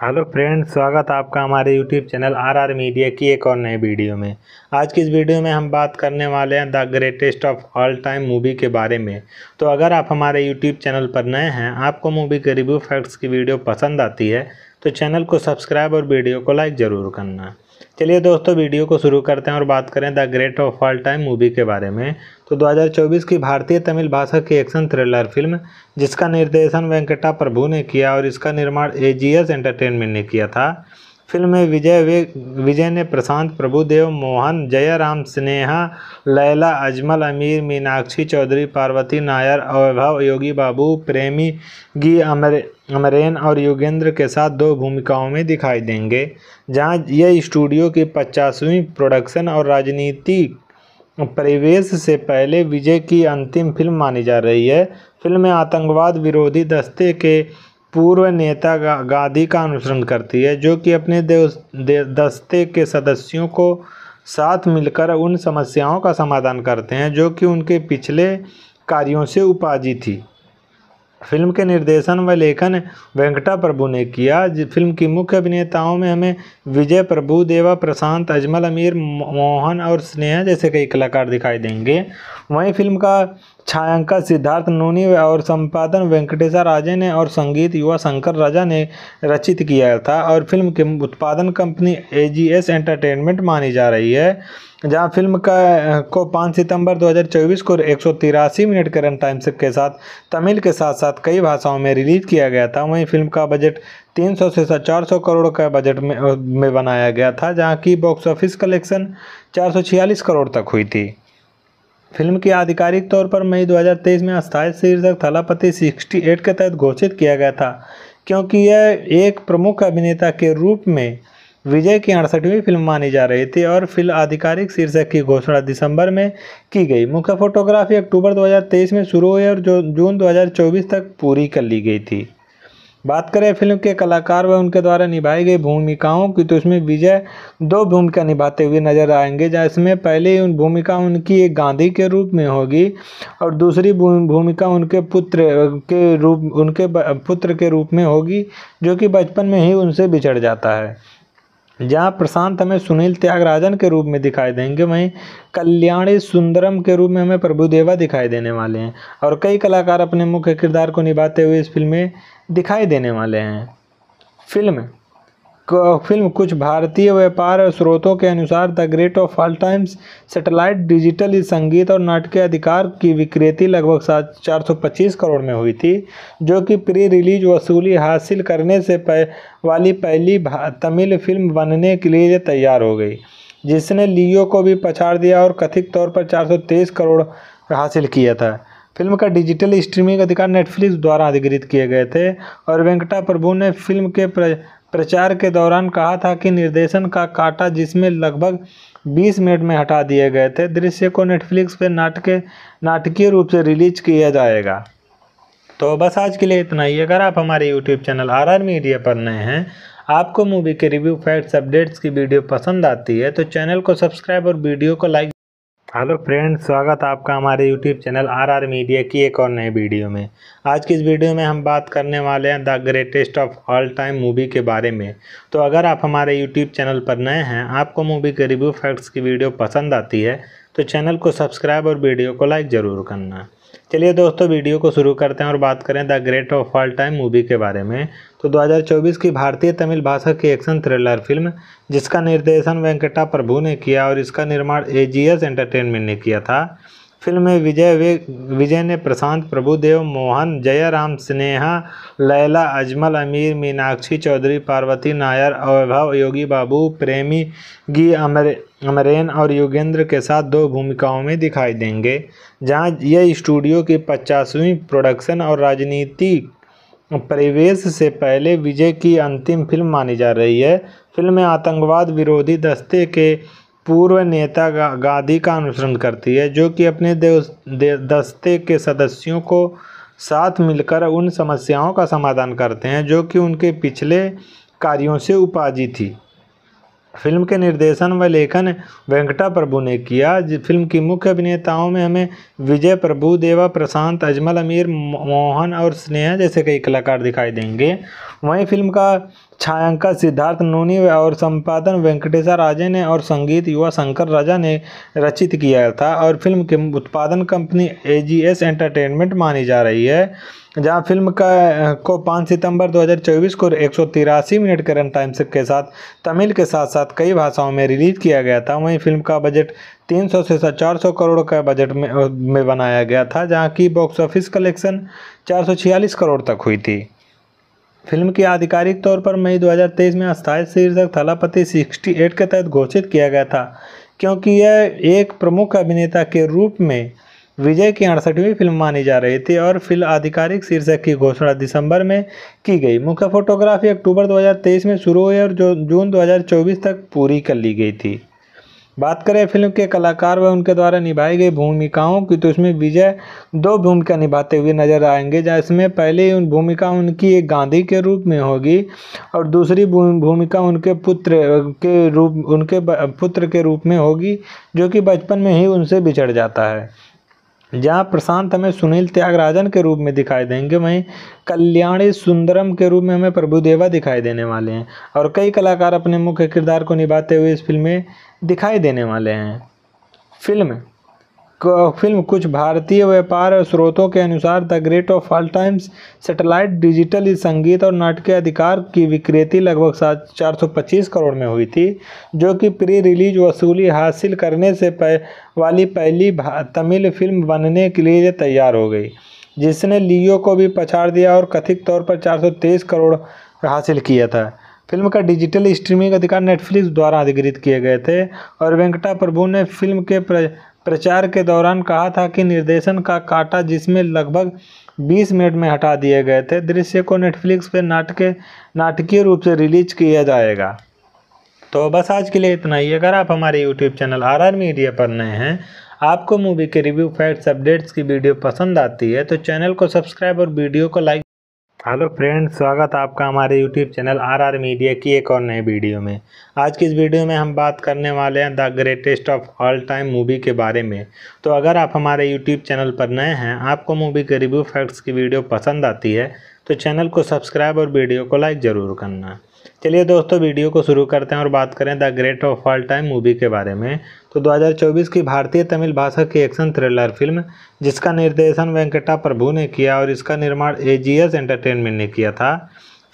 hello friends स्वागत आपका हमारे यूट्यूब चैनल आरआर मीडिया की एक और नए वीडियो में आज की इस वीडियो में हम बात करने वाले हैं the greatest of all time movie के बारे में तो अगर आप हमारे यूट्यूब चैनल पर नए हैं आपको मूवी के रिव्यू फैक्ट्स की वीडियो पसंद आती है तो चैनल को सब्सक्राइब और वीडियो को लाइक ज़रूर करना चलिए दोस्तों वीडियो को शुरू करते हैं और बात करें the great of all time movie के बारे में तो 2024 की भारतीय तमिल भाषा की एक्शन थ्रिलर फिल्म जिसका निर्देशन वेंकटा प्रभु ने किया और इसका निर्माण ए जी एस एंटरटेनमेंट ने किया था फिल्म में विजय वे विजय ने प्रशांत प्रभुदेव मोहन जयराम स्नेहा लैला अजमल अमीर मीनाक्षी चौधरी पार्वती नायर अवैभव योगी बाबू प्रेमी गी अमर अमरेन और योगेंद्र के साथ दो भूमिकाओं में दिखाई देंगे जहां यह स्टूडियो की पचासवीं प्रोडक्शन और राजनीति परिवेश से पहले विजय की अंतिम फिल्म मानी जा रही है फिल्म में आतंकवाद विरोधी दस्ते के पूर्व नेता गांधी का अनुसरण करती है जो कि अपने दस्ते के सदस्यों को साथ मिलकर उन समस्याओं का समाधान करते हैं जो कि उनके पिछले कार्यों से उपाजी थी फिल्म के निर्देशन व लेखन वेंकटा प्रभु ने किया फिल्म की मुख्य अभिनेताओं में हमें विजय प्रभु देवा प्रशांत अजमल अमीर मोहन और स्नेहा जैसे कई कलाकार दिखाई देंगे वहीं फिल्म का छायांकन सिद्धार्थ नूनी और संपादन वेंकटेशा राजे ने और संगीत युवा शंकर राजा ने रचित किया था और फिल्म के उत्पादन कंपनी एजीएस एंटरटेनमेंट मानी जा रही है जहां फिल्म का को 5 सितंबर 2024 को एक मिनट के रन टाइम के साथ तमिल के साथ साथ कई भाषाओं में रिलीज किया गया था वहीं फिल्म का बजट 300 से 400 करोड़ का बजट में, में बनाया गया था जहाँ की बॉक्स ऑफिस कलेक्शन चार करोड़ तक हुई थी फिल्म की आधिकारिक तौर पर मई 2023 में अस्थायी शीर्षक थलापति 68 के तहत घोषित किया गया था क्योंकि यह एक प्रमुख अभिनेता के रूप में विजय की अड़सठवीं फिल्म मानी जा रही थी और फिल्म आधिकारिक शीर्षक की घोषणा दिसंबर में की गई मुख्य फोटोग्राफी अक्टूबर 2023 में शुरू हुई और जो जून 2024 तक पूरी कर ली गई थी बात करें फिल्म के कलाकार व उनके द्वारा निभाई गई भूमिकाओं की तो इसमें विजय दो भूमिका निभाते हुए नजर आएंगे जहाँ इसमें पहली उन भूमिका उनकी एक गांधी के रूप में होगी और दूसरी भूमिका उनके पुत्र के रूप उनके पुत्र के रूप में होगी जो कि बचपन में ही उनसे बिछड़ जाता है जहाँ प्रशांत हमें सुनील त्यागराजन के रूप में दिखाई देंगे वहीं कल्याणी सुंदरम के रूप में हमें प्रभुदेवा दिखाई देने वाले हैं और कई कलाकार अपने मुख्य किरदार को निभाते हुए इस फिल्म में दिखाई देने वाले हैं फिल्म फिल्म कुछ भारतीय व्यापार स्रोतों के अनुसार the great of all times satellite digital संगीत और नाटकीय अधिकार की विक्रेती लगभग सात चार सौ पच्चीस करोड़ में हुई थी जो कि प्री रिलीज वसूली हासिल करने से पह, वाली पहली तमिल फिल्म बनने के लिए तैयार हो गई जिसने लियो को भी पछाड़ दिया और कथित तौर पर चार करोड़ हासिल किया था फिल्म का डिजिटल स्ट्रीमिंग अधिकार नेटफ्लिक्स द्वारा अधिकृत किए गए थे और वेंकटा प्रभु ने फिल्म के प्रचार के दौरान कहा था कि निर्देशन का काटा जिसमें लगभग 20 मिनट में हटा दिए गए थे दृश्य को नेटफ्लिक्स पर नाटक नाटकीय रूप से रिलीज किया जाएगा तो बस आज के लिए इतना ही अगर आप हमारे YouTube channel R R media पर नए हैं आपको मूवी के रिव्यू फैक्ट्स अपडेट्स की वीडियो पसंद आती है तो चैनल को सब्सक्राइब और वीडियो को लाइक हेलो फ्रेंड स्वागत है आपका हमारे यूट्यूब चैनल आरआर मीडिया की एक और नए वीडियो में आज की इस वीडियो में हम बात करने वाले हैं the greatest of all time movie के बारे में तो अगर आप हमारे यूट्यूब चैनल पर नए हैं आपको मूवी के रिव्यू फैक्ट्स की वीडियो पसंद आती है तो चैनल को सब्सक्राइब और वीडियो को लाइक ज़रूर करना चलिए दोस्तों वीडियो को शुरू करते हैं और बात करें the great of all time movie के बारे में तो 2024 की भारतीय तमिल भाषा की एक्शन थ्रिलर फिल्म जिसका निर्देशन वेंकटा प्रभु ने किया और इसका निर्माण ए जी एस एंटरटेनमेंट ने किया था फिल्म में विजय वे विजय ने प्रशांत प्रभुदेव मोहन जयराम स्नेहा लैला अजमल अमीर मीनाक्षी चौधरी पार्वती नायर अवैभव योगी बाबू प्रेमी गी अमर अमरेन और योगेंद्र के साथ दो भूमिकाओं में दिखाई देंगे जहां यह स्टूडियो की पचासवीं प्रोडक्शन और राजनीति परिवेश से पहले विजय की अंतिम फिल्म मानी जा रही है फिल्म में आतंकवाद विरोधी दस्ते के पूर्व नेता गांधी का अनुसरण करती है जो कि अपने दस्ते के सदस्यों को साथ मिलकर उन समस्याओं का समाधान करते हैं जो कि उनके पिछले कार्यों से उपाजी थी फिल्म के निर्देशन व लेखन वेंकटा प्रभु ने किया फिल्म की मुख्य अभिनेताओं में हमें विजय प्रभु देवा प्रशांत अजमल अमीर मोहन और स्नेहा जैसे कई कलाकार दिखाई देंगे वहीं फिल्म का छायांकन सिद्धार्थ नूनी और संपादन वेंकटेशा राजे ने और संगीत युवा शंकर राजा ने रचित किया था और फिल्म की उत्पादन कंपनी एजीएस एंटरटेनमेंट मानी जा रही है जहां फिल्म का को 5 सितंबर 2024 को एक मिनट के रन टाइम के साथ तमिल के साथ साथ कई भाषाओं में रिलीज किया गया था वहीं फिल्म का बजट 300 से 400 करोड़ का बजट में, में बनाया गया था जहां की बॉक्स ऑफिस कलेक्शन 446 करोड़ तक हुई थी फिल्म की आधिकारिक तौर पर मई 2023 में अस्थायी शीर्षक थलापति 68 के तहत घोषित किया गया था क्योंकि यह एक प्रमुख अभिनेता के रूप में विजय की अड़सठवीं फिल्म मानी जा रही थी और फिल्म आधिकारिक शीर्षक की घोषणा दिसंबर में की गई मुख्य फोटोग्राफी अक्टूबर 2023 में शुरू हुई और जो जून 2024 तक पूरी कर ली गई थी बात करें फिल्म के कलाकार व उनके द्वारा निभाई गई भूमिकाओं की तो इसमें विजय दो भूमिका निभाते हुए नजर आएंगे जिसमें पहले उन भूमिका उनकी एक गांधी के रूप में होगी और दूसरी भूमिका उनके पुत्र के रूप उनके पुत्र के रूप में होगी जो कि बचपन में ही उनसे बिछड़ जाता है जहाँ प्रशांत हमें सुनील त्यागराजन के रूप में दिखाई देंगे वहीं कल्याणी सुंदरम के रूप में हमें प्रभुदेवा दिखाई देने वाले हैं और कई कलाकार अपने मुख्य किरदार को निभाते हुए इस फिल्म में दिखाई देने वाले हैं फिल्म फिल्म कुछ भारतीय व्यापार स्रोतों के अनुसार the great of all times satellite digital संगीत और नाटकीय अधिकार की विक्रेति लगभग सात चार सौ पच्चीस करोड़ में हुई थी जो कि प्री रिलीज वसूली हासिल करने से पह, वाली पहली तमिल फिल्म बनने के लिए तैयार हो गई जिसने लियो को भी पछाड़ दिया और कथित तौर पर चार करोड़ हासिल किया था फिल्म का डिजिटल स्ट्रीमिंग अधिकार नेटफ्लिक्स द्वारा अधिकृत किए गए थे और वेंकटा प्रभु ने फिल्म के प्रचार के दौरान कहा था कि निर्देशन का काटा जिसमें लगभग 20 मिनट में हटा दिए गए थे दृश्य को नेटफ्लिक्स पर नाटक नाटकीय रूप से रिलीज किया जाएगा तो बस आज के लिए इतना ही अगर आप हमारे YouTube channel R R media पर नए हैं आपको मूवी के रिव्यू फैक्ट्स अपडेट्स की वीडियो पसंद आती है तो चैनल को सब्सक्राइब और वीडियो को लाइक हेलो फ्रेंड स्वागत है आपका हमारे यूट्यूब चैनल आरआर मीडिया की एक और नए वीडियो में आज की इस वीडियो में हम बात करने वाले हैं the greatest of all time movie के बारे में तो अगर आप हमारे यूट्यूब चैनल पर नए हैं आपको मूवी के रिव्यू फैक्ट्स की वीडियो पसंद आती है तो चैनल को सब्सक्राइब और वीडियो को लाइक ज़रूर करना चलिए दोस्तों वीडियो को शुरू करते हैं और बात करें the great of all time movie के बारे में तो 2024 की भारतीय तमिल भाषा की एक्शन थ्रिलर फिल्म जिसका निर्देशन वेंकटा प्रभु ने किया और इसका निर्माण ए जी एस एंटरटेनमेंट ने किया था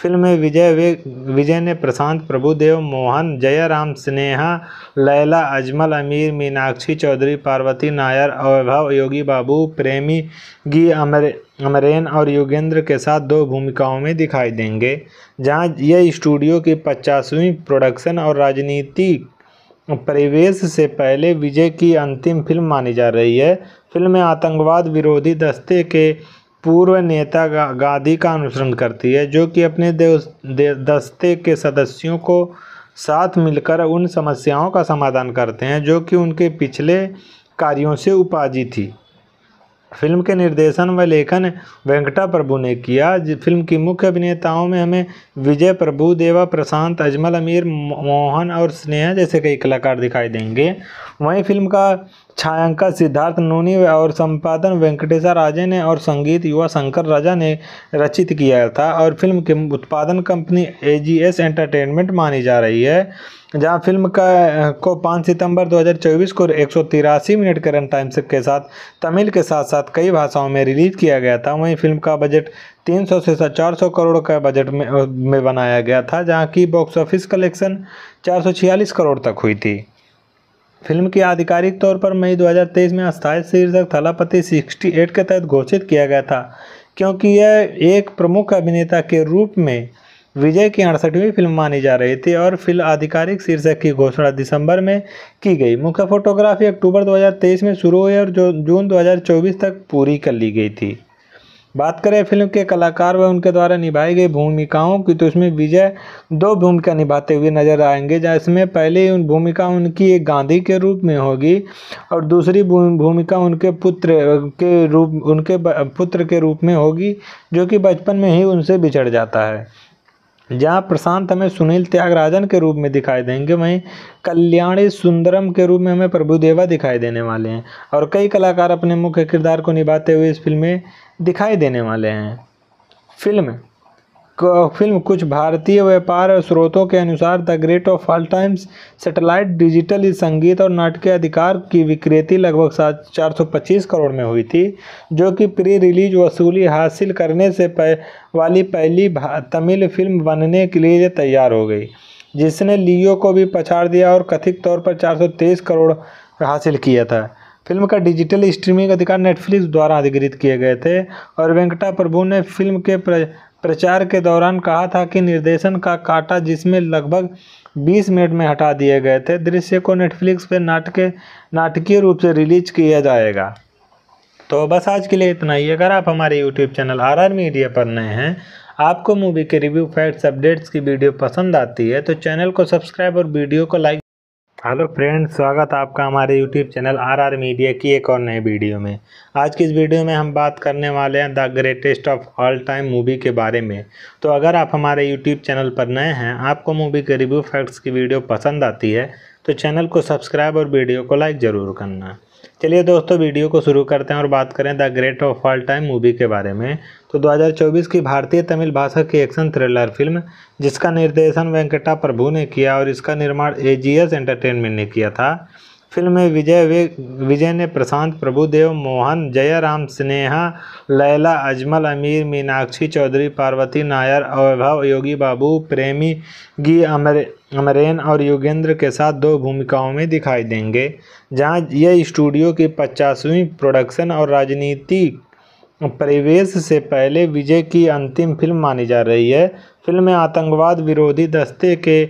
फिल्म में विजय वे विजय ने प्रशांत प्रभुदेव मोहन जयराम स्नेहा लैला अजमल अमीर मीनाक्षी चौधरी पार्वती नायर अवैभव योगी बाबू प्रेमी गी अमर अमरेन और योगेंद्र के साथ दो भूमिकाओं में दिखाई देंगे जहां यह स्टूडियो की पचासवीं प्रोडक्शन और राजनीति परिवेश से पहले विजय की अंतिम फिल्म मानी जा रही है फिल्म में आतंकवाद विरोधी दस्ते के पूर्व नेता गा, गांधी का अनुसरण करती है जो कि अपने दे, दस्ते के सदस्यों को साथ मिलकर उन समस्याओं का समाधान करते हैं जो कि उनके पिछले कार्यों से उपाजी थी फिल्म के निर्देशन व लेखन वेंकटा प्रभु ने किया फिल्म की मुख्य अभिनेताओं में हमें विजय प्रभु देवा प्रशांत अजमल अमीर मोहन और स्नेहा जैसे कई कलाकार दिखाई देंगे वहीं फिल्म का छायांकन सिद्धार्थ नूनी और संपादन वेंकटेशा राजे ने और संगीत युवा शंकर राजा ने रचित किया था और फिल्म के उत्पादन company A G S entertainment मानी जा रही है जहां फिल्म का को 5 सितंबर 2024 को एक मिनट के रन टाइम के साथ तमिल के साथ साथ कई भाषाओं में रिलीज किया गया था वहीं फिल्म का बजट 300 से 400 करोड़ का बजट में, में बनाया गया था जहां की बॉक्स ऑफिस कलेक्शन 446 करोड़ तक हुई थी फिल्म की आधिकारिक तौर पर मई 2023 में अस्थायी शीर्षक थलापति 68 के तहत घोषित किया गया था क्योंकि यह एक प्रमुख अभिनेता के रूप में विजय की अड़सठवीं फिल्म मानी जा रही थी और फिल्म आधिकारिक शीर्षक की घोषणा दिसंबर में की गई मुख्य फोटोग्राफी अक्टूबर 2023 में शुरू हुई और जो जून 2024 तक पूरी कर ली गई थी बात करें फिल्म के कलाकार व उनके द्वारा निभाई गई भूमिकाओं की तो इसमें विजय दो भूमिका निभाते हुए नजर आएंगे जिसमें पहले पहली उन भूमिका उनकी एक गांधी के रूप में होगी और दूसरी भूमिका उनके पुत्र के रूप उनके पुत्र के रूप में होगी जो कि बचपन में ही उनसे बिछड़ जाता है जहाँ प्रशांत हमें सुनील त्यागराजन के रूप में दिखाई देंगे वहीं कल्याणी सुंदरम के रूप में हमें प्रभुदेवा दिखाई देने वाले हैं और कई कलाकार अपने मुख्य किरदार को निभाते हुए इस फिल्म में दिखाई देने वाले हैं फिल्म फिल्म कुछ भारतीय व्यापार स्रोतों के अनुसार the great of all times satellite digital संगीत और नाटकीय अधिकार की विक्रेती लगभग सात चार सौ पच्चीस करोड़ में हुई थी जो कि प्री रिलीज वसूली हासिल करने से पह, वाली पहली तमिल फिल्म बनने के लिए तैयार हो गई जिसने लियो को भी पछाड़ दिया और कथित तौर पर चार करोड़ हासिल किया था फिल्म का डिजिटल स्ट्रीमिंग अधिकार नेटफ्लिक्स द्वारा अधिकृत किए गए थे और वेंकटा प्रभु ने फिल्म के प्र... प्रचार के दौरान कहा था कि निर्देशन का काटा जिसमें लगभग 20 मिनट में हटा दिए गए थे दृश्य को नेटफ्लिक्स पर नाटके नाटकीय रूप से रिलीज किया जाएगा तो बस आज के लिए इतना ही अगर आप हमारे YouTube channel R R media पर नए हैं आपको मूवी के रिव्यू फैक्ट्स अपडेट्स की वीडियो पसंद आती है तो चैनल को सब्सक्राइब और वीडियो को लाइक हेलो फ्रेंड्स स्वागत है आपका हमारे YouTube channel R R media की एक और नए वीडियो में आज की इस वीडियो में हम बात करने वाले हैं the greatest of all time movie के बारे में तो अगर आप हमारे यूट्यूब चैनल पर नए हैं आपको मूवी के रिव्यू फैक्ट्स की वीडियो पसंद आती है तो चैनल को सब्सक्राइब और वीडियो को लाइक ज़रूर करना चलिए दोस्तों वीडियो को शुरू करते हैं और बात करें the great of all time movie के बारे में तो 2024 की भारतीय तमिल भाषा की एक्शन थ्रिलर फिल्म जिसका निर्देशन वेंकटा प्रभु ने किया और इसका निर्माण ए जी एस एंटरटेनमेंट ने किया था फिल्म में विजय वे विजय ने प्रशांत प्रभुदेव मोहन जयराम स्नेहा लैला अजमल अमीर मीनाक्षी चौधरी पार्वती नायर अवैभव योगी बाबू प्रेमी गी अमर अमरेन और योगेंद्र के साथ दो भूमिकाओं में दिखाई देंगे जहां यह स्टूडियो की पचासवीं प्रोडक्शन और राजनीति परिवेश से पहले विजय की अंतिम फिल्म मानी जा रही है फिल्म में आतंकवाद विरोधी दस्ते के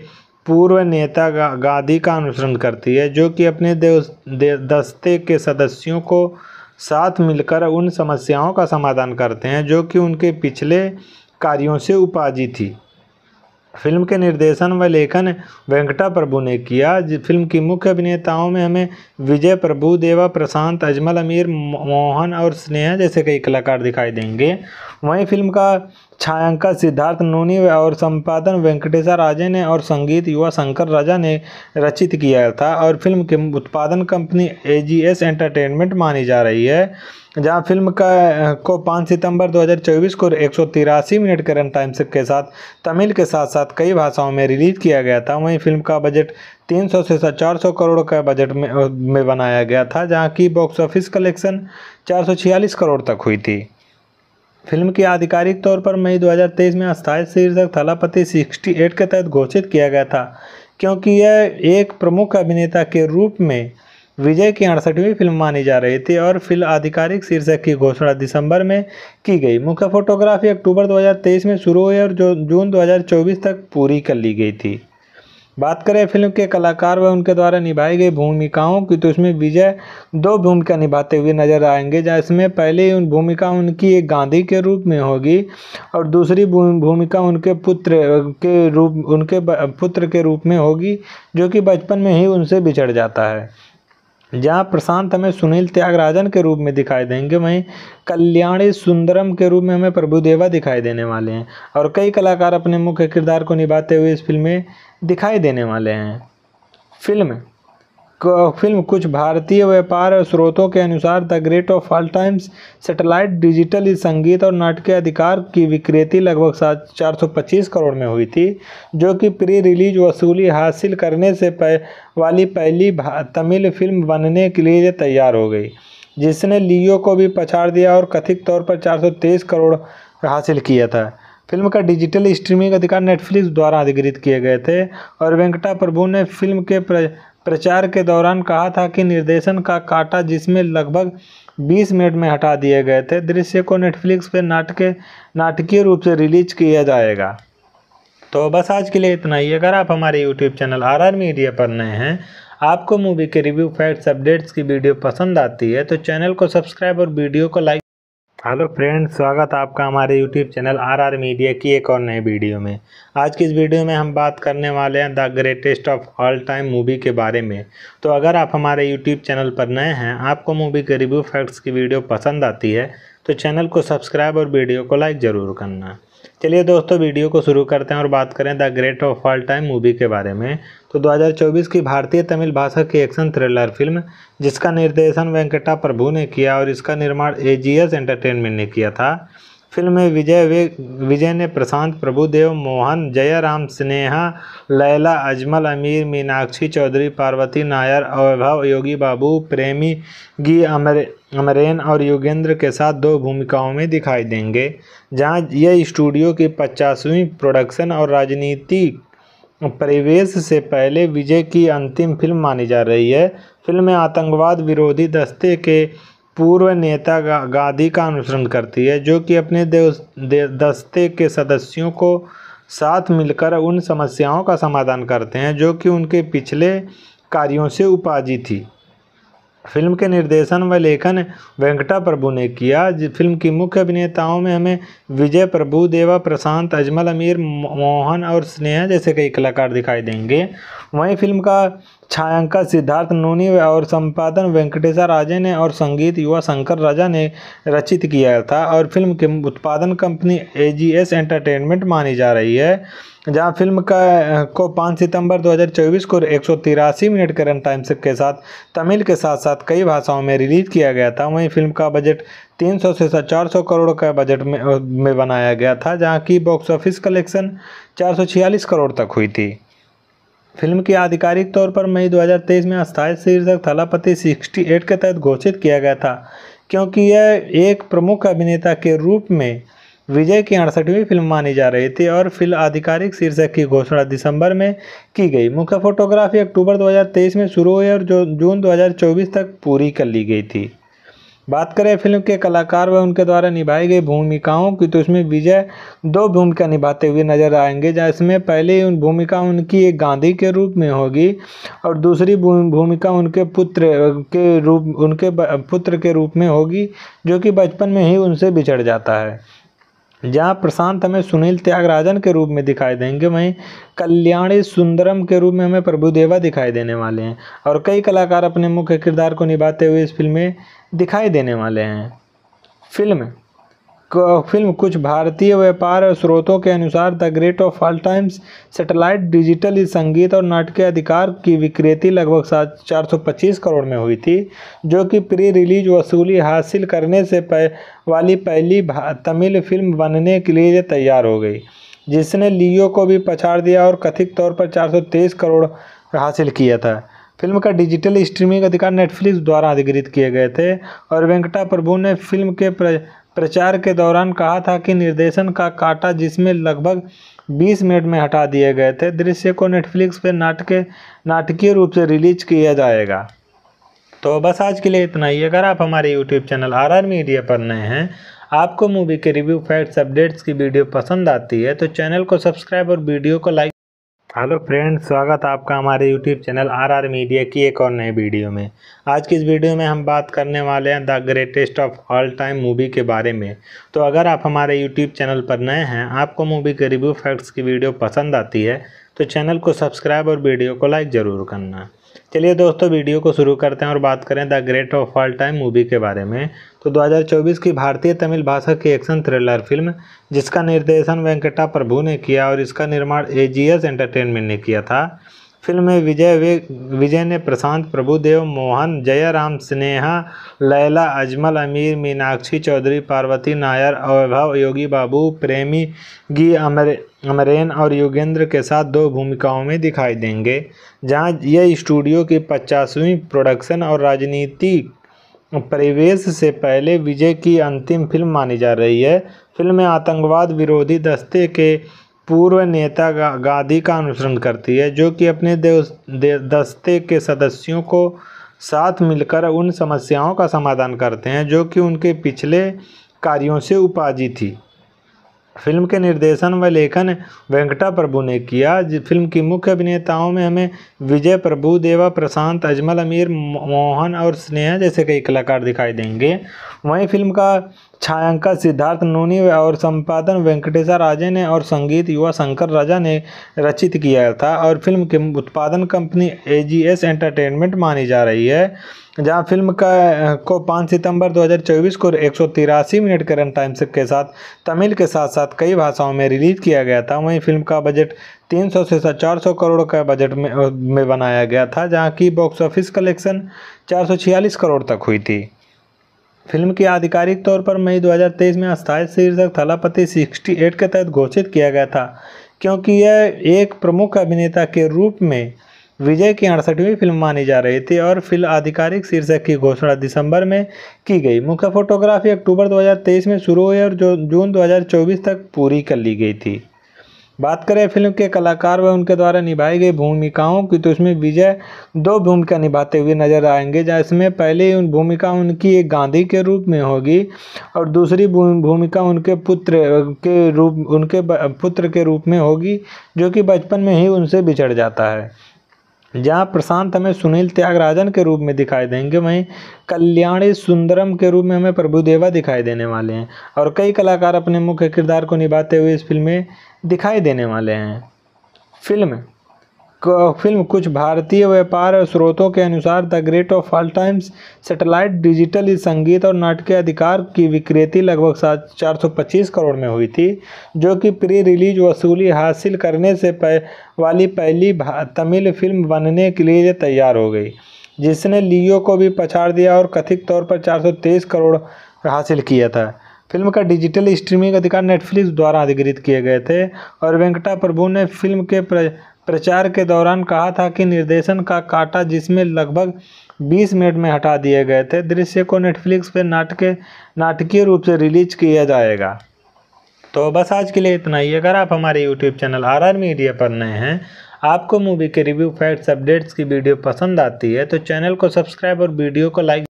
पूर्व नेता गा, गांधी का अनुसरण करती है जो कि अपने दस्ते के सदस्यों को साथ मिलकर उन समस्याओं का समाधान करते हैं जो कि उनके पिछले कार्यों से उपाजी थी फिल्म के निर्देशन व लेखन वेंकटा प्रभु ने किया फिल्म की मुख्य अभिनेताओं में हमें विजय प्रभु देवा प्रशांत अजमल अमीर मोहन और स्नेहा जैसे कई कलाकार दिखाई देंगे वहीं फिल्म का छायांकन सिद्धार्थ नूनी और संपादन वेंकटेशा राजे ने और संगीत युवा शंकर राजा ने रचित किया था और फिल्म के उत्पादन कंपनी एजीएस एंटरटेनमेंट मानी जा रही है जहां फिल्म का को 5 सितंबर 2024 को एक मिनट के रन टाइम के साथ तमिल के साथ साथ कई भाषाओं में रिलीज किया गया था वहीं फिल्म का बजट 300 से 400 करोड़ का बजट में, में बनाया गया था जहाँ की बॉक्स ऑफिस कलेक्शन चार करोड़ तक हुई थी फिल्म की आधिकारिक तौर पर मई 2023 में अस्थायी शीर्षक थलापति 68 के तहत घोषित किया गया था क्योंकि यह एक प्रमुख अभिनेता के रूप में विजय की अड़सठवीं फिल्म मानी जा रही थी और फिल्म आधिकारिक शीर्षक की घोषणा दिसंबर में की गई मुख्य फोटोग्राफी अक्टूबर 2023 में शुरू हुई और जो जून 2024 तक पूरी कर ली गई थी बात करें फिल्म के कलाकार व उनके द्वारा निभाई गई भूमिकाओं की तो इसमें विजय दो भूमिका निभाते हुए नजर आएंगे जिसमें पहले पहली उन भूमिका उनकी एक गांधी के रूप में होगी और दूसरी भूमिका उनके पुत्र के रूप उनके पुत्र के रूप में होगी जो कि बचपन में ही उनसे बिछड़ जाता है जहाँ प्रशांत हमें सुनील त्यागराजन के रूप में दिखाई देंगे वहीं कल्याणी सुंदरम के रूप में हमें प्रभुदेवा दिखाई देने वाले हैं और कई कलाकार अपने मुख्य किरदार को निभाते हुए इस फिल्म में दिखाई देने वाले हैं फिल्म फिल्म कुछ भारतीय व्यापार स्रोतों के अनुसार the great of all times satellite digital संगीत और नाटकीय अधिकार की विक्रेती लगभग सात चार सौ पच्चीस करोड़ में हुई थी जो कि प्री रिलीज वसूली हासिल करने से पह, वाली पहली तमिल फिल्म बनने के लिए तैयार हो गई जिसने लियो को भी पछाड़ दिया और कथित तौर पर चार करोड़ हासिल किया था फिल्म का डिजिटल स्ट्रीमिंग अधिकार नेटफ्लिक्स द्वारा अधिकृत किए गए थे और वेंकटा प्रभु ने फिल्म के प्र... प्रचार के दौरान कहा था कि निर्देशन का काटा जिसमें लगभग 20 मिनट में हटा दिए गए थे दृश्य को नेटफ्लिक्स पर नाटक नाटकीय रूप से रिलीज किया जाएगा तो बस आज के लिए इतना ही अगर आप हमारे YouTube channel R R media पर नए हैं आपको मूवी के रिव्यू फैक्ट्स अपडेट्स की वीडियो पसंद आती है तो चैनल को सब्सक्राइब और वीडियो को लाइक हेलो फ्रेंड्स स्वागत है आपका हमारे YouTube channel R R media की एक और नए वीडियो में आज की इस वीडियो में हम बात करने वाले हैं the greatest of all time movie के बारे में तो अगर आप हमारे यूट्यूब चैनल पर नए हैं आपको मूवी के रिव्यू फैक्ट्स की वीडियो पसंद आती है तो चैनल को सब्सक्राइब और वीडियो को लाइक ज़रूर करना चलिए दोस्तों वीडियो को शुरू करते हैं और बात करें the great of all time movie के बारे में तो 2024 की भारतीय तमिल भाषा की एक्शन थ्रिलर फिल्म जिसका निर्देशन वेंकटा प्रभु ने किया और इसका निर्माण ए जी एस एंटरटेनमेंट ने किया था फिल्म में विजय वे विजय ने प्रशांत प्रभुदेव मोहन जयराम स्नेहा लैला अजमल अमीर मीनाक्षी चौधरी पार्वती नायर अवैभव योगी बाबू प्रेमी गी अमर अमरेन और योगेंद्र के साथ दो भूमिकाओं में दिखाई देंगे जहां यह स्टूडियो की पचासवीं प्रोडक्शन और राजनीति परिवेश से पहले विजय की अंतिम फिल्म मानी जा रही है फिल्म में आतंकवाद विरोधी दस्ते के पूर्व नेता गांधी का अनुसरण करती है जो कि अपने दस्ते के सदस्यों को साथ मिलकर उन समस्याओं का समाधान करते हैं जो कि उनके पिछले कार्यों से उपाजी थी फिल्म के निर्देशन व लेखन वेंकटा प्रभु ने किया फिल्म की मुख्य अभिनेताओं में हमें विजय प्रभु देवा प्रशांत अजमल अमीर मोहन और स्नेहा जैसे कई कलाकार दिखाई देंगे वहीं फिल्म का छायांकन सिद्धार्थ नूनी और संपादन वेंकटेशा राजे ने और संगीत युवा शंकर राजा ने रचित किया था और फिल्म के उत्पादन कंपनी एजीएस एंटरटेनमेंट मानी जा रही है जहां फिल्म का को 5 सितंबर 2024 को एक मिनट के रन टाइम के साथ तमिल के साथ साथ कई भाषाओं में रिलीज किया गया था वहीं फिल्म का बजट 300 से 400 करोड़ का बजट में, में बनाया गया था जहाँ की बॉक्स ऑफिस कलेक्शन चार करोड़ तक हुई थी फिल्म की आधिकारिक तौर पर मई 2023 में अस्थायी शीर्षक थलापति 68 के तहत घोषित किया गया था क्योंकि यह एक प्रमुख अभिनेता के रूप में विजय की अड़सठवीं फिल्म मानी जा रही थी और फिल्म आधिकारिक शीर्षक की घोषणा दिसंबर में की गई मुख्य फोटोग्राफी अक्टूबर 2023 में शुरू हुई और जो जून 2024 तक पूरी कर ली गई थी बात करें फिल्म के कलाकार व उनके द्वारा निभाई गई भूमिकाओं की तो इसमें विजय दो भूमिका निभाते हुए नजर आएंगे जिसमें पहली उन भूमिका उनकी एक गांधी के रूप में होगी और दूसरी भूमिका उनके पुत्र के रूप उनके पुत्र के रूप में होगी जो कि बचपन में ही उनसे बिछड़ जाता है जहाँ प्रशांत हमें सुनील त्यागराजन के रूप में दिखाई देंगे वहीं कल्याणी सुंदरम के रूप में हमें प्रभुदेवा दिखाई देने वाले हैं और कई कलाकार अपने मुख्य किरदार को निभाते हुए इस फिल्म में दिखाई देने वाले हैं फिल्म फिल्म कुछ भारतीय व्यापार स्रोतों के अनुसार the great of all times satellite digital संगीत और नाटकीय अधिकार की विक्रेती लगभग सात चार सौ पच्चीस करोड़ में हुई थी जो कि प्री रिलीज वसूली हासिल करने से पह, वाली पहली तमिल फिल्म बनने के लिए तैयार हो गई जिसने लियो को भी पछाड़ दिया और कथित तौर पर तेईस करोड़ हासिल किया था फिल्म का डिजिटल स्ट्रीमिंग अधिकार नेटफ्लिक्स द्वारा अधिकृत किए गए थे और वेंकटा प्रभु ने फिल्म के प्र... प्रचार के दौरान कहा था कि निर्देशन का काटा जिसमें लगभग 20 मिनट में हटा दिए गए थे दृश्य को नेटफ्लिक्स पर नाटक नाटकीय रूप से रिलीज किया जाएगा तो बस आज के लिए इतना ही अगर आप हमारे YouTube channel R R media पर नए हैं आपको मूवी के रिव्यू फैक्ट्स अपडेट्स की वीडियो पसंद आती है तो चैनल को सब्सक्राइब और वीडियो को लाइक हेलो फ्रेंड्स स्वागत आपका हमारे यूट्यूब चैनल आरआर मीडिया की एक और नए वीडियो में आज की इस वीडियो में हम बात करने वाले हैं the greatest of all time movie के बारे में तो अगर आप हमारे यूट्यूब चैनल पर नए हैं आपको मूवी के रिव्यू फैक्ट्स की वीडियो पसंद आती है तो चैनल को सब्सक्राइब और वीडियो को लाइक ज़रूर करना चलिए दोस्तों वीडियो को शुरू करते हैं और बात करें the great of all time movie के बारे में तो 2024 की भारतीय तमिल भाषा की एक्शन थ्रिलर फिल्म जिसका निर्देशन वेंकटा प्रभु ने किया और इसका निर्माण ए जी एस एंटरटेनमेंट ने किया था फिल्म में विजय वे विजय ने प्रशांत प्रभुदेव मोहन जयराम स्नेहा लैला अजमल अमीर मीनाक्षी चौधरी पार्वती नायर अवैभव योगी बाबू प्रेमी गी अमर अमरेन और योगेंद्र के साथ दो भूमिकाओं में दिखाई देंगे जहां यह स्टूडियो की पचासवीं प्रोडक्शन और राजनीति परिवेश से पहले विजय की अंतिम फिल्म मानी जा रही है फिल्म में आतंकवाद विरोधी दस्ते के पूर्व नेता गांधी का अनुसरण करती है जो कि अपने दस्ते के सदस्यों को साथ मिलकर उन समस्याओं का समाधान करते हैं जो कि उनके पिछले कार्यों से उपाजी थी फिल्म के निर्देशन व लेखन वेंकटा प्रभु ने किया फिल्म की मुख्य अभिनेताओं में हमें विजय प्रभु देवा प्रशांत अजमल अमीर मोहन और स्नेहा जैसे कई कलाकार दिखाई देंगे वहीं फिल्म का छायांकन सिद्धार्थ नूनी और संपादन वेंकटेशा राजे ने और संगीत युवा शंकर राजा ने रचित किया था और फिल्म के उत्पादन कंपनी एजीएस एंटरटेनमेंट मानी जा रही है जहां फिल्म का को 5 सितंबर 2024 को एक मिनट के रन टाइम के साथ तमिल के साथ साथ कई भाषाओं में रिलीज किया गया था वहीं फिल्म का बजट 300 से 400 करोड़ का बजट में, में बनाया गया था जहाँ की बॉक्स ऑफिस कलेक्शन चार करोड़ तक हुई थी फिल्म की आधिकारिक तौर पर मई 2023 में अस्थायी शीर्षक थलापति 68 के तहत घोषित किया गया था क्योंकि यह एक प्रमुख अभिनेता के रूप में विजय की अड़सठवीं फिल्म मानी जा रही थी और फिल्म आधिकारिक शीर्षक की घोषणा दिसंबर में की गई मुख्य फोटोग्राफी अक्टूबर 2023 में शुरू हुई और जो जून 2024 तक पूरी कर ली गई थी बात करें फिल्म के कलाकार व उनके द्वारा निभाई गई भूमिकाओं की तो इसमें विजय दो भूमिका निभाते हुए नजर आएंगे जहाँ इसमें पहली उन भूमिका उनकी एक गांधी के रूप में होगी और दूसरी भूमिका उनके पुत्र के रूप उनके पुत्र के रूप में होगी जो कि बचपन में ही उनसे बिछड़ जाता है जहाँ प्रशांत हमें सुनील त्यागराजन के रूप में दिखाई देंगे वहीं कल्याणी सुंदरम के रूप में हमें प्रभुदेवा दिखाई देने वाले हैं और कई कलाकार अपने मुख्य किरदार को निभाते हुए इस फिल्म में दिखाई देने वाले हैं फिल्म फिल्म कुछ भारतीय व्यापार स्रोतों के अनुसार the great of all times satellite digital संगीत और नाटकीय अधिकार की विक्रेती लगभग सात चार सौ पच्चीस करोड़ में हुई थी जो कि प्री रिलीज वसूली हासिल करने से पह, वाली पहली तमिल फिल्म बनने के लिए तैयार हो गई जिसने लियो को भी पछाड़ दिया और कथित तौर पर चार करोड़ हासिल किया था फिल्म का डिजिटल स्ट्रीमिंग अधिकार नेटफ्लिक्स द्वारा अधिकृत किए गए थे और वेंकटा प्रभु ने फिल्म के प्रचार के दौरान कहा था कि निर्देशन का काटा जिसमें लगभग 20 मिनट में हटा दिए गए थे दृश्य को नेटफ्लिक्स पर नाटक नाटकीय रूप से रिलीज किया जाएगा तो बस आज के लिए इतना ही अगर आप हमारे YouTube channel R R media पर नए हैं आपको मूवी के रिव्यू फैक्ट्स अपडेट्स की वीडियो पसंद आती है तो चैनल को सब्सक्राइब और वीडियो को लाइक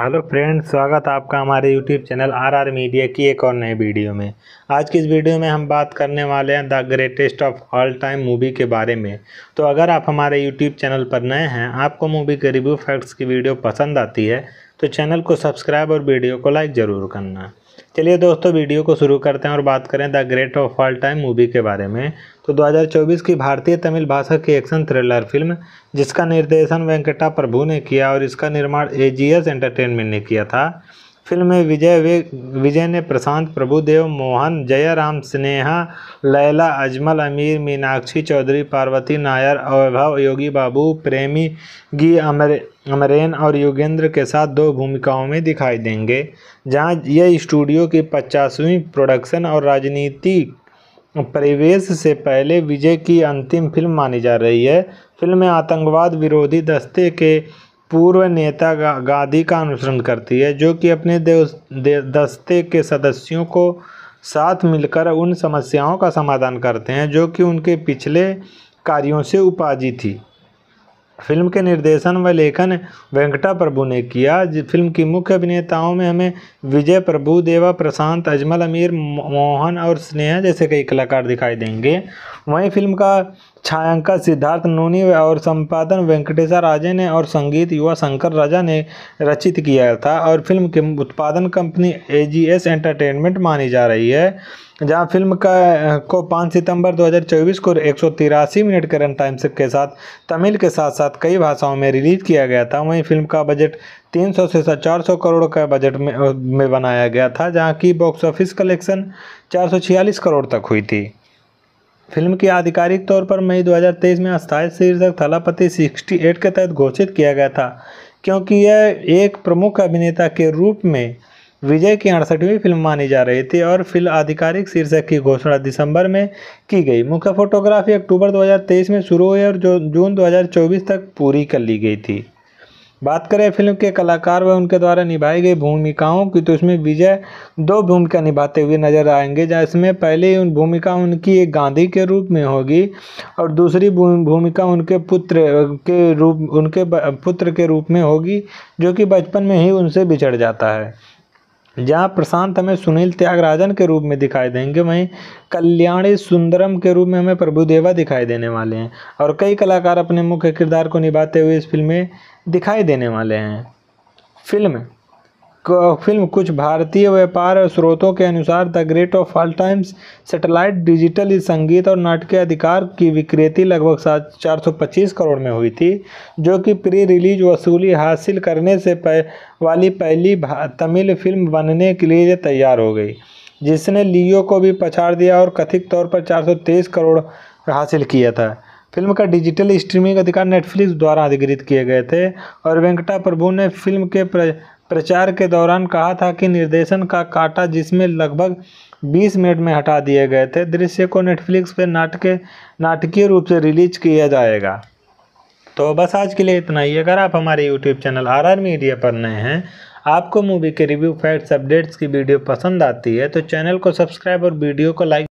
हेलो फ्रेंड स्वागत आपका हमारे यूट्यूब चैनल आरआर मीडिया की एक और नए वीडियो में आज की इस वीडियो में हम बात करने वाले हैं the greatest of all time movie के बारे में तो अगर आप हमारे यूट्यूब चैनल पर नए हैं आपको मूवी के रिव्यू फैक्ट्स की वीडियो पसंद आती है तो चैनल को सब्सक्राइब और वीडियो को लाइक ज़रूर करना चलिए दोस्तों वीडियो को शुरू करते हैं और बात करें the great of all time movie के बारे में तो 2024 की भारतीय तमिल भाषा की एक्शन थ्रिलर फिल्म जिसका निर्देशन वेंकटा प्रभु ने किया और इसका निर्माण ए जी एस एंटरटेनमेंट ने किया था फिल्म में विजय वे विजय ने प्रशांत प्रभुदेव मोहन जयराम स्नेहा लैला अजमल अमीर मीनाक्षी चौधरी पार्वती नायर अवैभव योगी बाबू प्रेमी गी अमर अमरेन और योगेंद्र के साथ दो भूमिकाओं में दिखाई देंगे जहां यह स्टूडियो की पचासवीं प्रोडक्शन और राजनीति परिवेश से पहले विजय की अंतिम फिल्म मानी जा रही है फिल्म में आतंकवाद विरोधी दस्ते के पूर्व नेता गांधी का अनुसरण करती है जो कि अपने दस्ते के सदस्यों को साथ मिलकर उन समस्याओं का समाधान करते हैं जो कि उनके पिछले कार्यों से उपाजी थी फिल्म के निर्देशन व लेखन वेंकटा प्रभु ने किया फिल्म की मुख्य अभिनेताओं में हमें विजय प्रभु देवा प्रशांत अजमल अमीर मोहन और स्नेहा जैसे कई कलाकार दिखाई देंगे वहीं फिल्म का छायांकन सिद्धार्थ नूनी और संपादन वेंकटेशा राजे ने और संगीत युवा शंकर राजा ने रचित किया था और फिल्म के उत्पादन कंपनी एजीएस एंटरटेनमेंट मानी जा रही है जहां फिल्म का को 5 सितंबर 2024 को एक मिनट के रन टाइम के साथ तमिल के साथ साथ कई भाषाओं में रिलीज किया गया था वहीं फिल्म का बजट 300 से 400 करोड़ का बजट में, में बनाया गया था जहाँ की बॉक्स ऑफिस कलेक्शन चार करोड़ तक हुई थी फिल्म की आधिकारिक तौर पर मई 2023 में अस्थायी शीर्षक थलापति 68 के तहत घोषित किया गया था क्योंकि यह एक प्रमुख अभिनेता के रूप में विजय की अड़सठवीं फिल्म मानी जा रही थी और फिल्म आधिकारिक शीर्षक की घोषणा दिसंबर में की गई मुख्य फोटोग्राफी अक्टूबर 2023 में शुरू हुई और जो जून 2024 तक पूरी कर ली गई थी बात करें फिल्म के कलाकार व उनके द्वारा निभाई गई भूमिकाओं की तो इसमें विजय दो भूमिका निभाते हुए नजर आएंगे जिसमें पहले उन भूमिका उनकी एक गांधी के रूप में होगी और दूसरी भूमिका उनके पुत्र के रूप उनके पुत्र के रूप में होगी जो कि बचपन में ही उनसे बिछड़ जाता है जहाँ प्रशांत हमें सुनील त्यागराजन के रूप में दिखाई देंगे वहीं कल्याणी सुंदरम के रूप में हमें प्रभुदेवा दिखाई देने वाले हैं और कई कलाकार अपने मुख्य किरदार को निभाते हुए इस फिल्म में दिखाई देने वाले हैं फिल्म फिल्म कुछ भारतीय व्यापार स्रोतों के अनुसार the great of all times satellite digital संगीत और नाटकीय अधिकार की विक्रेती लगभग सात चार सौ पच्चीस करोड़ में हुई थी जो कि प्री रिलीज वसूली हासिल करने से पह, वाली पहली तमिल फिल्म बनने के लिए तैयार हो गई जिसने लियो को भी पछाड़ दिया और कथित तौर पर चार करोड़ हासिल किया था फिल्म का डिजिटल स्ट्रीमिंग अधिकार नेटफ्लिक्स द्वारा अधिकृत किए गए थे और वेंकटा प्रभु ने फिल्म के प्र... प्रचार के दौरान कहा था कि निर्देशन का काटा जिसमें लगभग 20 मिनट में हटा दिए गए थे दृश्य को नेटफ्लिक्स पर नाटक नाटकीय रूप से रिलीज किया जाएगा तो बस आज के लिए इतना ही अगर आप हमारे YouTube channel R R media पर नए हैं आपको मूवी के रिव्यू फैक्ट्स अपडेट्स की वीडियो पसंद आती है तो चैनल को सब्सक्राइब और वीडियो को लाइक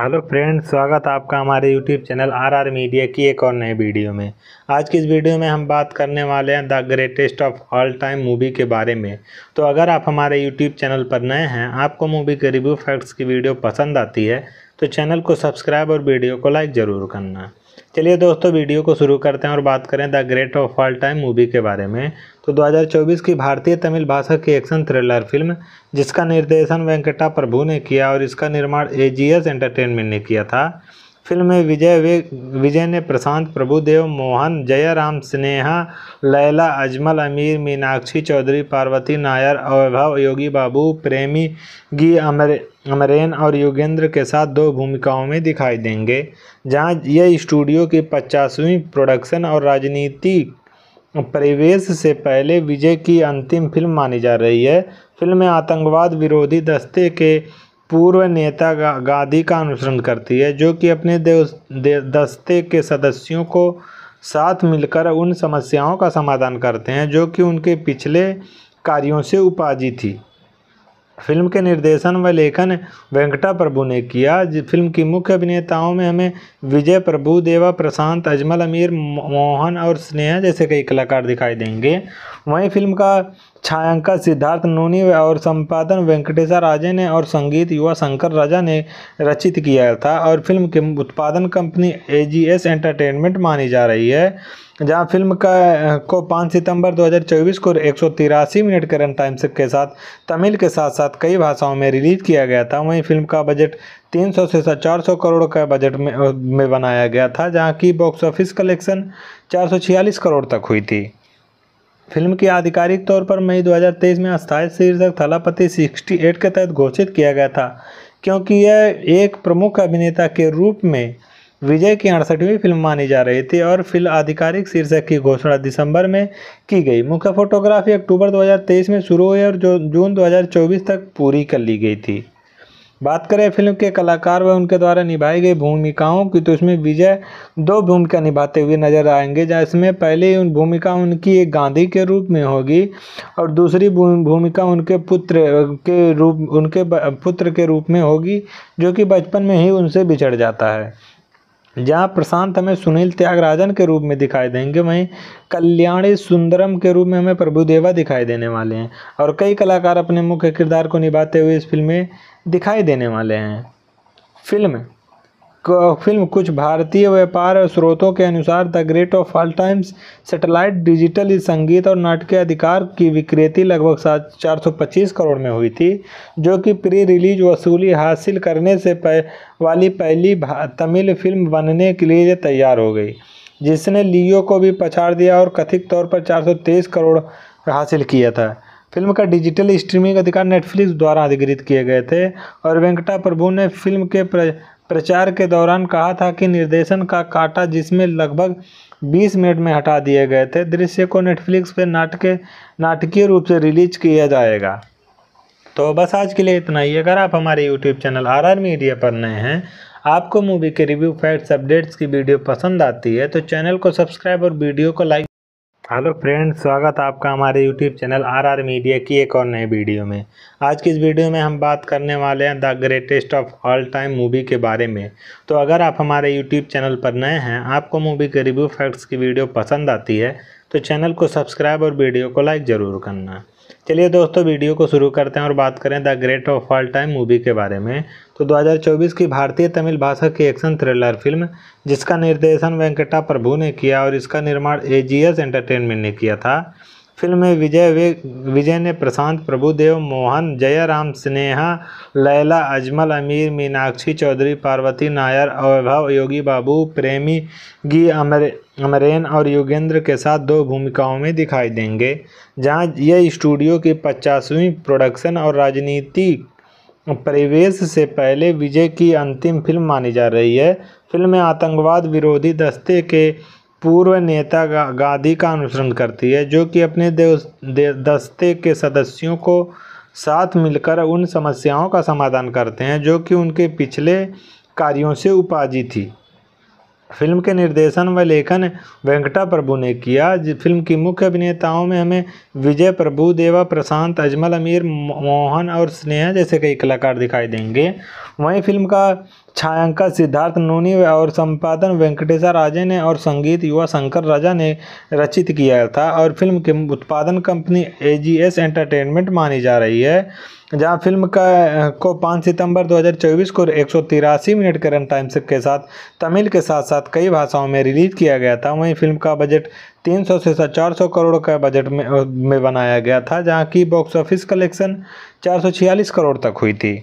हेलो फ्रेंड स्वागत है आपका हमारे यूट्यूब चैनल आरआर मीडिया की एक और नए वीडियो में आज की इस वीडियो में हम बात करने वाले हैं the greatest of all time movie के बारे में तो अगर आप हमारे यूट्यूब चैनल पर नए हैं आपको मूवी के रिव्यू फैक्ट्स की वीडियो पसंद आती है तो चैनल को सब्सक्राइब और वीडियो को लाइक ज़रूर करना चलिए दोस्तों वीडियो को शुरू करते हैं और बात करें the great of all time movie के बारे में तो 2024 की भारतीय तमिल भाषा की एक्शन थ्रिलर फिल्म जिसका निर्देशन वेंकटा प्रभु ने किया और इसका निर्माण ए जी एस एंटरटेनमेंट ने किया था फिल्म में विजय वे विजय ने प्रशांत प्रभुदेव मोहन जयराम स्नेहा लैला अजमल अमीर मीनाक्षी चौधरी पार्वती नायर अवैभव योगी बाबू प्रेमी गी अमर अमरेन और योगेंद्र के साथ दो भूमिकाओं में दिखाई देंगे जहां ये स्टूडियो की पचासवीं प्रोडक्शन और राजनीति परिवेश से पहले विजय की अंतिम फिल्म मानी जा रही है फिल्म में आतंकवाद विरोधी दस्ते के पूर्व नेता गा, गांधी का अनुसरण करती है जो कि अपने दे, दस्ते के सदस्यों को साथ मिलकर उन समस्याओं का समाधान करते हैं जो कि उनके पिछले कार्यों से उपाजी थी फिल्म के निर्देशन व लेखन वेंकटा प्रभु ने किया फिल्म की मुख्य अभिनेताओं में हमें विजय प्रभु देवा प्रशांत अजमल अमीर मोहन और स्नेहा जैसे कई कलाकार दिखाई देंगे वहीं फिल्म का छायांकन सिद्धार्थ नूनी और संपादन वेंकटेशा राजे ने और संगीत युवा शंकर राजा ने रचित किया था और फिल्म के उत्पादन कंपनी ए एंटरटेनमेंट मानी जा रही है जहां फिल्म का को 5 सितंबर 2024 को एक मिनट के रन टाइम के साथ तमिल के साथ साथ कई भाषाओं में रिलीज किया गया था वहीं फिल्म का बजट 300 से 400 करोड़ का बजट में, में बनाया गया था जहां की बॉक्स ऑफिस कलेक्शन 446 करोड़ तक हुई थी फिल्म की आधिकारिक तौर पर मई 2023 में अस्थायी शीर्षक थलापति 68 के तहत घोषित किया गया था क्योंकि यह एक प्रमुख अभिनेता के रूप में विजय की अड़सठवीं फिल्म मानी जा रही थी और फिल्म आधिकारिक शीर्षक की घोषणा दिसंबर में की गई मुख्य फोटोग्राफी अक्टूबर 2023 में शुरू हुई और जो जून 2024 तक पूरी कर ली गई थी बात करें फिल्म के कलाकार व उनके द्वारा निभाई गई भूमिकाओं की तो इसमें विजय दो भूमिका निभाते हुए नजर आएंगे जिसमें पहले पहली उन भूमिका उनकी एक गांधी के रूप में होगी और दूसरी भूमिका उनके पुत्र के रूप उनके पुत्र के रूप में होगी जो कि बचपन में ही उनसे बिछड़ जाता है जहाँ प्रशांत हमें सुनील त्यागराजन के रूप में दिखाई देंगे वहीं कल्याणी सुंदरम के रूप में हमें प्रभुदेवा दिखाई देने वाले हैं और कई कलाकार अपने मुख्य किरदार को निभाते हुए इस फिल्म में दिखाई देने वाले हैं फिल्म फिल्म कुछ भारतीय व्यापार स्रोतों के अनुसार the great of all times satellite digital संगीत और नाटकीय अधिकार की विक्रेति लगभग सात चार सौ पच्चीस करोड़ में हुई थी जो कि प्री रिलीज वसूली हासिल करने से पह, वाली पहली तमिल फिल्म बनने के लिए तैयार हो गई जिसने लियो को भी पछाड़ दिया और कथित तौर पर चार करोड़ हासिल किया था फिल्म का डिजिटल स्ट्रीमिंग अधिकार नेटफ्लिक्स द्वारा अधिकृत किए गए थे और वेंकटा प्रभु ने फिल्म के प्र... प्रचार के दौरान कहा था कि निर्देशन का काटा जिसमें लगभग 20 मिनट में हटा दिए गए थे दृश्य को नेटफ्लिक्स पर नाटक नाटकीय रूप से रिलीज किया जाएगा तो बस आज के लिए इतना ही अगर आप हमारे YouTube channel R R media पर नए हैं आपको मूवी के रिव्यू फैक्ट्स अपडेट्स की वीडियो पसंद आती है तो चैनल को सब्सक्राइब और वीडियो को लाइक हेलो फ्रेंड्स स्वागत है आपका हमारे यूट्यूब चैनल आरआर मीडिया की एक और नए वीडियो में आज की इस वीडियो में हम बात करने वाले हैं the greatest of all time movie के बारे में तो अगर आप हमारे यूट्यूब चैनल पर नए हैं आपको मूवी के रिव्यू फैक्ट्स की वीडियो पसंद आती है तो चैनल को सब्सक्राइब और वीडियो को लाइक ज़रूर करना चलिए दोस्तों वीडियो को शुरू करते हैं और बात करें the great of all time movie के बारे में तो 2024 की भारतीय तमिल भाषा की एक्शन थ्रिलर फिल्म जिसका निर्देशन वेंकटा प्रभु ने किया और इसका निर्माण ए जी एस एंटरटेनमेंट ने किया था फिल्म में विजय वे विजय ने प्रशांत प्रभुदेव मोहन जयराम स्नेहा लैला अजमल अमीर मीनाक्षी चौधरी पार्वती नायर अवैभव योगी बाबू प्रेमी गी अमर अमरेन और योगेंद्र के साथ दो भूमिकाओं में दिखाई देंगे जहां यह स्टूडियो की पचासवीं प्रोडक्शन और राजनीति परिवेश से पहले विजय की अंतिम फिल्म मानी जा रही है फिल्म में आतंकवाद विरोधी दस्ते के पूर्व नेता गांधी का अनुसरण करती है जो कि अपने दस्ते के सदस्यों को साथ मिलकर उन समस्याओं का समाधान करते हैं जो कि उनके पिछले कार्यों से उपाजी थी फिल्म के निर्देशन व लेखन वेंकटा प्रभु ने किया फिल्म की मुख्य अभिनेताओं में हमें विजय प्रभु देवा प्रशांत अजमल अमीर मोहन और स्नेहा जैसे कई कलाकार दिखाई देंगे वहीं फिल्म का छायांकन सिद्धार्थ नूनी और संपादन वेंकटेशा राजे ने और संगीत युवा शंकर राजा ने रचित किया था और फिल्म की उत्पादन कंपनी एजीएस एंटरटेनमेंट मानी जा रही है जहां फिल्म का को 5 सितंबर 2024 को एक मिनट के रन टाइम के साथ तमिल के साथ साथ कई भाषाओं में रिलीज किया गया था वहीं फिल्म का बजट 300 से 400 करोड़ का बजट में, में बनाया गया था जहां की बॉक्स ऑफिस कलेक्शन 446 करोड़ तक हुई थी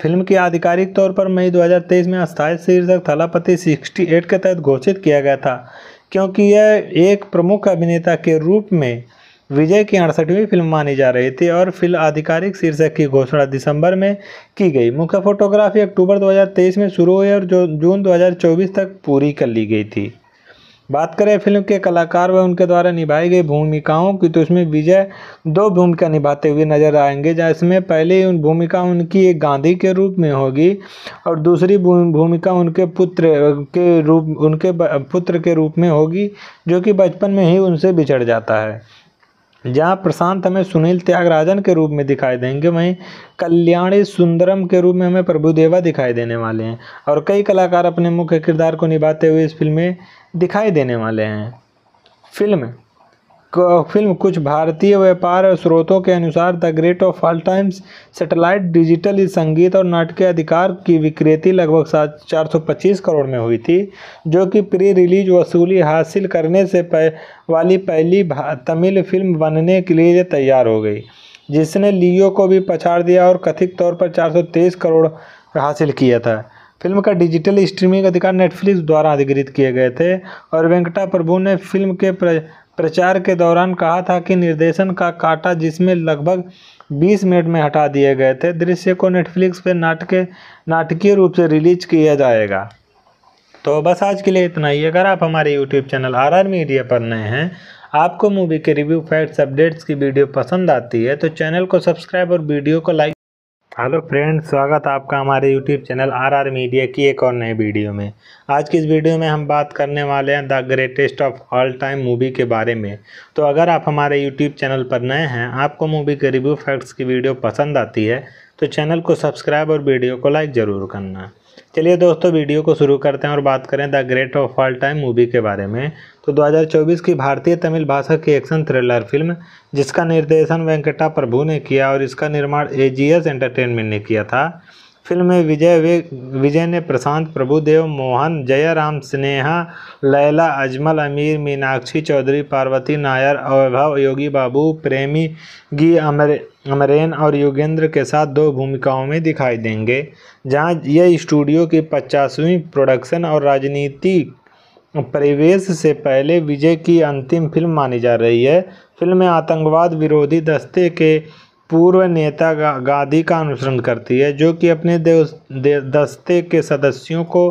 फिल्म की आधिकारिक तौर पर मई 2023 में अस्थायी शीर्षक थलापति 68 के तहत घोषित किया गया था क्योंकि यह एक प्रमुख अभिनेता के रूप में विजय की अड़सठवीं फिल्म मानी जा रही थी और फिल्म आधिकारिक शीर्षक की घोषणा दिसंबर में की गई मुख्य फोटोग्राफी अक्टूबर 2023 में शुरू हुई और जो जून 2024 तक पूरी कर ली गई थी बात करें फिल्म के कलाकार व उनके द्वारा निभाई गई भूमिकाओं की तो इसमें विजय दो भूमिका निभाते हुए नजर आएंगे जिसमें पहले पहली उन भूमिका उनकी एक गांधी के रूप में होगी और दूसरी भूमिका उनके पुत्र के रूप उनके पुत्र के रूप में होगी जो कि बचपन में ही उनसे बिछड़ जाता है जहाँ प्रशांत हमें सुनील त्यागराजन के रूप में दिखाई देंगे वहीं कल्याणी सुंदरम के रूप में हमें प्रभुदेवा दिखाई देने वाले हैं और कई कलाकार अपने मुख्य किरदार को निभाते हुए इस फिल्म में दिखाई देने वाले हैं फिल्म फिल्म कुछ भारतीय व्यापार स्रोतों के अनुसार the great of all times satellite digital संगीत और नाटकीय अधिकार की विक्रेति लगभग सात चार सौ पच्चीस करोड़ में हुई थी जो कि प्री रिलीज वसूली हासिल करने से पह, वाली पहली तमिल फिल्म बनने के लिए तैयार हो गई जिसने लियो को भी पछाड़ दिया और कथित तौर पर चार करोड़ हासिल किया था फिल्म का डिजिटल स्ट्रीमिंग अधिकार नेटफ्लिक्स द्वारा अधिकृत किए गए थे और वेंकटा प्रभु ने फिल्म के प्रचार के दौरान कहा था कि निर्देशन का काटा जिसमें लगभग 20 मिनट में हटा दिए गए थे दृश्य को नेटफ्लिक्स पर नाटक नाटकीय रूप से रिलीज किया जाएगा तो बस आज के लिए इतना ही अगर आप हमारे YouTube channel R R media पर नए हैं आपको मूवी के रिव्यू फैक्ट्स अपडेट्स की वीडियो पसंद आती है तो चैनल को सब्सक्राइब और वीडियो को लाइक हेलो फ्रेंड्स स्वागत है आपका हमारे YouTube channel R R media की एक और नए वीडियो में आज की इस वीडियो में हम बात करने वाले हैं the greatest of all time movie के बारे में तो अगर आप हमारे यूट्यूब चैनल पर नए हैं आपको मूवी के रिव्यू फैक्ट्स की वीडियो पसंद आती है तो चैनल को सब्सक्राइब और वीडियो को लाइक ज़रूर करना चलिए दोस्तों वीडियो को शुरू करते हैं और बात करें the great of all time movie के बारे में तो 2024 की भारतीय तमिल भाषा की एक्शन थ्रिलर फिल्म जिसका निर्देशन वेंकटा प्रभु ने किया और इसका निर्माण ए जी एस एंटरटेनमेंट ने किया था फिल्म में विजय वे विजय ने प्रशांत प्रभुदेव मोहन जयराम स्नेहा लैला अजमल अमीर मीनाक्षी चौधरी पार्वती नायर अवैभव योगी बाबू प्रेमी गी अमर अमरेन और योगेंद्र के साथ दो भूमिकाओं में दिखाई देंगे जहां यह स्टूडियो की पचासवीं प्रोडक्शन और राजनीति परिवेश से पहले विजय की अंतिम फिल्म मानी जा रही है फिल्म में आतंकवाद विरोधी दस्ते के पूर्व नेता गांधी का अनुसरण करती है जो कि अपने दस्ते के सदस्यों को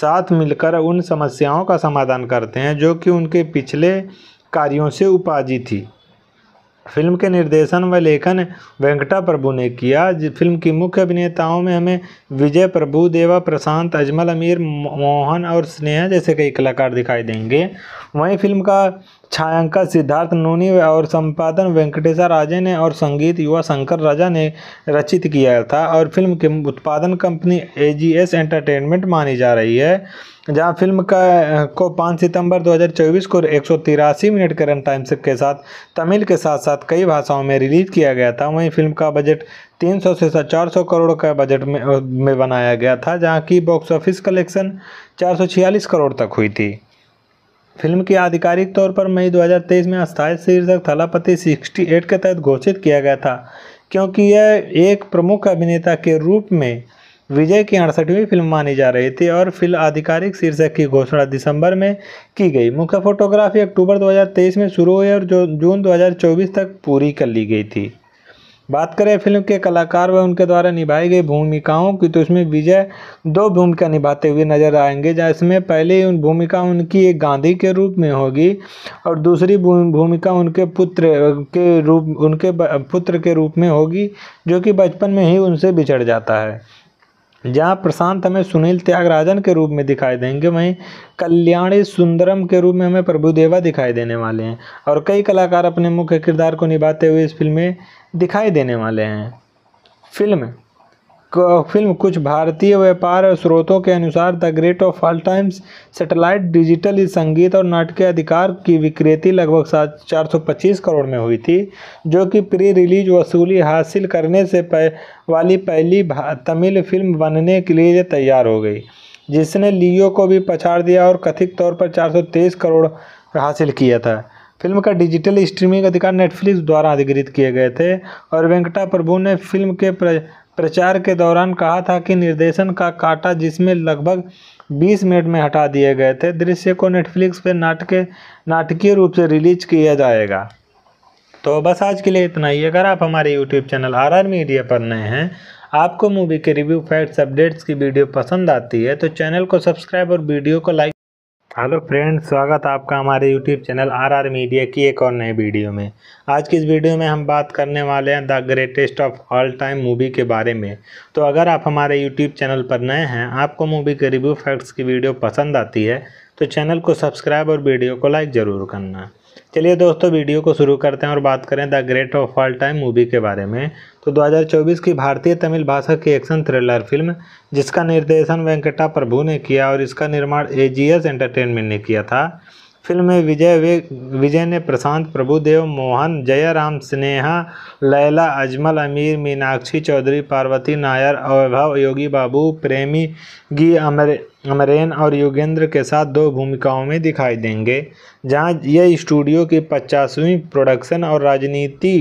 साथ मिलकर उन समस्याओं का समाधान करते हैं जो कि उनके पिछले कार्यों से उपाजी थी फिल्म के निर्देशन व लेखन वेंकटा प्रभु ने किया फिल्म की मुख्य अभिनेताओं में हमें विजय प्रभु देवा प्रशांत अजमल अमीर मोहन और स्नेहा जैसे कई कलाकार दिखाई देंगे वहीं फिल्म का छायांकन सिद्धार्थ नूनी और संपादन वेंकटेशा राजे ने और संगीत युवा शंकर राजा ने रचित किया था और फिल्म की उत्पादन कंपनी एजीएस एंटरटेनमेंट मानी जा रही है जहां फिल्म का को 5 सितंबर 2024 को एक मिनट के रन टाइम के साथ तमिल के साथ साथ कई भाषाओं में रिलीज किया गया था वहीं फिल्म का बजट 300 से 400 करोड़ का बजट में, में बनाया गया था जहाँ की बॉक्स ऑफिस कलेक्शन चार करोड़ तक हुई थी फिल्म की आधिकारिक तौर पर मई 2023 में अस्थायी शीर्षक थलापति 68 के तहत घोषित किया गया था क्योंकि यह एक प्रमुख अभिनेता के रूप में विजय की अड़सठवीं फिल्म मानी जा रही थी और फिल्म आधिकारिक शीर्षक की घोषणा दिसंबर में की गई मुख्य फोटोग्राफी अक्टूबर 2023 में शुरू हुई और जो जून 2024 तक पूरी कर ली गई थी बात करें फिल्म के कलाकार व उनके द्वारा निभाई गई भूमिकाओं की तो इसमें विजय दो भूमिका निभाते हुए नजर आएंगे जहाँ इसमें पहली उन भूमिका उनकी एक गांधी के रूप में होगी और दूसरी भूमिका उनके पुत्र के रूप उनके पुत्र के रूप में होगी जो कि बचपन में ही उनसे बिछड़ जाता है जहाँ प्रशांत हमें सुनील त्यागराजन के रूप में दिखाई देंगे वहीं कल्याणी सुंदरम के रूप में हमें प्रभुदेवा दिखाई देने वाले हैं और कई कलाकार अपने मुख्य किरदार को निभाते हुए इस फिल्म में दिखाई देने वाले हैं फिल्म फिल्म कुछ भारतीय व्यापार स्रोतों के अनुसार the great of all times satellite digital संगीत और नाटकीय अधिकार की विक्रेती लगभग सात चार सौ पच्चीस करोड़ में हुई थी जो कि प्री रिलीज वसूली हासिल करने से पह, वाली पहली तमिल फिल्म बनने के लिए तैयार हो गई जिसने लियो को भी पछाड़ दिया और कथित तौर पर चार करोड़ हासिल किया था फिल्म का डिजिटल स्ट्रीमिंग अधिकार नेटफ्लिक्स द्वारा अधिकृत किए गए थे और वेंकटा प्रभु ने फिल्म के प्रचार के दौरान कहा था कि निर्देशन का काटा जिसमें लगभग 20 मिनट में हटा दिए गए थे दृश्य को नेटफ्लिक्स पर नाटक नाटकीय रूप से रिलीज किया जाएगा तो बस आज के लिए इतना ही अगर आप हमारे YouTube channel R R media पर नए हैं आपको मूवी के रिव्यू फैक्ट्स अपडेट्स की वीडियो पसंद आती है तो चैनल को सब्सक्राइब और वीडियो को लाइक हेलो फ्रेंड्स स्वागत है आपका हमारे YouTube channel R R media की एक और नए वीडियो में आज की इस वीडियो में हम बात करने वाले हैं the greatest of all time movie के बारे में तो अगर आप हमारे यूट्यूब चैनल पर नए हैं आपको मूवी के रिव्यू फैक्ट्स की वीडियो पसंद आती है तो चैनल को सब्सक्राइब और वीडियो को लाइक ज़रूर करना चलिए दोस्तों वीडियो को शुरू करते हैं और बात करें the great of all time movie के बारे में तो 2024 की भारतीय तमिल भाषा की एक्शन थ्रिलर फिल्म जिसका निर्देशन वेंकटा प्रभु ने किया और इसका निर्माण ए जी एस एंटरटेनमेंट ने किया था फिल्म में विजय वे विजय ने प्रशांत प्रभुदेव मोहन जयराम स्नेहा लैला अजमल अमीर मीनाक्षी चौधरी पार्वती नायर अवैभव योगी बाबू प्रेमी गी अमर अमरेन और योगेंद्र के साथ दो भूमिकाओं में दिखाई देंगे जहां यह स्टूडियो की पचासवीं प्रोडक्शन और राजनीति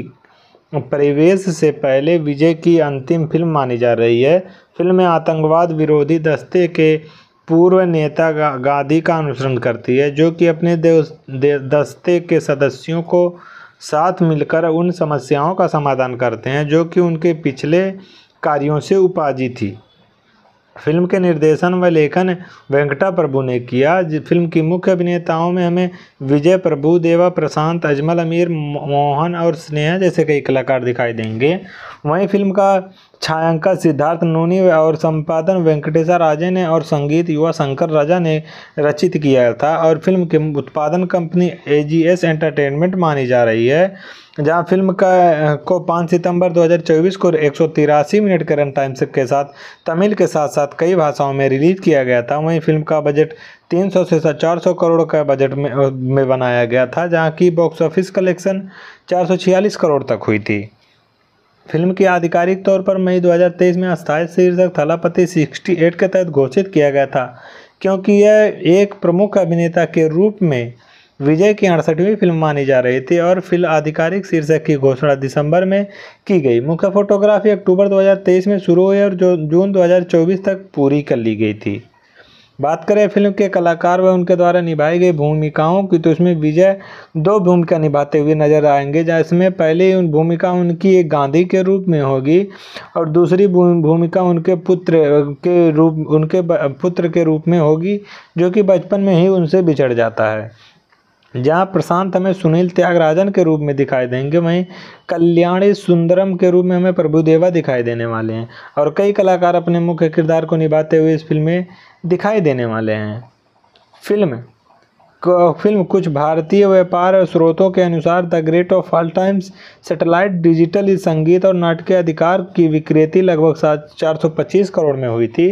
परिवेश से पहले विजय की अंतिम फिल्म मानी जा रही है फिल्म में आतंकवाद विरोधी दस्ते के पूर्व नेता गांधी का अनुसरण करती है जो कि अपने दस्ते के सदस्यों को साथ मिलकर उन समस्याओं का समाधान करते हैं जो कि उनके पिछले कार्यों से उपाजी थी फिल्म के निर्देशन व लेखन वेंकटा प्रभु ने किया फिल्म की मुख्य अभिनेताओं में हमें विजय प्रभु देवा प्रशांत अजमल अमीर मोहन और स्नेहा जैसे कई कलाकार दिखाई देंगे वहीं फिल्म का छायांकन सिद्धार्थ नूनी और संपादन वेंकटेशा राजे ने और संगीत युवा शंकर राजा ने रचित किया था और फिल्म के उत्पादन company A G S entertainment मानी जा रही है जहां फिल्म का को 5 सितंबर 2024 को एक मिनट के रन टाइम के साथ तमिल के साथ साथ कई भाषाओं में रिलीज किया गया था वहीं फिल्म का बजट 300 से 400 करोड़ का बजट में, में बनाया गया था जहां की बॉक्स ऑफिस कलेक्शन 446 करोड़ तक हुई थी फिल्म की आधिकारिक तौर पर मई 2023 में अस्थायी शीर्षक थलापति 68 के तहत घोषित किया गया था क्योंकि यह एक प्रमुख अभिनेता के रूप में विजय की अड़सठवीं फिल्म मानी जा रही थी और फिल्म आधिकारिक शीर्षक की घोषणा दिसंबर में की गई मुख्य फोटोग्राफी अक्टूबर 2023 में शुरू हुई और जो जून 2024 तक पूरी कर ली गई थी बात करें फिल्म के कलाकार व उनके द्वारा निभाई गई भूमिकाओं की तो इसमें विजय दो भूमिका निभाते हुए नजर आएंगे जहाँ इसमें पहली उन भूमिका उनकी एक गांधी के रूप में होगी और दूसरी भूमिका उनके पुत्र के रूप उनके पुत्र के रूप में होगी जो कि बचपन में ही उनसे बिछड़ जाता है जहाँ प्रशांत हमें सुनील त्यागराजन के रूप में दिखाई देंगे वहीं कल्याणी सुंदरम के रूप में हमें प्रभुदेवा दिखाई देने वाले हैं और कई कलाकार अपने मुख्य किरदार को निभाते हुए इस फिल्म में दिखाई देने वाले हैं फिल्म फिल्म कुछ भारतीय व्यापार स्रोतों के अनुसार the great of all times satellite digital संगीत और नाटकीय अधिकार की विक्रेती लगभग सात चार सौ पच्चीस करोड़ में हुई थी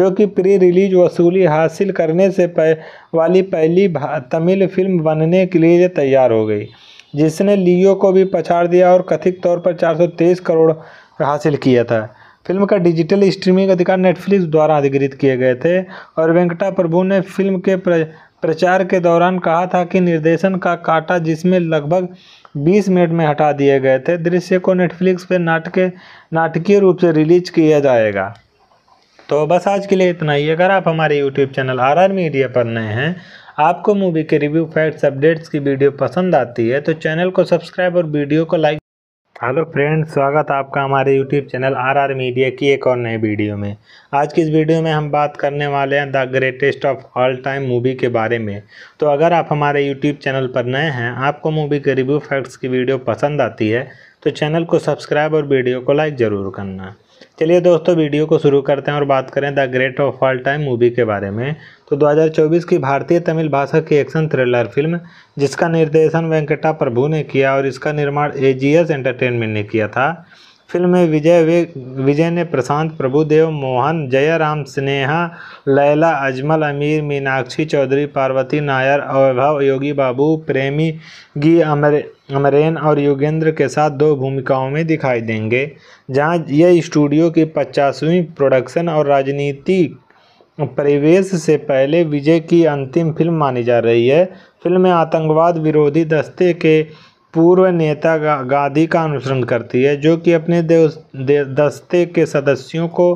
जो कि प्री रिलीज वसूली हासिल करने से पह, वाली पहली तमिल फिल्म बनने के लिए तैयार हो गई जिसने लियो को भी पछाड़ दिया और कथित तौर पर चार करोड़ हासिल किया था फिल्म का डिजिटल स्ट्रीमिंग अधिकार नेटफ्लिक्स द्वारा अधिकृत किए गए थे और वेंकटा प्रभु ने फिल्म के प्रचार के दौरान कहा था कि निर्देशन का काटा जिसमें लगभग 20 मिनट में हटा दिए गए थे दृश्य को नेटफ्लिक्स पर नाटक नाटकीय रूप से रिलीज किया जाएगा तो बस आज के लिए इतना ही अगर आप हमारे YouTube channel R R media पर नए हैं आपको मूवी के रिव्यू फैक्ट्स अपडेट्स की वीडियो पसंद आती है तो चैनल को सब्सक्राइब और वीडियो को लाइक हेलो फ्रेंड्स स्वागत आपका हमारे यूट्यूब चैनल आरआर मीडिया की एक और नए वीडियो में आज की इस वीडियो में हम बात करने वाले हैं the greatest of all time movie के बारे में तो अगर आप हमारे यूट्यूब चैनल पर नए हैं आपको मूवी के रिव्यू फैक्ट्स की वीडियो पसंद आती है तो चैनल को सब्सक्राइब और वीडियो को लाइक ज़रूर करना चलिए दोस्तों वीडियो को शुरू करते हैं और बात करें the great of all time movie के बारे में तो 2024 की भारतीय तमिल भाषा की एक्शन थ्रिलर फिल्म जिसका निर्देशन वेंकटा प्रभु ने किया और इसका निर्माण एजीएस एंटरटेनमेंट ने किया था फिल्म में विजय वे विजय ने प्रशांत प्रभुदेव मोहन जयराम स्नेहा लैला अजमल अमीर मीनाक्षी चौधरी पार्वती नायर अवैभव योगी बाबू प्रेमी गी अमर अमरेन और योगेंद्र के साथ दो भूमिकाओं में दिखाई देंगे जहां यह स्टूडियो की पचासवीं प्रोडक्शन और राजनीति प्रवेश से पहले विजय की अंतिम फिल्म मानी जा रही है फिल्म में आतंकवाद विरोधी दस्ते के पूर्व नेता गा, गांधी का अनुसरण करती है जो कि अपने दस्ते के सदस्यों को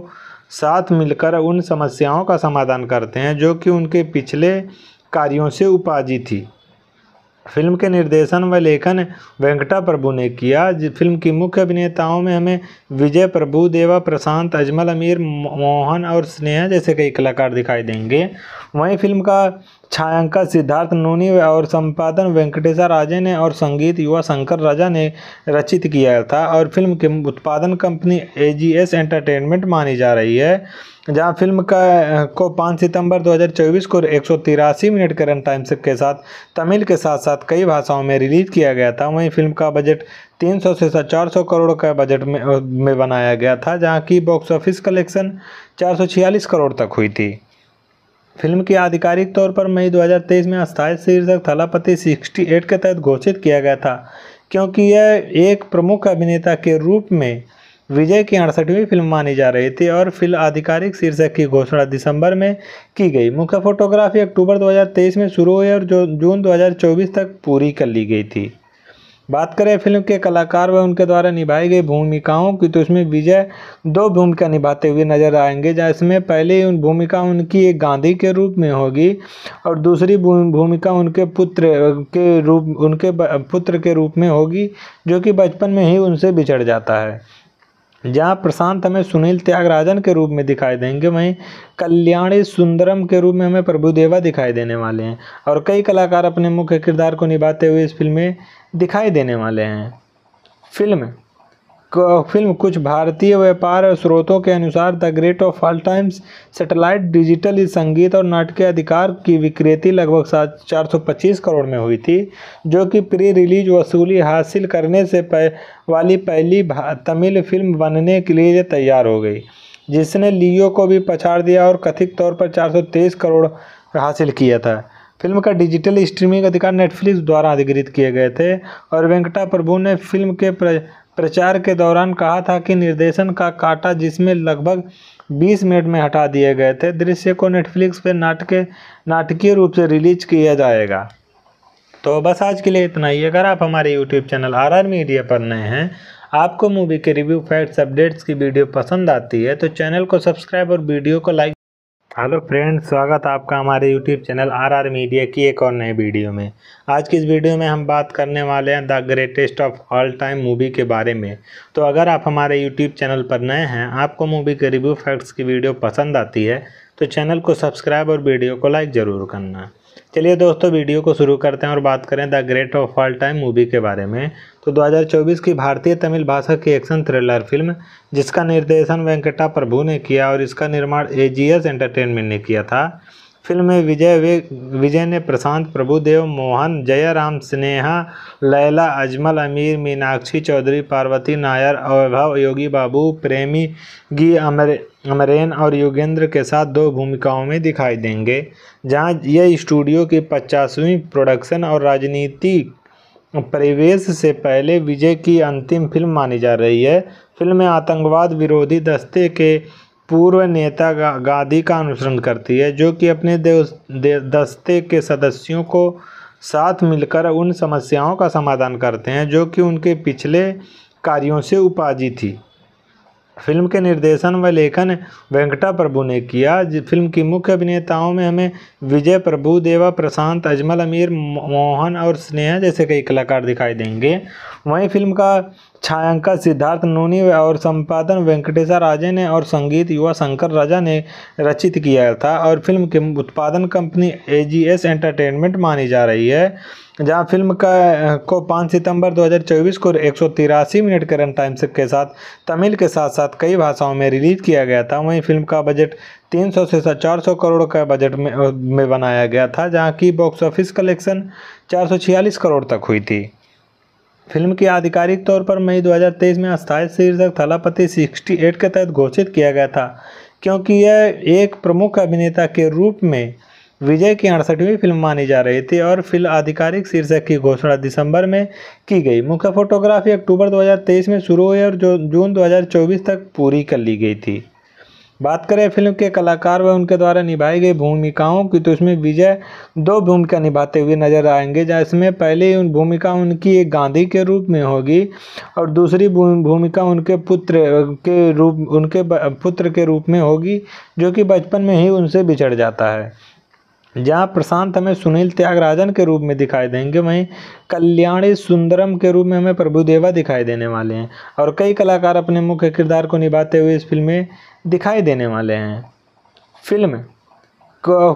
साथ मिलकर उन समस्याओं का समाधान करते हैं जो कि उनके पिछले कार्यों से उपाजी थी फिल्म के निर्देशन व लेखन वेंकटा प्रभु ने किया फिल्म की मुख्य अभिनेताओं में हमें विजय प्रभु देवा प्रशांत अजमल अमीर मोहन और स्नेहा जैसे कई कलाकार दिखाई देंगे वहीं फिल्म का छायांकन सिद्धार्थ नूनी और संपादन वेंकटेशा राजे ने और संगीत युवा शंकर राजा ने रचित किया था और फिल्म के उत्पादन कंपनी ए एंटरटेनमेंट मानी जा रही है जहां फिल्म का को 5 सितंबर 2024 को एक मिनट के रन टाइम के साथ तमिल के साथ साथ कई भाषाओं में रिलीज किया गया था वहीं फिल्म का बजट 300 से 400 करोड़ का बजट में, में बनाया गया था जहां की बॉक्स ऑफिस कलेक्शन 446 करोड़ तक हुई थी फिल्म की आधिकारिक तौर पर मई 2023 में अस्थायी शीर्षक थलापति सिक्सटी के तहत घोषित किया गया था क्योंकि यह एक प्रमुख अभिनेता के रूप में विजय की अड़सठवीं फिल्म मानी जा रही थी और फिल्म आधिकारिक शीर्षक की घोषणा दिसंबर में की गई मुख्य फोटोग्राफी अक्टूबर 2023 में शुरू हुई और जो जून 2024 तक पूरी कर ली गई थी बात करें फिल्म के कलाकार व उनके द्वारा निभाई गई भूमिकाओं की तो इसमें विजय दो भूमिका निभाते हुए नजर आएंगे जहाँ इसमें पहली उन भूमिका उनकी एक गांधी के रूप में होगी और दूसरी भूमिका उनके पुत्र के रूप उनके पुत्र के रूप में होगी जो कि बचपन में ही उनसे बिछड़ जाता है जहाँ प्रशांत हमें सुनील त्यागराजन के रूप में दिखाई देंगे वहीं कल्याणी सुंदरम के रूप में हमें प्रभुदेवा दिखाई देने वाले हैं और कई कलाकार अपने मुख्य किरदार को निभाते हुए इस फिल्म में दिखाई देने वाले हैं फिल्म फिल्म कुछ भारतीय व्यापार स्रोतों के अनुसार the great of all times satellite digital संगीत और नाटकीय अधिकार की विक्रेती लगभग सात चार सौ पच्चीस करोड़ में हुई थी जो कि प्री रिलीज वसूली हासिल करने से पह, वाली पहली तमिल फिल्म बनने के लिए तैयार हो गई जिसने लियो को भी पछाड़ दिया और कथित तौर पर चार करोड़ हासिल किया था फिल्म का डिजिटल स्ट्रीमिंग अधिकार नेटफ्लिक्स द्वारा अधिकृत किए गए थे और वेंकटा प्रभु ने फिल्म के प्र... प्रचार के दौरान कहा था कि निर्देशन का काटा जिसमें लगभग 20 मिनट में हटा दिए गए थे दृश्य को नेटफ्लिक्स पर नाटक नाटकीय रूप से रिलीज किया जाएगा तो बस आज के लिए इतना ही अगर आप हमारे YouTube channel R R media पर नए हैं आपको मूवी के रिव्यू फैक्ट्स अपडेट्स की वीडियो पसंद आती है तो चैनल को सब्सक्राइब और वीडियो को लाइक हेलो फ्रेंड स्वागत आपका हमारे यूट्यूब चैनल आरआर मीडिया की एक और नए वीडियो में आज की इस वीडियो में हम बात करने वाले हैं the greatest of all time movie के बारे में तो अगर आप हमारे यूट्यूब चैनल पर नए हैं आपको मूवी के रिव्यू फैक्ट्स की वीडियो पसंद आती है तो चैनल को सब्सक्राइब और वीडियो को लाइक ज़रूर करना चलिए दोस्तों वीडियो को शुरू करते हैं और बात करें the great of all time movie के बारे में तो 2024 की भारतीय तमिल भाषा की एक्शन थ्रिलर फिल्म जिसका निर्देशन वेंकटा प्रभु ने किया और इसका निर्माण ए जी एस एंटरटेनमेंट ने किया था फिल्म में विजय वे विजय ने प्रशांत प्रभुदेव मोहन जयराम स्नेहा लैला अजमल अमीर मीनाक्षी चौधरी पार्वती नायर अवैभव योगी बाबू प्रेमी गी अमरे अमरेन और योगेंद्र के साथ दो भूमिकाओं में दिखाई देंगे जहां यह स्टूडियो की पचासवीं प्रोडक्शन और राजनीति परिवेश से पहले विजय की अंतिम फिल्म मानी जा रही है फिल्म में आतंकवाद विरोधी दस्ते के पूर्व नेता गांधी का अनुसरण करती है जो कि अपने दस्ते के सदस्यों को साथ मिलकर उन समस्याओं का समाधान करते हैं जो कि उनके पिछले कार्यों से उपाजी थी फिल्म के निर्देशन व लेखन वेंकटा प्रभु ने किया फिल्म की मुख्य अभिनेताओं में हमें विजय प्रभु देवा प्रशांत अजमल अमीर मोहन और स्नेहा जैसे कई कलाकार दिखाई देंगे वहीं फिल्म का छायांकन सिद्धार्थ नूनी और संपादन वेंकटेशा राजे ने और संगीत युवा शंकर राजा ने रचित किया था और फिल्म के उत्पादन कंपनी एजीएस एंटरटेनमेंट मानी जा रही है जहां फिल्म का को 5 सितंबर 2024 को एक मिनट के रन टाइम के साथ तमिल के साथ साथ कई भाषाओं में रिलीज किया गया था वहीं फिल्म का बजट 300 से 400 करोड़ का बजट में, में बनाया गया था जहाँ की बॉक्स ऑफिस कलेक्शन चार करोड़ तक हुई थी फिल्म की आधिकारिक तौर पर मई 2023 में अस्थायी शीर्षक थलापति 68 के तहत घोषित किया गया था क्योंकि यह एक प्रमुख अभिनेता के रूप में विजय की अड़सठवीं फिल्म मानी जा रही थी और फिल्म आधिकारिक शीर्षक की घोषणा दिसंबर में की गई मुख्य फोटोग्राफी अक्टूबर 2023 में शुरू हुई और जो जून 2024 तक पूरी कर ली गई थी बात करें फिल्म के कलाकार व उनके द्वारा निभाई गई भूमिकाओं की तो इसमें विजय दो भूमिका निभाते हुए नजर आएंगे जहाँ इसमें पहली उन भूमिका उनकी एक गांधी के रूप में होगी और दूसरी भूमिका उनके पुत्र के रूप उनके पुत्र के रूप में होगी जो कि बचपन में ही उनसे बिछड़ जाता है जहाँ प्रशांत हमें सुनील त्यागराजन के रूप में दिखाई देंगे वहीं कल्याणी सुंदरम के रूप में हमें प्रभुदेवा दिखाई देने वाले हैं और कई कलाकार अपने मुख्य किरदार को निभाते हुए इस फिल्म में दिखाई देने वाले हैं फिल्म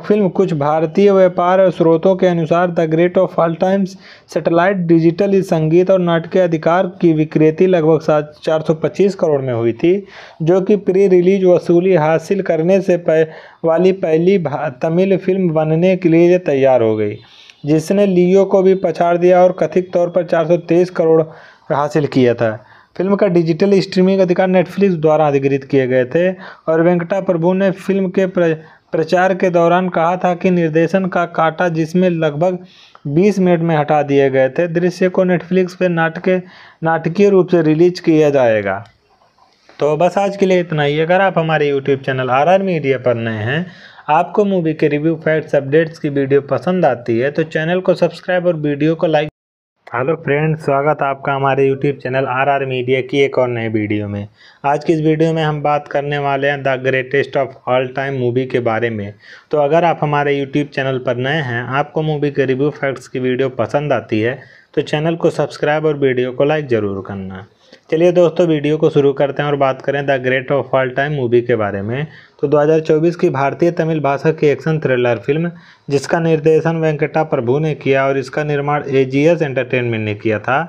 फिल्म कुछ भारतीय व्यापार स्रोतों के अनुसार the great of all times satellite digital संगीत और नाटकीय अधिकार की विक्रेती लगभग सात चार सौ पच्चीस करोड़ में हुई थी जो कि प्री रिलीज वसूली हासिल करने से पह, वाली पहली तमिल फिल्म बनने के लिए तैयार हो गई जिसने लियो को भी पछाड़ दिया और कथित तौर पर चार करोड़ हासिल किया था फिल्म का डिजिटल स्ट्रीमिंग अधिकार नेटफ्लिक्स द्वारा अधिकृत किए गए थे और वेंकटा प्रभु ने फिल्म के प्रचार के दौरान कहा था कि निर्देशन का काटा जिसमें लगभग 20 मिनट में हटा दिए गए थे दृश्य को नेटफ्लिक्स पर नाटक नाटकीय रूप से रिलीज किया जाएगा तो बस आज के लिए इतना ही अगर आप हमारे YouTube channel R R media पर नए हैं आपको मूवी के रिव्यू फैक्ट्स अपडेट्स की वीडियो पसंद आती है तो चैनल को सब्सक्राइब और वीडियो को लाइक हेलो फ्रेंड स्वागत आपका हमारे यूट्यूब चैनल आरआर मीडिया की एक और नए वीडियो में आज की इस वीडियो में हम बात करने वाले हैं the greatest of all time movie के बारे में तो अगर आप हमारे यूट्यूब चैनल पर नए हैं आपको मूवी के रिव्यू फैक्ट्स की वीडियो पसंद आती है तो चैनल को सब्सक्राइब और वीडियो को लाइक ज़रूर करना चलिए दोस्तों वीडियो को शुरू करते हैं और बात करें the great of all time movie के बारे में तो 2024 की भारतीय तमिल भाषा की एक्शन थ्रिलर फिल्म जिसका निर्देशन वेंकटा प्रभु ने किया और इसका निर्माण ए जी एस एंटरटेनमेंट ने किया था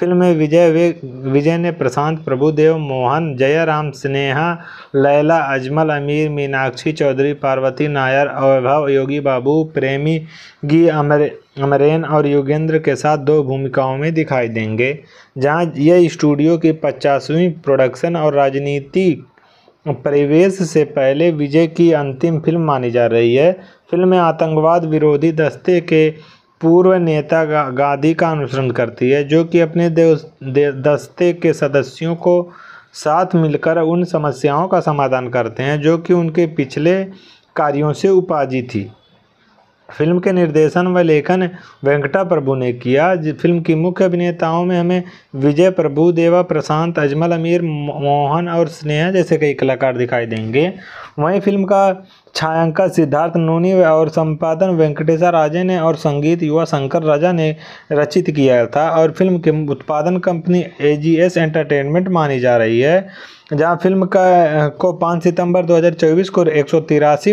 फिल्म में विजय वे विजय ने प्रशांत प्रभुदेव मोहन जयराम स्नेहा लैला अजमल अमीर मीनाक्षी चौधरी पार्वती नायर अवैभव योगी बाबू प्रेमी गी अमर अमरेन और योगेंद्र के साथ दो भूमिकाओं में दिखाई देंगे जहां ये स्टूडियो की पचासवीं प्रोडक्शन और राजनीति परिवेश से पहले विजय की अंतिम फिल्म मानी जा रही है फिल्म में आतंकवाद विरोधी दस्ते के पूर्व नेता गा, गांधी का अनुसरण करती है जो कि अपने दे, दस्ते के सदस्यों को साथ मिलकर उन समस्याओं का समाधान करते हैं जो कि उनके पिछले कार्यों से उपाजी थी फिल्म के निर्देशन व लेखन वेंकटा प्रभु ने किया फिल्म की मुख्य अभिनेताओं में हमें विजय प्रभु देवा प्रशांत अजमल अमीर मोहन और स्नेहा जैसे कई कलाकार दिखाई देंगे वहीं फिल्म का छायांकन सिद्धार्थ नूनी और संपादन वेंकटेशा राजे ने और संगीत युवा शंकर राजा ने रचित किया था और फिल्म के उत्पादन कंपनी ए एंटरटेनमेंट मानी जा रही है जहां फिल्म का को 5 सितंबर 2024 को एक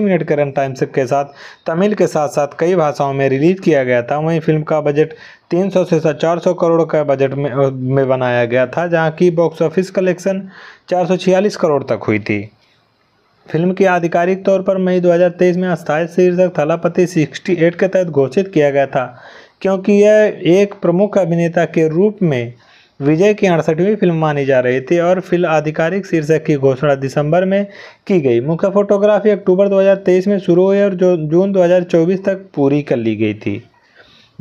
मिनट के रन टाइम के साथ तमिल के साथ साथ कई भाषाओं में रिलीज किया गया था वहीं फिल्म का बजट 300 से 400 करोड़ का बजट में, में बनाया गया था जहां की बॉक्स ऑफिस कलेक्शन 446 करोड़ तक हुई थी फिल्म की आधिकारिक तौर पर मई 2023 में अस्थायी शीर्षक थलापति 68 के तहत घोषित किया गया था क्योंकि यह एक प्रमुख अभिनेता के रूप में विजय की अड़सठवीं फिल्म मानी जा रही थी और फिल्म आधिकारिक शीर्षक की घोषणा दिसंबर में की गई मुख्य फोटोग्राफी अक्टूबर 2023 में शुरू हुई और जो जून 2024 तक पूरी कर ली गई थी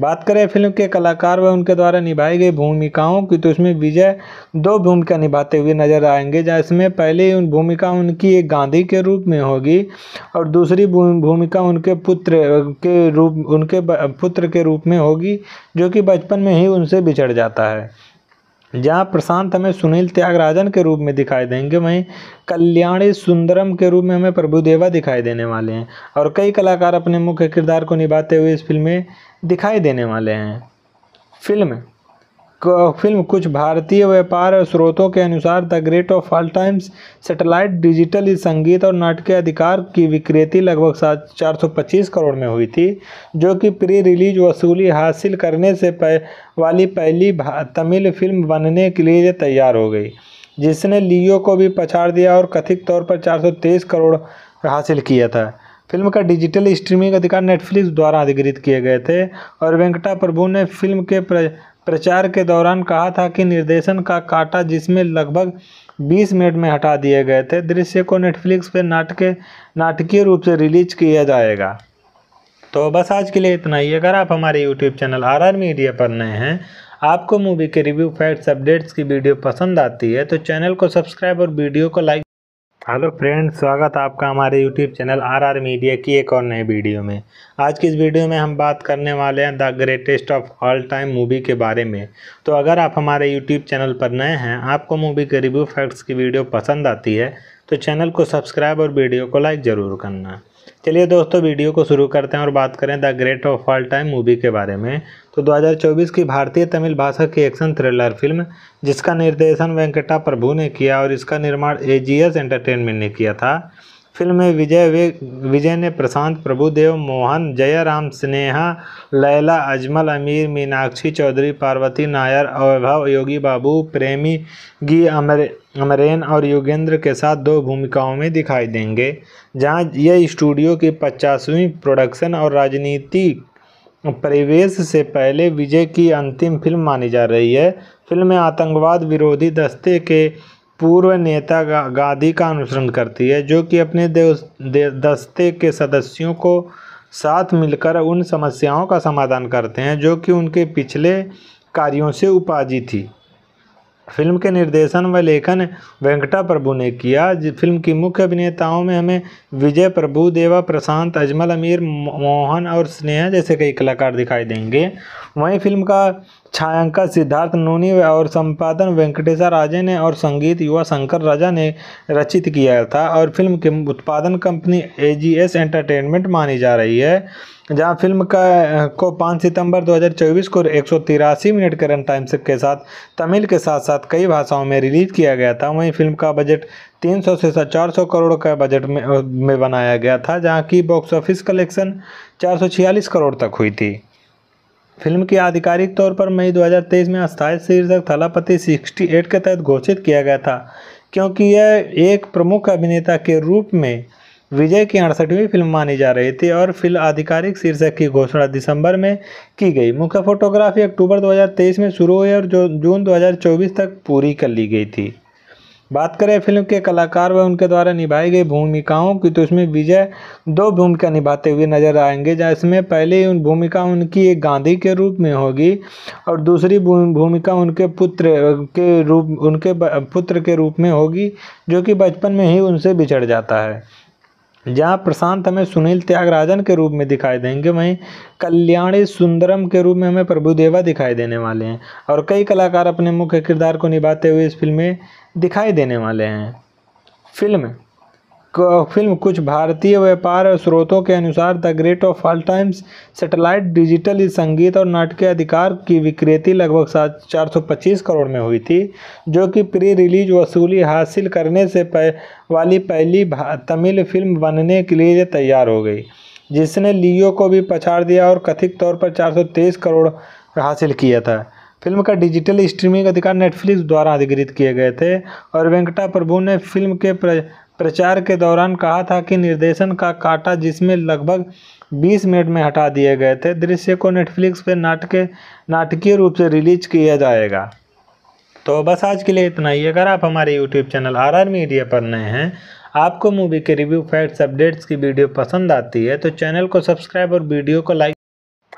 बात करें फिल्म के कलाकार व उनके द्वारा निभाई गई भूमिकाओं की तो इसमें विजय दो भूमिका निभाते हुए नजर आएंगे जिसमें पहली उन भूमिका उनकी एक गांधी के रूप में होगी और दूसरी भूमिका उनके पुत्र के रूप उनके पुत्र के रूप में होगी जो कि बचपन में ही उनसे बिछड़ जाता है जहाँ प्रशांत हमें सुनील त्यागराजन के रूप में दिखाई देंगे वहीं कल्याणी सुंदरम के रूप में हमें प्रभुदेवा दिखाई देने वाले हैं और कई कलाकार अपने मुख्य किरदार को निभाते हुए इस फिल्म में दिखाई देने वाले हैं फिल्म फिल्म कुछ भारतीय व्यापार स्रोतों के अनुसार the great of all times satellite digital संगीत और नाटकीय अधिकार की विक्रेती लगभग सात चार सौ पच्चीस करोड़ में हुई थी जो कि प्री रिलीज वसूली हासिल करने से पह, वाली पहली तमिल फिल्म बनने के लिए तैयार हो गई जिसने लियो को भी पछाड़ दिया और कथित तौर पर चार करोड़ हासिल किया था फिल्म का डिजिटल स्ट्रीमिंग अधिकार नेटफ्लिक्स द्वारा अधिकृत किए गए थे और वेंकटा प्रभु ने फिल्म के प्र... प्रचार के दौरान कहा था कि निर्देशन का काटा जिसमें लगभग 20 मिनट में हटा दिए गए थे दृश्य को नेटफ्लिक्स पर नाटक नाटकीय रूप से रिलीज किया जाएगा तो बस आज के लिए इतना ही अगर आप हमारे YouTube channel R R media पर नए हैं आपको मूवी के रिव्यू फैक्ट्स अपडेट्स की वीडियो पसंद आती है तो चैनल को सब्सक्राइब और वीडियो को लाइक हेलो फ्रेंड स्वागत है आपका हमारे यूट्यूब चैनल आरआर मीडिया की एक और नए वीडियो में आज की इस वीडियो में हम बात करने वाले हैं the greatest of all time movie के बारे में तो अगर आप हमारे यूट्यूब चैनल पर नए हैं आपको मूवी के रिव्यू फैक्ट्स की वीडियो पसंद आती है तो चैनल को सब्सक्राइब और वीडियो को लाइक ज़रूर करना चलिए दोस्तों वीडियो को शुरू करते हैं और बात करें the great of all time movie के बारे में तो 2024 की भारतीय तमिल भाषा की एक्शन थ्रिलर फिल्म जिसका निर्देशन वेंकटा प्रभु ने किया और इसका निर्माण ए जी एस एंटरटेनमेंट ने किया था फिल्म में विजय वे विजय ने प्रशांत प्रभुदेव मोहन जयराम स्नेहा लैला अजमल अमीर मीनाक्षी चौधरी पार्वती नायर अवैभव योगी बाबू प्रेमी गी अमर अमरेन और योगेंद्र के साथ दो भूमिकाओं में दिखाई देंगे जहां यह स्टूडियो की पचासवीं प्रोडक्शन और राजनीति परिवेश से पहले विजय की अंतिम फिल्म मानी जा रही है फिल्म में आतंकवाद विरोधी दस्ते के पूर्व नेता गांधी का अनुसरण करती है जो कि अपने दस्ते के सदस्यों को साथ मिलकर उन समस्याओं का समाधान करते हैं जो कि उनके पिछले कार्यों से उपाजी थी फिल्म के निर्देशन व लेखन वेंकटा प्रभु ने किया फिल्म की मुख्य अभिनेताओं में हमें विजय प्रभु देवा प्रशांत अजमल अमीर मोहन और स्नेहा जैसे कई कलाकार दिखाई देंगे वहीं फिल्म का छायांकन सिद्धार्थ नूनी और संपादन वेंकटेशा राजे ने और संगीत युवा शंकर राजा ने रचित किया था और फिल्म की उत्पादन कंपनी एजीएस एंटरटेनमेंट मानी जा रही है जहां फिल्म का को 5 सितंबर 2024 को एक मिनट के रन टाइम के साथ तमिल के साथ साथ कई भाषाओं में रिलीज किया गया था वहीं फिल्म का बजट 300 से 400 करोड़ का बजट में, में बनाया गया था जहाँ की बॉक्स ऑफिस कलेक्शन चार करोड़ तक हुई थी फिल्म की आधिकारिक तौर पर मई 2023 में अस्थायी शीर्षक थलापति 68 के तहत घोषित किया गया था क्योंकि यह एक प्रमुख अभिनेता के रूप में विजय की अड़सठवीं फिल्म मानी जा रही थी और फिल्म आधिकारिक शीर्षक की घोषणा दिसंबर में की गई मुख्य फोटोग्राफी अक्टूबर 2023 में शुरू हुई और जो जून 2024 तक पूरी कर ली गई थी बात करें फिल्म के कलाकार व उनके द्वारा निभाई गई भूमिकाओं की तो इसमें विजय दो भूमिका निभाते हुए नजर आएंगे जिसमें पहले उन भूमिका उनकी एक गांधी के रूप में होगी और दूसरी भूमिका उनके पुत्र के रूप उनके पुत्र के रूप में होगी जो कि बचपन में ही उनसे बिछड़ जाता है जहाँ प्रशांत हमें सुनील त्यागराजन के रूप में दिखाई देंगे वहीं कल्याणी सुंदरम के रूप में हमें प्रभुदेवा दिखाई देने वाले हैं और कई कलाकार अपने मुख्य किरदार को निभाते हुए इस फिल्म में दिखाई देने वाले हैं फिल्म फिल्म कुछ भारतीय व्यापार स्रोतों के अनुसार the great of all times satellite digital संगीत और नाटकीय अधिकार की विक्रेति लगभग सात चार सौ पच्चीस करोड़ में हुई थी जो कि प्री रिलीज वसूली हासिल करने से पह, वाली पहली तमिल फिल्म बनने के लिए तैयार हो गई जिसने लियो को भी पछाड़ दिया और कथित तौर पर चार करोड़ हासिल किया था फिल्म का डिजिटल स्ट्रीमिंग अधिकार नेटफ्लिक्स द्वारा अधिकृत किए गए थे और वेंकटा प्रभु ने फिल्म के प्रचार के दौरान कहा था कि निर्देशन का काटा जिसमें लगभग 20 मिनट में हटा दिए गए थे दृश्य को नेटफ्लिक्स पर नाटक नाटकीय रूप से रिलीज किया जाएगा तो बस आज के लिए इतना ही अगर आप हमारे YouTube channel R R media पर नए हैं आपको मूवी के रिव्यू फैक्ट्स अपडेट्स की वीडियो पसंद आती है तो चैनल को सब्सक्राइब और वीडियो को लाइक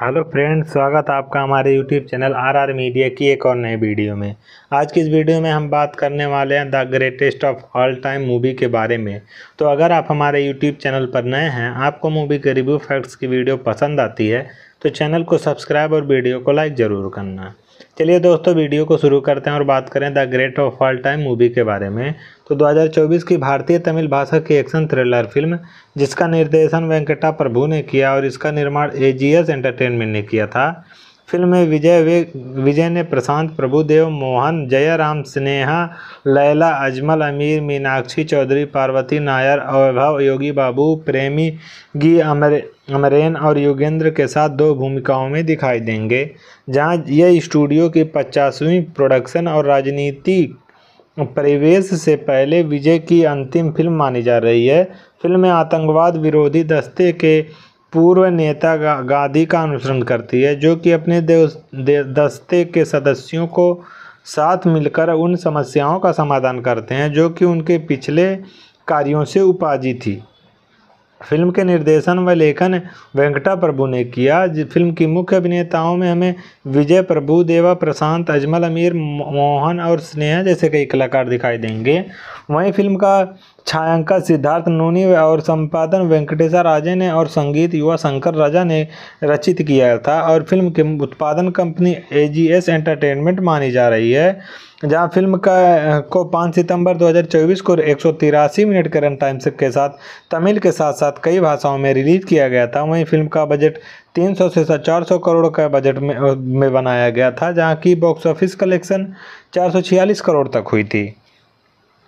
हेलो फ्रेंड स्वागत आपका हमारे यूट्यूब चैनल आरआर मीडिया की एक और नए वीडियो में आज की इस वीडियो में हम बात करने वाले हैं the greatest of all time movie के बारे में तो अगर आप हमारे यूट्यूब चैनल पर नए हैं आपको मूवी के रिव्यू फैक्ट्स की वीडियो पसंद आती है तो चैनल को सब्सक्राइब और वीडियो को लाइक ज़रूर करना चलिए दोस्तों वीडियो को शुरू करते हैं और बात करें the great of all time movie के बारे में तो 2024 की भारतीय तमिल भाषा की एक्शन थ्रिलर फिल्म जिसका निर्देशन वेंकटा प्रभु ने किया और इसका निर्माण ए जी एस एंटरटेनमेंट ने किया था फिल्म में विजय वे विजय ने प्रशांत प्रभुदेव मोहन जयराम स्नेहा लैला अजमल अमीर मीनाक्षी चौधरी पार्वती नायर अवैभव योगी बाबू प्रेमी गी अमर अमरेन और योगेंद्र के साथ दो भूमिकाओं में दिखाई देंगे जहां यह स्टूडियो की पचासवीं प्रोडक्शन और राजनीति परिवेश से पहले विजय की अंतिम फिल्म मानी जा रही है फिल्म में आतंकवाद विरोधी दस्ते के पूर्व नेता गांधी का अनुसरण करती है जो कि अपने दस्ते के सदस्यों को साथ मिलकर उन समस्याओं का समाधान करते हैं जो कि उनके पिछले कार्यों से उपाजी थी फिल्म के निर्देशन व लेखन वेंकटा प्रभु ने किया फिल्म की मुख्य अभिनेताओं में हमें विजय प्रभु देवा प्रशांत अजमल अमीर मोहन और स्नेहा जैसे कई कलाकार दिखाई देंगे वहीं फिल्म का छायांकन सिद्धार्थ नूनी और संपादन वेंकटेशा राजे ने और संगीत युवा शंकर राजा ने रचित किया था और फिल्म की उत्पादन कंपनी एजीएस एंटरटेनमेंट मानी जा रही है जहां फिल्म का को 5 सितंबर 2024 को एक मिनट के रन टाइम के साथ तमिल के साथ साथ कई भाषाओं में रिलीज किया गया था वहीं फिल्म का बजट 300 से 400 करोड़ का बजट में, में बनाया गया था जहां की बॉक्स ऑफिस कलेक्शन 446 करोड़ तक हुई थी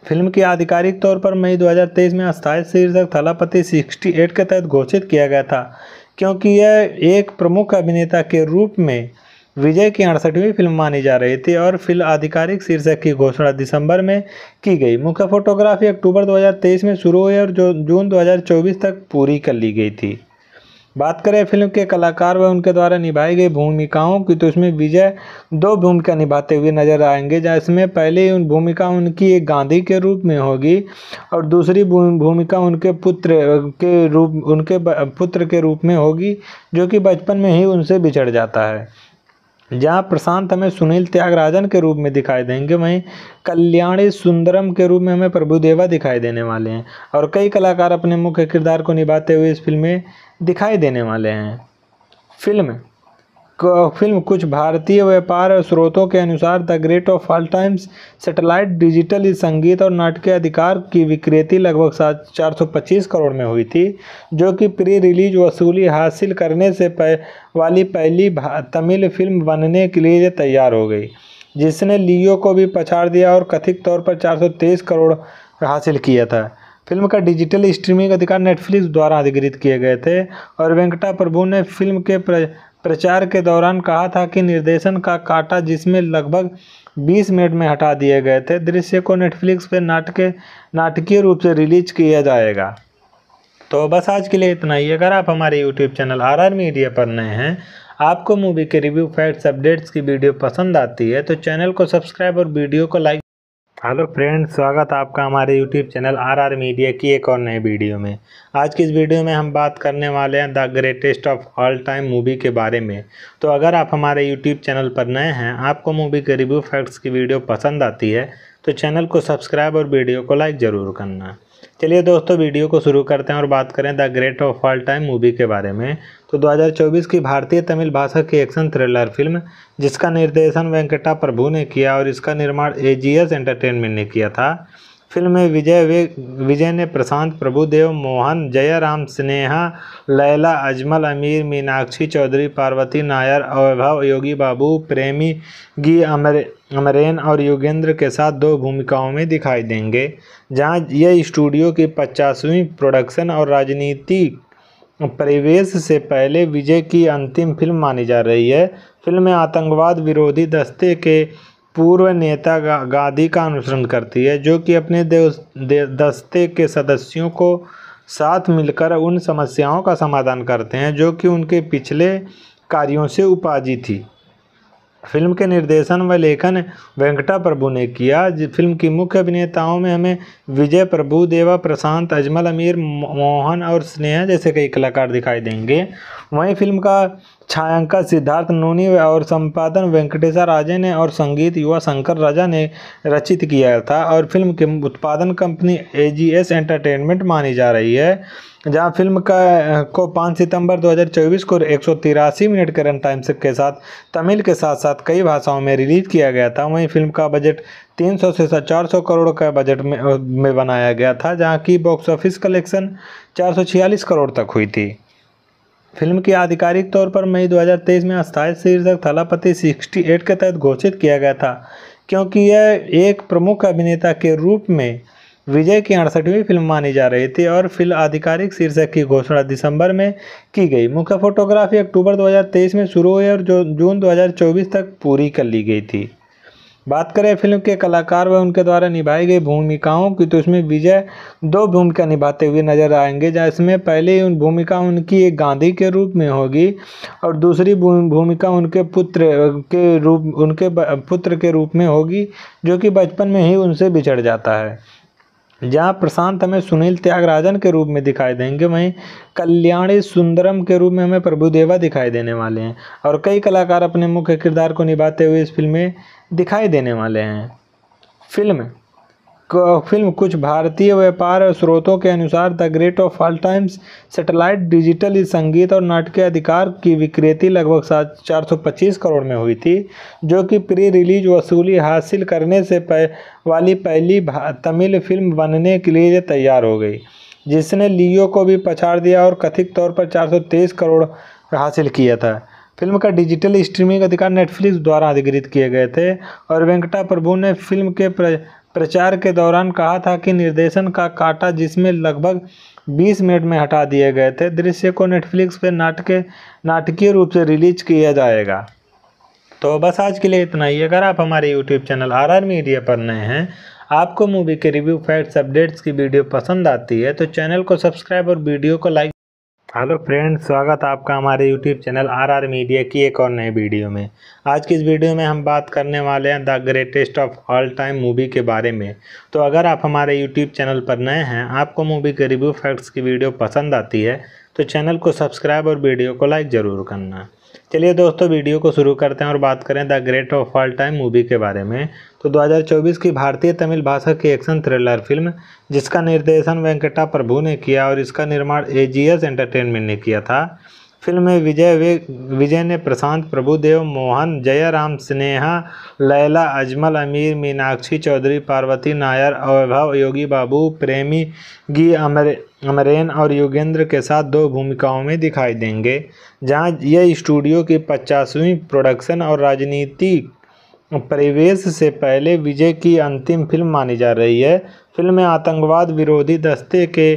फिल्म की आधिकारिक तौर पर मई 2023 में अस्थायी शीर्षक थलापति 68 के तहत घोषित किया गया था क्योंकि यह एक प्रमुख अभिनेता के रूप में विजय की अड़सठवीं फिल्म मानी जा रही थी और फिल्म आधिकारिक शीर्षक की घोषणा दिसंबर में की गई मुख्य फोटोग्राफी अक्टूबर 2023 में शुरू हुई और जो जून 2024 तक पूरी कर ली गई थी बात करें फिल्म के कलाकार व उनके द्वारा निभाई गई भूमिकाओं की तो इसमें विजय दो भूमिका निभाते हुए नजर आएंगे जिसमें पहले पहली उन भूमिका उनकी एक गांधी के रूप में होगी और दूसरी भूमिका उनके पुत्र के रूप उनके पुत्र के रूप में होगी जो कि बचपन में ही उनसे बिछड़ जाता है जहाँ प्रशांत हमें सुनील त्यागराजन के रूप में दिखाई देंगे वहीं कल्याणी सुंदरम के रूप में हमें प्रभुदेवा दिखाई देने वाले हैं और कई कलाकार अपने मुख्य किरदार को निभाते हुए इस फिल्म में दिखाई देने वाले हैं फिल्म फिल्म कुछ भारतीय व्यापार स्रोतों के अनुसार the great of all times satellite digital संगीत और नाटकीय अधिकार की विक्रेति लगभग सात चार सौ पच्चीस करोड़ में हुई थी जो कि प्री रिलीज वसूली हासिल करने से पह, वाली पहली तमिल फिल्म बनने के लिए तैयार हो गई जिसने लियो को भी पछाड़ दिया और कथित तौर पर चार करोड़ हासिल किया था फिल्म का डिजिटल स्ट्रीमिंग अधिकार नेटफ्लिक्स द्वारा अधिकृत किए गए थे और वेंकटा प्रभु ने फिल्म के प्रचार के दौरान कहा था कि निर्देशन का काटा जिसमें लगभग 20 मिनट में हटा दिए गए थे दृश्य को नेटफ्लिक्स पर नाटक नाटकीय रूप से रिलीज किया जाएगा तो बस आज के लिए इतना ही अगर आप हमारे YouTube channel R R media पर नए हैं आपको मूवी के रिव्यू फैक्ट्स अपडेट्स की वीडियो पसंद आती है तो चैनल को सब्सक्राइब और वीडियो को लाइक हेलो फ्रेंड्स स्वागत है आपका हमारे YouTube channel R R media की एक और नए वीडियो में आज की इस वीडियो में हम बात करने वाले हैं the greatest of all time movie के बारे में तो अगर आप हमारे यूट्यूब चैनल पर नए हैं आपको मूवी के रिव्यू फैक्ट्स की वीडियो पसंद आती है तो चैनल को सब्सक्राइब और वीडियो को लाइक ज़रूर करना चलिए दोस्तों वीडियो को शुरू करते हैं और बात करें the great of all time movie के बारे में तो 2024 की भारतीय तमिल भाषा की एक्शन थ्रिलर फिल्म जिसका निर्देशन वेंकटा प्रभु ने किया और इसका निर्माण एजीएस एंटरटेनमेंट ने किया था फिल्म में विजय वे विजय ने प्रशांत प्रभुदेव मोहन जयराम स्नेहा लैला अजमल अमीर मीनाक्षी चौधरी पार्वती नायर अवैभव योगी बाबू प्रेमी गी अमर अमरेन और योगेंद्र के साथ दो भूमिकाओं में दिखाई देंगे जहां यह स्टूडियो की पचासवीं प्रोडक्शन और राजनीति परिवेश से पहले विजय की अंतिम फिल्म मानी जा रही है फिल्म में आतंकवाद विरोधी दस्ते के पूर्व नेता गा, गांधी का अनुसरण करती है जो कि अपने दे, दस्ते के सदस्यों को साथ मिलकर उन समस्याओं का समाधान करते हैं जो कि उनके पिछले कार्यों से उपाजी थी फिल्म के निर्देशन व लेखन वेंकटा प्रभु ने किया फिल्म की मुख्य अभिनेताओं में हमें विजय प्रभु देवा प्रशांत अजमल अमीर मोहन और स्नेहा जैसे कई कलाकार दिखाई देंगे वहीं फिल्म का छायांकन सिद्धार्थ नूनी और संपादन वेंकटेशा राजे ने और संगीत युवा शंकर राजा ने रचित किया था और फिल्म की उत्पादन कंपनी एजीएस एंटरटेनमेंट मानी जा रही है जहां फिल्म का को 5 सितंबर 2024 को एक मिनट के रन टाइम के साथ तमिल के साथ साथ कई भाषाओं में रिलीज़ किया गया था वहीं फिल्म का बजट 300 से 400 करोड़ का बजट में, में बनाया गया था जहां की बॉक्स ऑफिस कलेक्शन 446 करोड़ तक हुई थी फिल्म की आधिकारिक तौर पर मई 2023 में अस्थायी शीर्षक थलापति 68 के तहत घोषित किया गया था क्योंकि यह एक प्रमुख अभिनेता के रूप में विजय की अड़सठवीं फिल्म मानी जा रही थी और फिल्म आधिकारिक शीर्षक की घोषणा दिसंबर में की गई मुख्य फोटोग्राफी अक्टूबर 2023 में शुरू हुई और जो जून 2024 तक पूरी कर ली गई थी बात करें फिल्म के कलाकार व उनके द्वारा निभाई गई भूमिकाओं की तो उसमें विजय दो भूमिका निभाते हुए नजर आएंगे जहाँ इसमें पहली उन भूमिका उनकी एक गांधी के रूप में होगी और दूसरी भूमिका उनके पुत्र के रूप उनके पुत्र के रूप में होगी जो कि बचपन में ही उनसे बिछड़ जाता है जहाँ प्रशांत हमें सुनील त्यागराजन के रूप में दिखाई देंगे वहीं कल्याणी सुंदरम के रूप में हमें प्रभुदेवा दिखाई देने वाले हैं और कई कलाकार अपने मुख्य किरदार को निभाते हुए इस फिल्म में दिखाई देने वाले हैं फिल्म फिल्म कुछ भारतीय व्यापार स्रोतों के अनुसार the great of all times satellite digital संगीत और नाटकीय अधिकार की विक्रेति लगभग सात चार सौ पच्चीस करोड़ में हुई थी जो कि प्री रिलीज वसूली हासिल करने से पह, वाली पहली तमिल फिल्म बनने के लिए तैयार हो गई जिसने लियो को भी पछाड़ दिया और कथित तौर पर चार करोड़ हासिल किया था फिल्म का डिजिटल स्ट्रीमिंग अधिकार नेटफ्लिक्स द्वारा अधिकृत किए गए थे और वेंकटा प्रभु ने फिल्म के प्रचार के दौरान कहा था कि निर्देशन का काटा जिसमें लगभग 20 मिनट में हटा दिए गए थे दृश्य को नेटफ्लिक्स पर नाटक नाटकीय रूप से रिलीज किया जाएगा तो बस आज के लिए इतना ही अगर आप हमारे YouTube channel R R media पर नए हैं आपको मूवी के रिव्यू फैक्ट्स अपडेट्स की वीडियो पसंद आती है तो चैनल को सब्सक्राइब और वीडियो को लाइक हेलो फ्रेंड्स स्वागत है आपका हमारे YouTube channel R R media की एक और नए वीडियो में आज की इस वीडियो में हम बात करने वाले हैं the greatest of all time movie के बारे में तो अगर आप हमारे यूट्यूब चैनल पर नए हैं आपको मूवी के रिव्यू फैक्ट्स की वीडियो पसंद आती है तो चैनल को सब्सक्राइब और वीडियो को लाइक ज़रूर करना चलिए दोस्तों वीडियो को शुरू करते हैं और बात करें the great of all time movie के बारे में तो 2024 की भारतीय तमिल भाषा की एक्शन थ्रिलर फिल्म जिसका निर्देशन वेंकटा प्रभु ने किया और इसका निर्माण एजीएस एंटरटेनमेंट ने किया था फिल्म में विजय वे विजय ने प्रशांत प्रभुदेव मोहन जयराम स्नेहा लैला अजमल अमीर मीनाक्षी चौधरी पार्वती नायर अवैभव योगी बाबू प्रेमी गी अमर अमरेन और योगेंद्र के साथ दो भूमिकाओं में दिखाई देंगे जहां यह स्टूडियो की पचासवीं प्रोडक्शन और राजनीति प्रवेश से पहले विजय की अंतिम फिल्म मानी जा रही है फिल्म में आतंकवाद विरोधी दस्ते के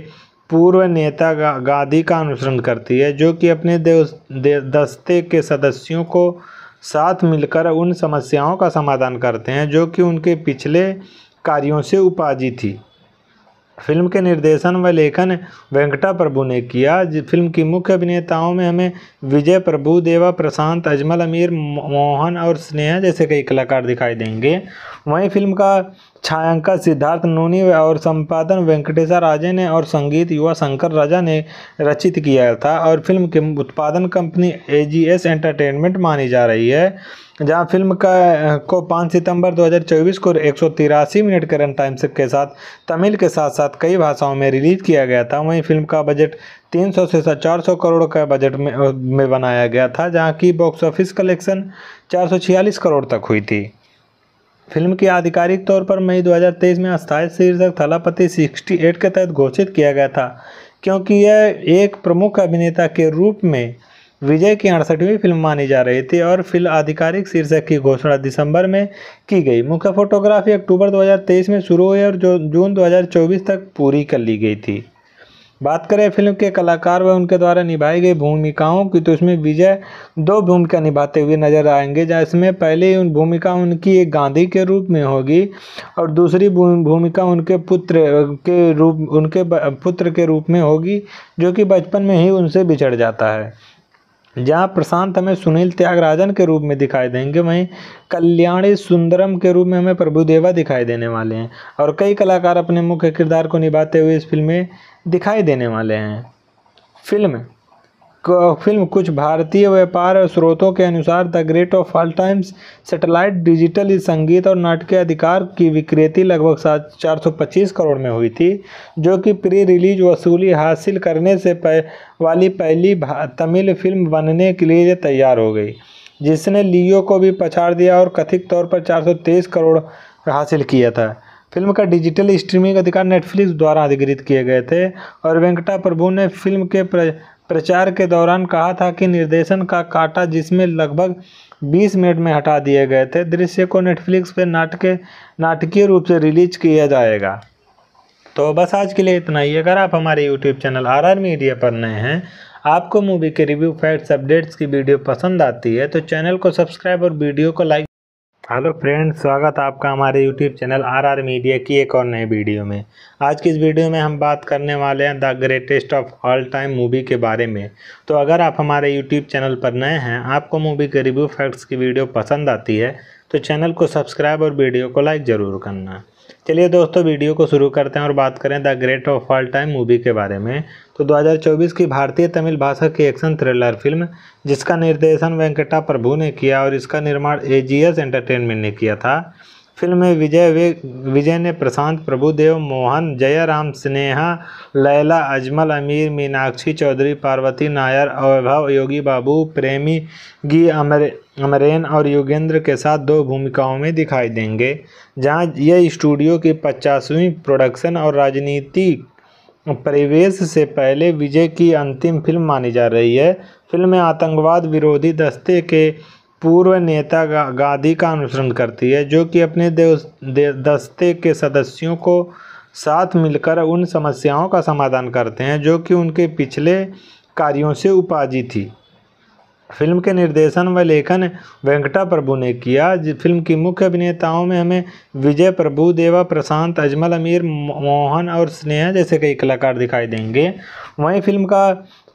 पूर्व नेता गा, गांधी का अनुसरण करती है जो कि अपने दस्ते के सदस्यों को साथ मिलकर उन समस्याओं का समाधान करते हैं जो कि उनके पिछले कार्यों से उपाजी थी फिल्म के निर्देशन व लेखन वेंकटा प्रभु ने किया फिल्म की मुख्य अभिनेताओं में हमें विजय प्रभु देवा प्रशांत अजमल अमीर मोहन और स्नेहा जैसे कई कलाकार दिखाई देंगे वहीं फिल्म का छायांकन सिद्धार्थ नूनी और संपादन वेंकटेशा राजे ने और संगीत युवा शंकर राजा ने रचित किया था और फिल्म के उत्पादन company A G S entertainment मानी जा रही है जहां फिल्म का को 5 सितंबर 2024 को एक मिनट के रन टाइम के साथ तमिल के साथ साथ कई भाषाओं में रिलीज किया गया था वहीं फिल्म का बजट 300 से 400 करोड़ का बजट में, में बनाया गया था जहां की बॉक्स ऑफिस कलेक्शन 446 करोड़ तक हुई थी फिल्म की आधिकारिक तौर पर मई 2023 में अस्थायी शीर्षक थलापति 68 के तहत घोषित किया गया था क्योंकि यह एक प्रमुख अभिनेता के रूप में विजय की अड़सठवीं फिल्म मानी जा रही थी और फिल्म आधिकारिक शीर्षक की घोषणा दिसंबर में की गई मुख्य फोटोग्राफी अक्टूबर 2023 में शुरू हुई और जो जून 2024 तक पूरी कर ली गई थी बात करें फिल्म के कलाकार व उनके द्वारा निभाई गई भूमिकाओं की तो इसमें विजय दो भूमिका निभाते हुए नजर आएंगे जहाँ इसमें पहली उन भूमिका उनकी एक गांधी के रूप में होगी और दूसरी भूमिका उनके पुत्र के रूप उनके पुत्र के रूप में होगी जो कि बचपन में ही उनसे बिछड़ जाता है जहाँ प्रशांत हमें सुनील त्यागराजन के रूप में दिखाई देंगे वहीं कल्याणी सुंदरम के रूप में हमें प्रभुदेवा दिखाई देने वाले हैं और कई कलाकार अपने मुख्य किरदार को निभाते हुए इस फिल्म में दिखाई देने वाले हैं फिल्म फिल्म कुछ भारतीय व्यापार स्रोतों के अनुसार the great of all times satellite digital संगीत और नाटकीय अधिकार की विक्रेती लगभग सात चार सौ पच्चीस करोड़ में हुई थी जो कि प्री रिलीज वसूली हासिल करने से पह, वाली पहली तमिल फिल्म बनने के लिए तैयार हो गई जिसने लियो को भी पछाड़ दिया और कथित तौर पर चार करोड़ हासिल किया था फिल्म का डिजिटल स्ट्रीमिंग अधिकार नेटफ्लिक्स द्वारा अधिकृत किए गए थे और वेंकटा प्रभु ने फिल्म के प्रचार के दौरान कहा था कि निर्देशन का काटा जिसमें लगभग 20 मिनट में हटा दिए गए थे दृश्य को नेटफ्लिक्स पर नाटक नाटकीय रूप से रिलीज किया जाएगा तो बस आज के लिए इतना ही अगर आप हमारे YouTube channel R R media पर नए हैं आपको मूवी के रिव्यू फैक्ट्स अपडेट्स की वीडियो पसंद आती है तो चैनल को सब्सक्राइब और वीडियो को लाइक हेलो फ्रेंड्स स्वागत आपका हमारे यूट्यूब चैनल आरआर मीडिया की एक और नए वीडियो में आज की इस वीडियो में हम बात करने वाले हैं the greatest of all time movie के बारे में तो अगर आप हमारे यूट्यूब चैनल पर नए हैं आपको मूवी के रिव्यू फैक्ट्स की वीडियो पसंद आती है तो चैनल को सब्सक्राइब और वीडियो को लाइक ज़रूर करना चलिए दोस्तों वीडियो को शुरू करते हैं और बात करें the great of all time movie के बारे में तो 2024 की भारतीय तमिल भाषा की एक्शन थ्रिलर फिल्म जिसका निर्देशन वेंकटा प्रभु ने किया और इसका निर्माण ए जी एस एंटरटेनमेंट ने किया था फिल्म में विजय विजय ने प्रशांत प्रभुदेव मोहन जयराम स्नेहा लैला अजमल अमीर मीनाक्षी चौधरी पार्वती नायर अवैभव योगी बाबू प्रेमी गी अमर अमरेन और योगेंद्र के साथ दो भूमिकाओं में दिखाई देंगे जहां यह स्टूडियो की पचासवीं प्रोडक्शन और राजनीति परिवेश से पहले विजय की अंतिम फिल्म मानी जा रही है फिल्म में आतंकवाद विरोधी दस्ते के पूर्व नेता गांधी का अनुसरण करती है जो कि अपने दस्ते के सदस्यों को साथ मिलकर उन समस्याओं का समाधान करते हैं जो कि उनके पिछले कार्यों से उपाजी थी फिल्म के निर्देशन व लेखन वेंकटा प्रभु ने किया फिल्म की मुख्य अभिनेताओं में हमें विजय प्रभु देवा प्रशांत अजमल अमीर मोहन और स्नेहा जैसे कई कलाकार दिखाई देंगे वहीं फिल्म का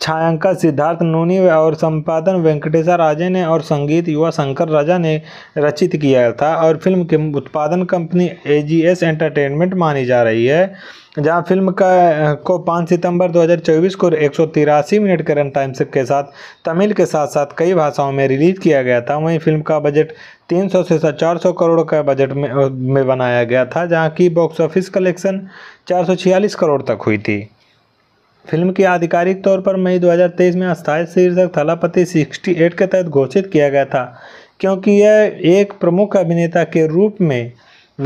छायांकन सिद्धार्थ नूनी और संपादन वेंकटेशा राजे ने और संगीत युवा शंकर राजा ने रचित किया था और फिल्म के उत्पादन कंपनी एजीएस एंटरटेनमेंट मानी जा रही है जहां फिल्म का को 5 सितंबर 2024 को एक मिनट के रन टाइम के साथ तमिल के साथ साथ कई भाषाओं में रिलीज किया गया था वहीं फिल्म का बजट 300 से 400 करोड़ का बजट में, में बनाया गया था जहाँ की बॉक्स ऑफिस कलेक्शन चार करोड़ तक हुई थी फिल्म की आधिकारिक तौर पर मई 2023 में अस्थायी शीर्षक थलापति 68 के तहत घोषित किया गया था क्योंकि यह एक प्रमुख अभिनेता के रूप में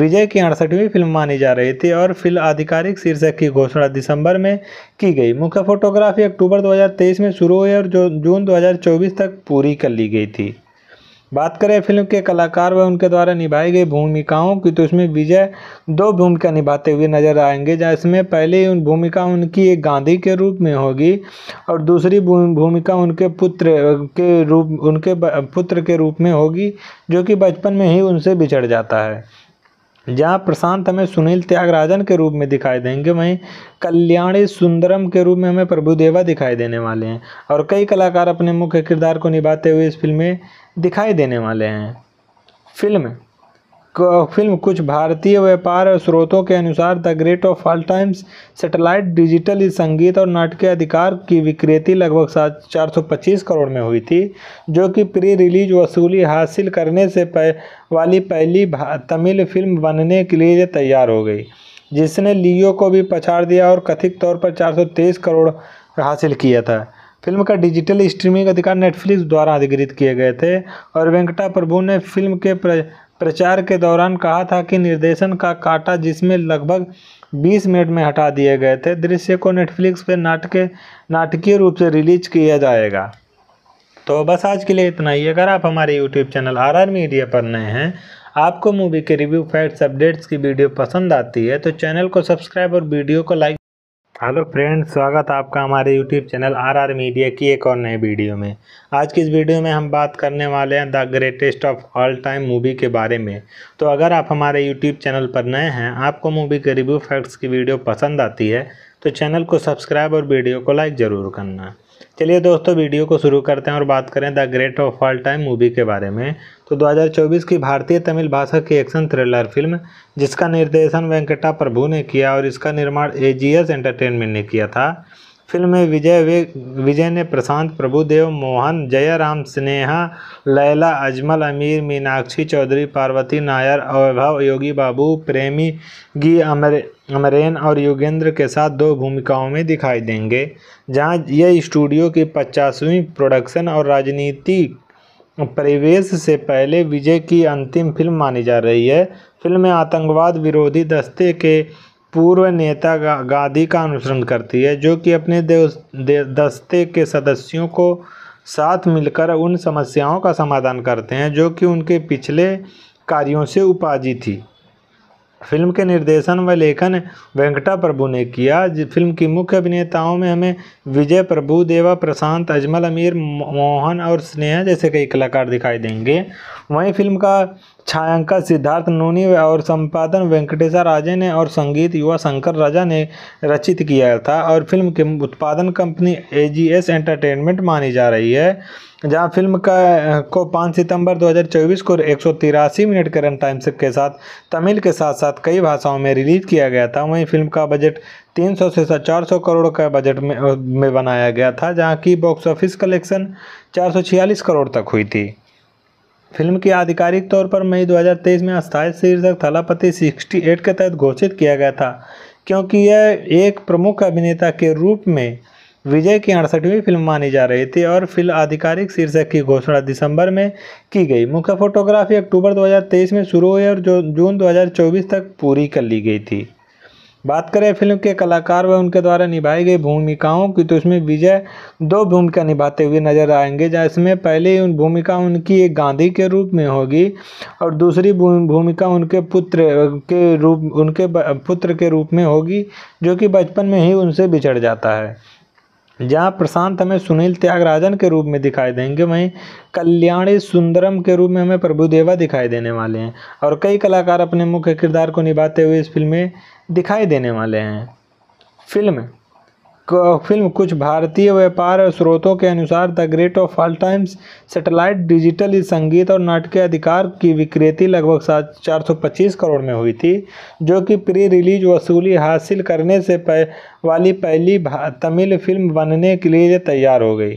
विजय की अड़सठवीं फिल्म मानी जा रही थी और फिल्म आधिकारिक शीर्षक की घोषणा दिसंबर में की गई मुख्य फोटोग्राफी अक्टूबर 2023 में शुरू हुई और जो जून 2024 तक पूरी कर ली गई थी बात करें फिल्म के कलाकार व उनके द्वारा निभाई गई भूमिकाओं की तो इसमें विजय दो भूमिका निभाते हुए नजर आएंगे जहाँ इसमें पहली उन भूमिका उनकी एक गांधी के रूप में होगी और दूसरी भूमिका उनके पुत्र के रूप उनके पुत्र के रूप में होगी जो कि बचपन में ही उनसे बिछड़ जाता है जहाँ प्रशांत हमें सुनील त्यागराजन के रूप में दिखाई देंगे वहीं कल्याणी सुंदरम के रूप में हमें प्रभुदेवा दिखाई देने वाले हैं और कई कलाकार अपने मुख्य किरदार को निभाते हुए इस फिल्म में दिखाई देने वाले हैं फिल्म फिल्म कुछ भारतीय व्यापार स्रोतों के अनुसार the great of all times satellite digital संगीत और नाटकीय अधिकार की विक्रेती लगभग सात चार सौ पच्चीस करोड़ में हुई थी जो कि प्री रिलीज वसूली हासिल करने से पह, वाली पहली तमिल फिल्म बनने के लिए तैयार हो गई जिसने लियो को भी पछाड़ दिया और कथित तौर पर चार करोड़ हासिल किया था फिल्म का डिजिटल स्ट्रीमिंग अधिकार नेटफ्लिक्स द्वारा अधिकृत किए गए थे और वेंकटा प्रभु ने फिल्म के प्रचार के दौरान कहा था कि निर्देशन का काटा जिसमें लगभग 20 मिनट में हटा दिए गए थे दृश्य को नेटफ्लिक्स पर नाटक नाटकीय रूप से रिलीज किया जाएगा तो बस आज के लिए इतना ही अगर आप हमारे YouTube channel R R media पर नए हैं आपको मूवी के रिव्यू फैक्ट्स अपडेट्स की वीडियो पसंद आती है तो चैनल को सब्सक्राइब और वीडियो को लाइक हेलो फ्रेंड स्वागत आपका हमारे यूट्यूब चैनल आरआर मीडिया की एक और नए वीडियो में आज की इस वीडियो में हम बात करने वाले हैं the greatest of all time movie के बारे में तो अगर आप हमारे यूट्यूब चैनल पर नए हैं आपको मूवी के रिव्यू फैक्ट्स की वीडियो पसंद आती है तो चैनल को सब्सक्राइब और वीडियो को लाइक ज़रूर करना चलिए दोस्तों वीडियो को शुरू करते हैं और बात करें the great of all time movie के बारे में तो 2024 की भारतीय तमिल भाषा की एक्शन थ्रिलर फिल्म जिसका निर्देशन वेंकटा प्रभु ने किया और इसका निर्माण ए जी एस एंटरटेनमेंट ने किया था फिल्म में विजय वे विजय ने प्रशांत प्रभुदेव मोहन जयराम स्नेहा लैला अजमल अमीर मीनाक्षी चौधरी पार्वती नायर अवैभव योगी बाबू प्रेमी गी अमर अमरेन और योगेंद्र के साथ दो भूमिकाओं में दिखाई देंगे जहां यह स्टूडियो की पचासवीं प्रोडक्शन और राजनीति परिवेश से पहले विजय की अंतिम फिल्म मानी जा रही है फिल्म में आतंकवाद विरोधी दस्ते के पूर्व नेता गा, गांधी का अनुसरण करती है जो कि अपने दस्ते के सदस्यों को साथ मिलकर उन समस्याओं का समाधान करते हैं जो कि उनके पिछले कार्यों से उपाजी थी फिल्म के निर्देशन व लेखन वेंकटा प्रभु ने किया फिल्म की मुख्य अभिनेताओं में हमें विजय प्रभु देवा प्रशांत अजमल अमीर मोहन और स्नेहा जैसे कई कलाकार दिखाई देंगे वहीं फिल्म का छायांकन सिद्धार्थ नूनी और संपादन वेंकटेशा राजे ने और संगीत युवा शंकर राजा ने रचित किया था और फिल्म के उत्पादन कंपनी एजीएस एंटरटेनमेंट मानी जा रही है जहां फिल्म का को 5 सितंबर 2024 को एक मिनट के रन टाइम के साथ तमिल के साथ साथ कई भाषाओं में रिलीज किया गया था वहीं फिल्म का बजट 300 से 400 करोड़ का बजट में, में बनाया गया था जहाँ की बॉक्स ऑफिस कलेक्शन चार करोड़ तक हुई थी फिल्म की आधिकारिक तौर पर मई 2023 में अस्थायी शीर्षक थलापति 68 के तहत घोषित किया गया था क्योंकि यह एक प्रमुख अभिनेता के रूप में विजय की अड़सठवीं फिल्म मानी जा रही थी और फिल्म आधिकारिक शीर्षक की घोषणा दिसंबर में की गई मुख्य फोटोग्राफी अक्टूबर 2023 में शुरू हुई और जो जून 2024 तक पूरी कर ली गई थी बात करें फिल्म के कलाकार व उनके द्वारा निभाई गई भूमिकाओं की तो इसमें विजय दो भूमिका निभाते हुए नजर आएंगे जहाँ इसमें उन भूमिका उनकी एक गांधी के रूप में होगी और दूसरी भूमिका उनके पुत्र के रूप उनके पुत्र के रूप में होगी जो कि बचपन में ही उनसे बिछड़ जाता है जहाँ प्रशांत हमें सुनील त्यागराजन के रूप में दिखाई देंगे वहीं कल्याणी सुंदरम के रूप में हमें प्रभुदेवा दिखाई देने वाले हैं और कई कलाकार अपने मुख्य किरदार को निभाते हुए इस फिल्म में दिखाई देने वाले हैं फिल्म फिल्म कुछ भारतीय व्यापार और स्रोतों के अनुसार the great of all times satellite digital संगीत और नाटकीय अधिकार की विक्रेती लगभग सात चार सौ पच्चीस करोड़ में हुई थी जो कि प्री रिलीज वसूली हासिल करने से पह, वाली पहली तमिल फिल्म बनने के लिए तैयार हो गई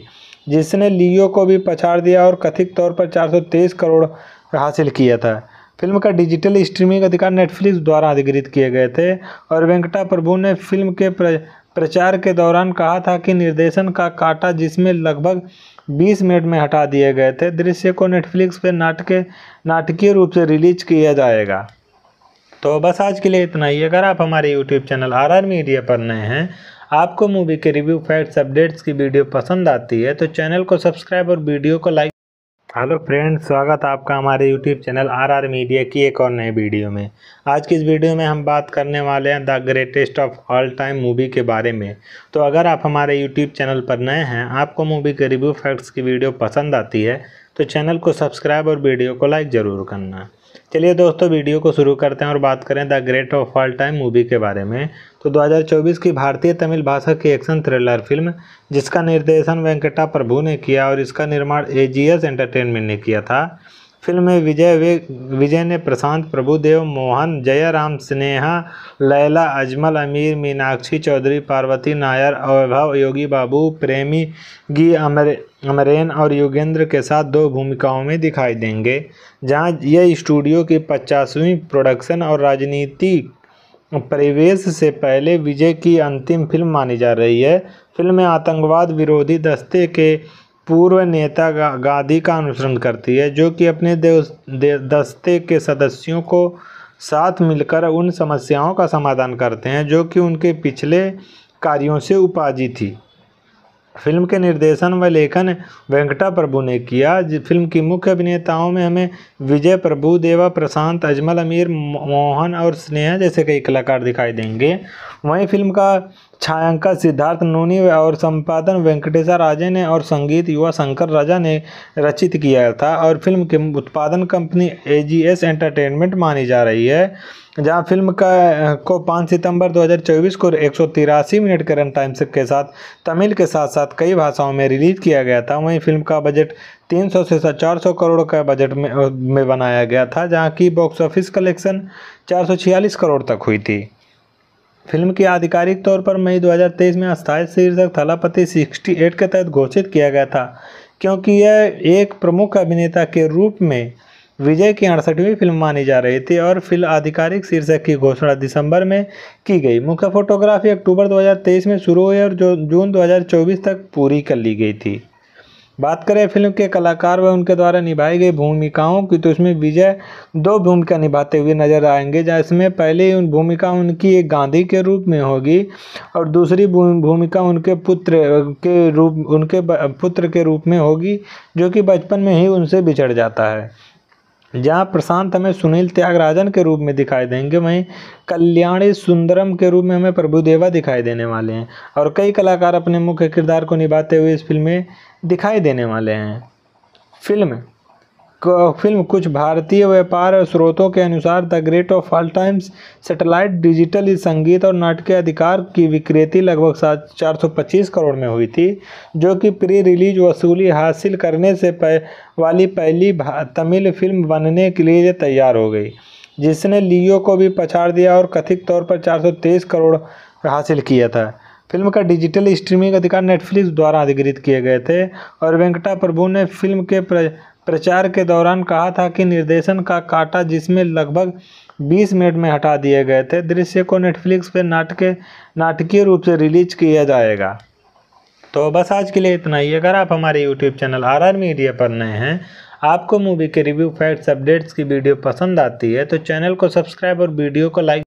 जिसने लियो को भी पछाड़ दिया और कथित तौर पर चार करोड़ हासिल किया था फिल्म का डिजिटल स्ट्रीमिंग अधिकार नेटफ्लिक्स द्वारा अधिकृत किए गए थे और वेंकटा प्रभु ने फिल्म के प्र, प्रचार के दौरान कहा था कि निर्देशन का काटा जिसमें लगभग 20 मिनट में हटा दिए गए थे दृश्य को नेटफ्लिक्स पर नाटक नाटकीय रूप से रिलीज किया जाएगा तो बस आज के लिए इतना ही अगर आप हमारे YouTube channel R R media पर नए हैं आपको मूवी के रिव्यू फैक्ट्स अपडेट्स की वीडियो पसंद आती है तो चैनल को सब्सक्राइब और वीडियो को लाइक हेलो फ्रेंड स्वागत है आपका हमारे यूट्यूब चैनल आरआर मीडिया की एक और नए वीडियो में आज की इस वीडियो में हम बात करने वाले हैं the greatest of all time movie के बारे में तो अगर आप हमारे यूट्यूब चैनल पर नए हैं आपको मूवी के रिव्यू फैक्ट्स की वीडियो पसंद आती है तो चैनल को सब्सक्राइब और वीडियो को लाइक ज़रूर करना चलिए दोस्तों वीडियो को शुरू करते हैं और बात करें the great of all time movie के बारे में तो 2024 की भारतीय तमिल भाषा की एक्शन थ्रिलर फिल्म जिसका निर्देशन वेंकटा प्रभु ने किया और इसका निर्माण ए जी एस एंटरटेनमेंट ने किया था फिल्म में विजय वे विजय ने प्रशांत प्रभुदेव मोहन जयराम स्नेहा लैला अजमल अमीर मीनाक्षी चौधरी पार्वती नायर अवैभव योगी बाबू प्रेमी गी अमर अमरेन और योगेंद्र के साथ दो भूमिकाओं में दिखाई देंगे जहां यह स्टूडियो की पचासवीं प्रोडक्शन और राजनीति परिवेश से पहले विजय की अंतिम फिल्म मानी जा रही है फिल्म में आतंकवाद विरोधी दस्ते के पूर्व नेता गांधी का अनुसरण करती है जो कि अपने दस्ते के सदस्यों को साथ मिलकर उन समस्याओं का समाधान करते हैं जो कि उनके पिछले कार्यों से उपाजी थी फिल्म के निर्देशन व लेखन वेंकटा प्रभु ने किया फिल्म की मुख्य अभिनेताओं में हमें विजय प्रभु देवा प्रशांत अजमल अमीर मोहन और स्नेहा जैसे कई कलाकार दिखाई देंगे वहीं फिल्म का छायांकन सिद्धार्थ नूनी और संपादन वेंकटेशा राजे ने और संगीत युवा शंकर राजा ने रचित किया था और फिल्म की उत्पादन कंपनी एजीएस एंटरटेनमेंट मानी जा रही है जहां फिल्म का को 5 सितंबर 2024 को एक मिनट के रन टाइम के साथ तमिल के साथ साथ कई भाषाओं में रिलीज किया गया था वहीं फिल्म का बजट 300 से 400 करोड़ का बजट में, में बनाया गया था जहां की बॉक्स ऑफिस कलेक्शन 446 करोड़ तक हुई थी फिल्म की आधिकारिक तौर पर मई 2023 में अस्थायी शीर्षक थलापति 68 के तहत घोषित किया गया था क्योंकि यह एक प्रमुख अभिनेता के रूप में विजय की अड़सठवीं फिल्म मानी जा रही थी और फिल्म आधिकारिक शीर्षक की घोषणा दिसंबर में की गई मुख्य फोटोग्राफी अक्टूबर 2023 में शुरू हुई और जो जून 2024 तक पूरी कर ली गई थी बात करें फिल्म के कलाकार व उनके द्वारा निभाई गई भूमिकाओं की तो इसमें विजय दो भूमिका निभाते हुए नजर आएंगे जिसमें पहले उन भूमिका उनकी एक गांधी के रूप में होगी और दूसरी भूमिका उनके पुत्र के रूप उनके पुत्र के रूप में होगी जो कि बचपन में ही उनसे बिछड़ जाता है जहाँ प्रशांत हमें सुनील त्यागराजन के रूप में दिखाई देंगे वहीं कल्याणी सुंदरम के रूप में हमें प्रभुदेवा दिखाई देने वाले हैं और कई कलाकार अपने मुख्य किरदार को निभाते हुए इस फिल्म में दिखाई देने वाले हैं फिल्म फिल्म कुछ भारतीय व्यापार स्रोतों के अनुसार the great of all times satellite digital संगीत और नाटकीय अधिकार की विक्रेती लगभग सात चार सौ पच्चीस करोड़ में हुई थी जो कि प्री रिलीज वसूली हासिल करने से पह, वाली पहली तमिल फिल्म बनने के लिए तैयार हो गई जिसने लियो को भी पछाड़ दिया और कथित तौर पर चार करोड़ हासिल किया था फिल्म का डिजिटल स्ट्रीमिंग अधिकार नेटफ्लिक्स द्वारा अधिकृत किए गए थे और वेंकटा प्रभु ने फिल्म के प्र... प्रचार के दौरान कहा था कि निर्देशन का काटा जिसमें लगभग 20 मिनट में हटा दिए गए थे दृश्य को नेटफ्लिक्स पर नाटक नाटकीय रूप से रिलीज किया जाएगा तो बस आज के लिए इतना ही अगर आप हमारे YouTube channel R R media पर नए हैं आपको मूवी के रिव्यू फैक्ट्स अपडेट्स की वीडियो पसंद आती है तो चैनल को सब्सक्राइब और वीडियो को लाइक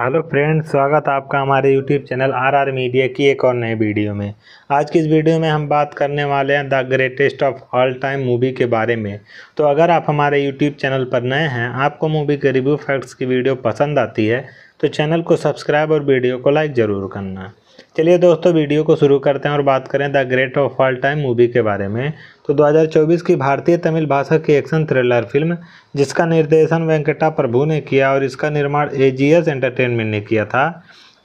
हेलो फ्रेंड स्वागत है आपका हमारे यूट्यूब चैनल आरआर मीडिया की एक और नए वीडियो में आज की इस वीडियो में हम बात करने वाले हैं the greatest of all time movie के बारे में तो अगर आप हमारे यूट्यूब चैनल पर नए हैं आपको मूवी के रिव्यू फैक्ट्स की वीडियो पसंद आती है तो चैनल को सब्सक्राइब और वीडियो को लाइक ज़रूर करना चलिए दोस्तों वीडियो को शुरू करते हैं और बात करें the great of all time movie के बारे में तो 2024 की भारतीय तमिल भाषा की एक्शन थ्रिलर फिल्म जिसका निर्देशन वेंकटा प्रभु ने किया और इसका निर्माण ए जी एस एंटरटेनमेंट ने किया था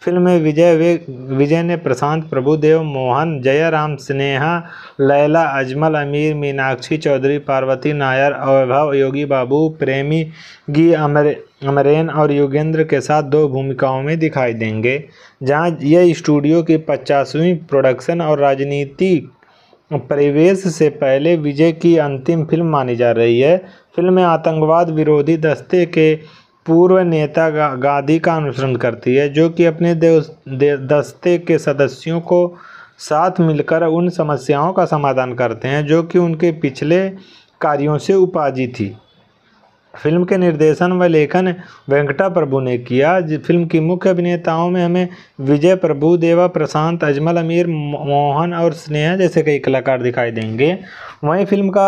फिल्म में विजय वे विजय ने प्रशांत प्रभुदेव मोहन जयराम स्नेहा लैला अजमल अमीर मीनाक्षी चौधरी पार्वती नायर अवैभव योगी बाबू प्रेमी गी अमर अमरेन और योगेंद्र के साथ दो भूमिकाओं में दिखाई देंगे जहां यह स्टूडियो की पचासवीं प्रोडक्शन और राजनीति परिवेश से पहले विजय की अंतिम फिल्म मानी जा रही है फिल्म में आतंकवाद विरोधी दस्ते के पूर्व नेता गांधी का अनुसरण करती है जो कि अपने दस्ते के सदस्यों को साथ मिलकर उन समस्याओं का समाधान करते हैं जो कि उनके पिछले कार्यों से उपाजी थी फिल्म के निर्देशन व लेखन वेंकटा प्रभु ने किया फिल्म की मुख्य अभिनेताओं में हमें विजय प्रभु देवा प्रशांत अजमल अमीर मोहन और स्नेहा जैसे कई कलाकार दिखाई देंगे वहीं फिल्म का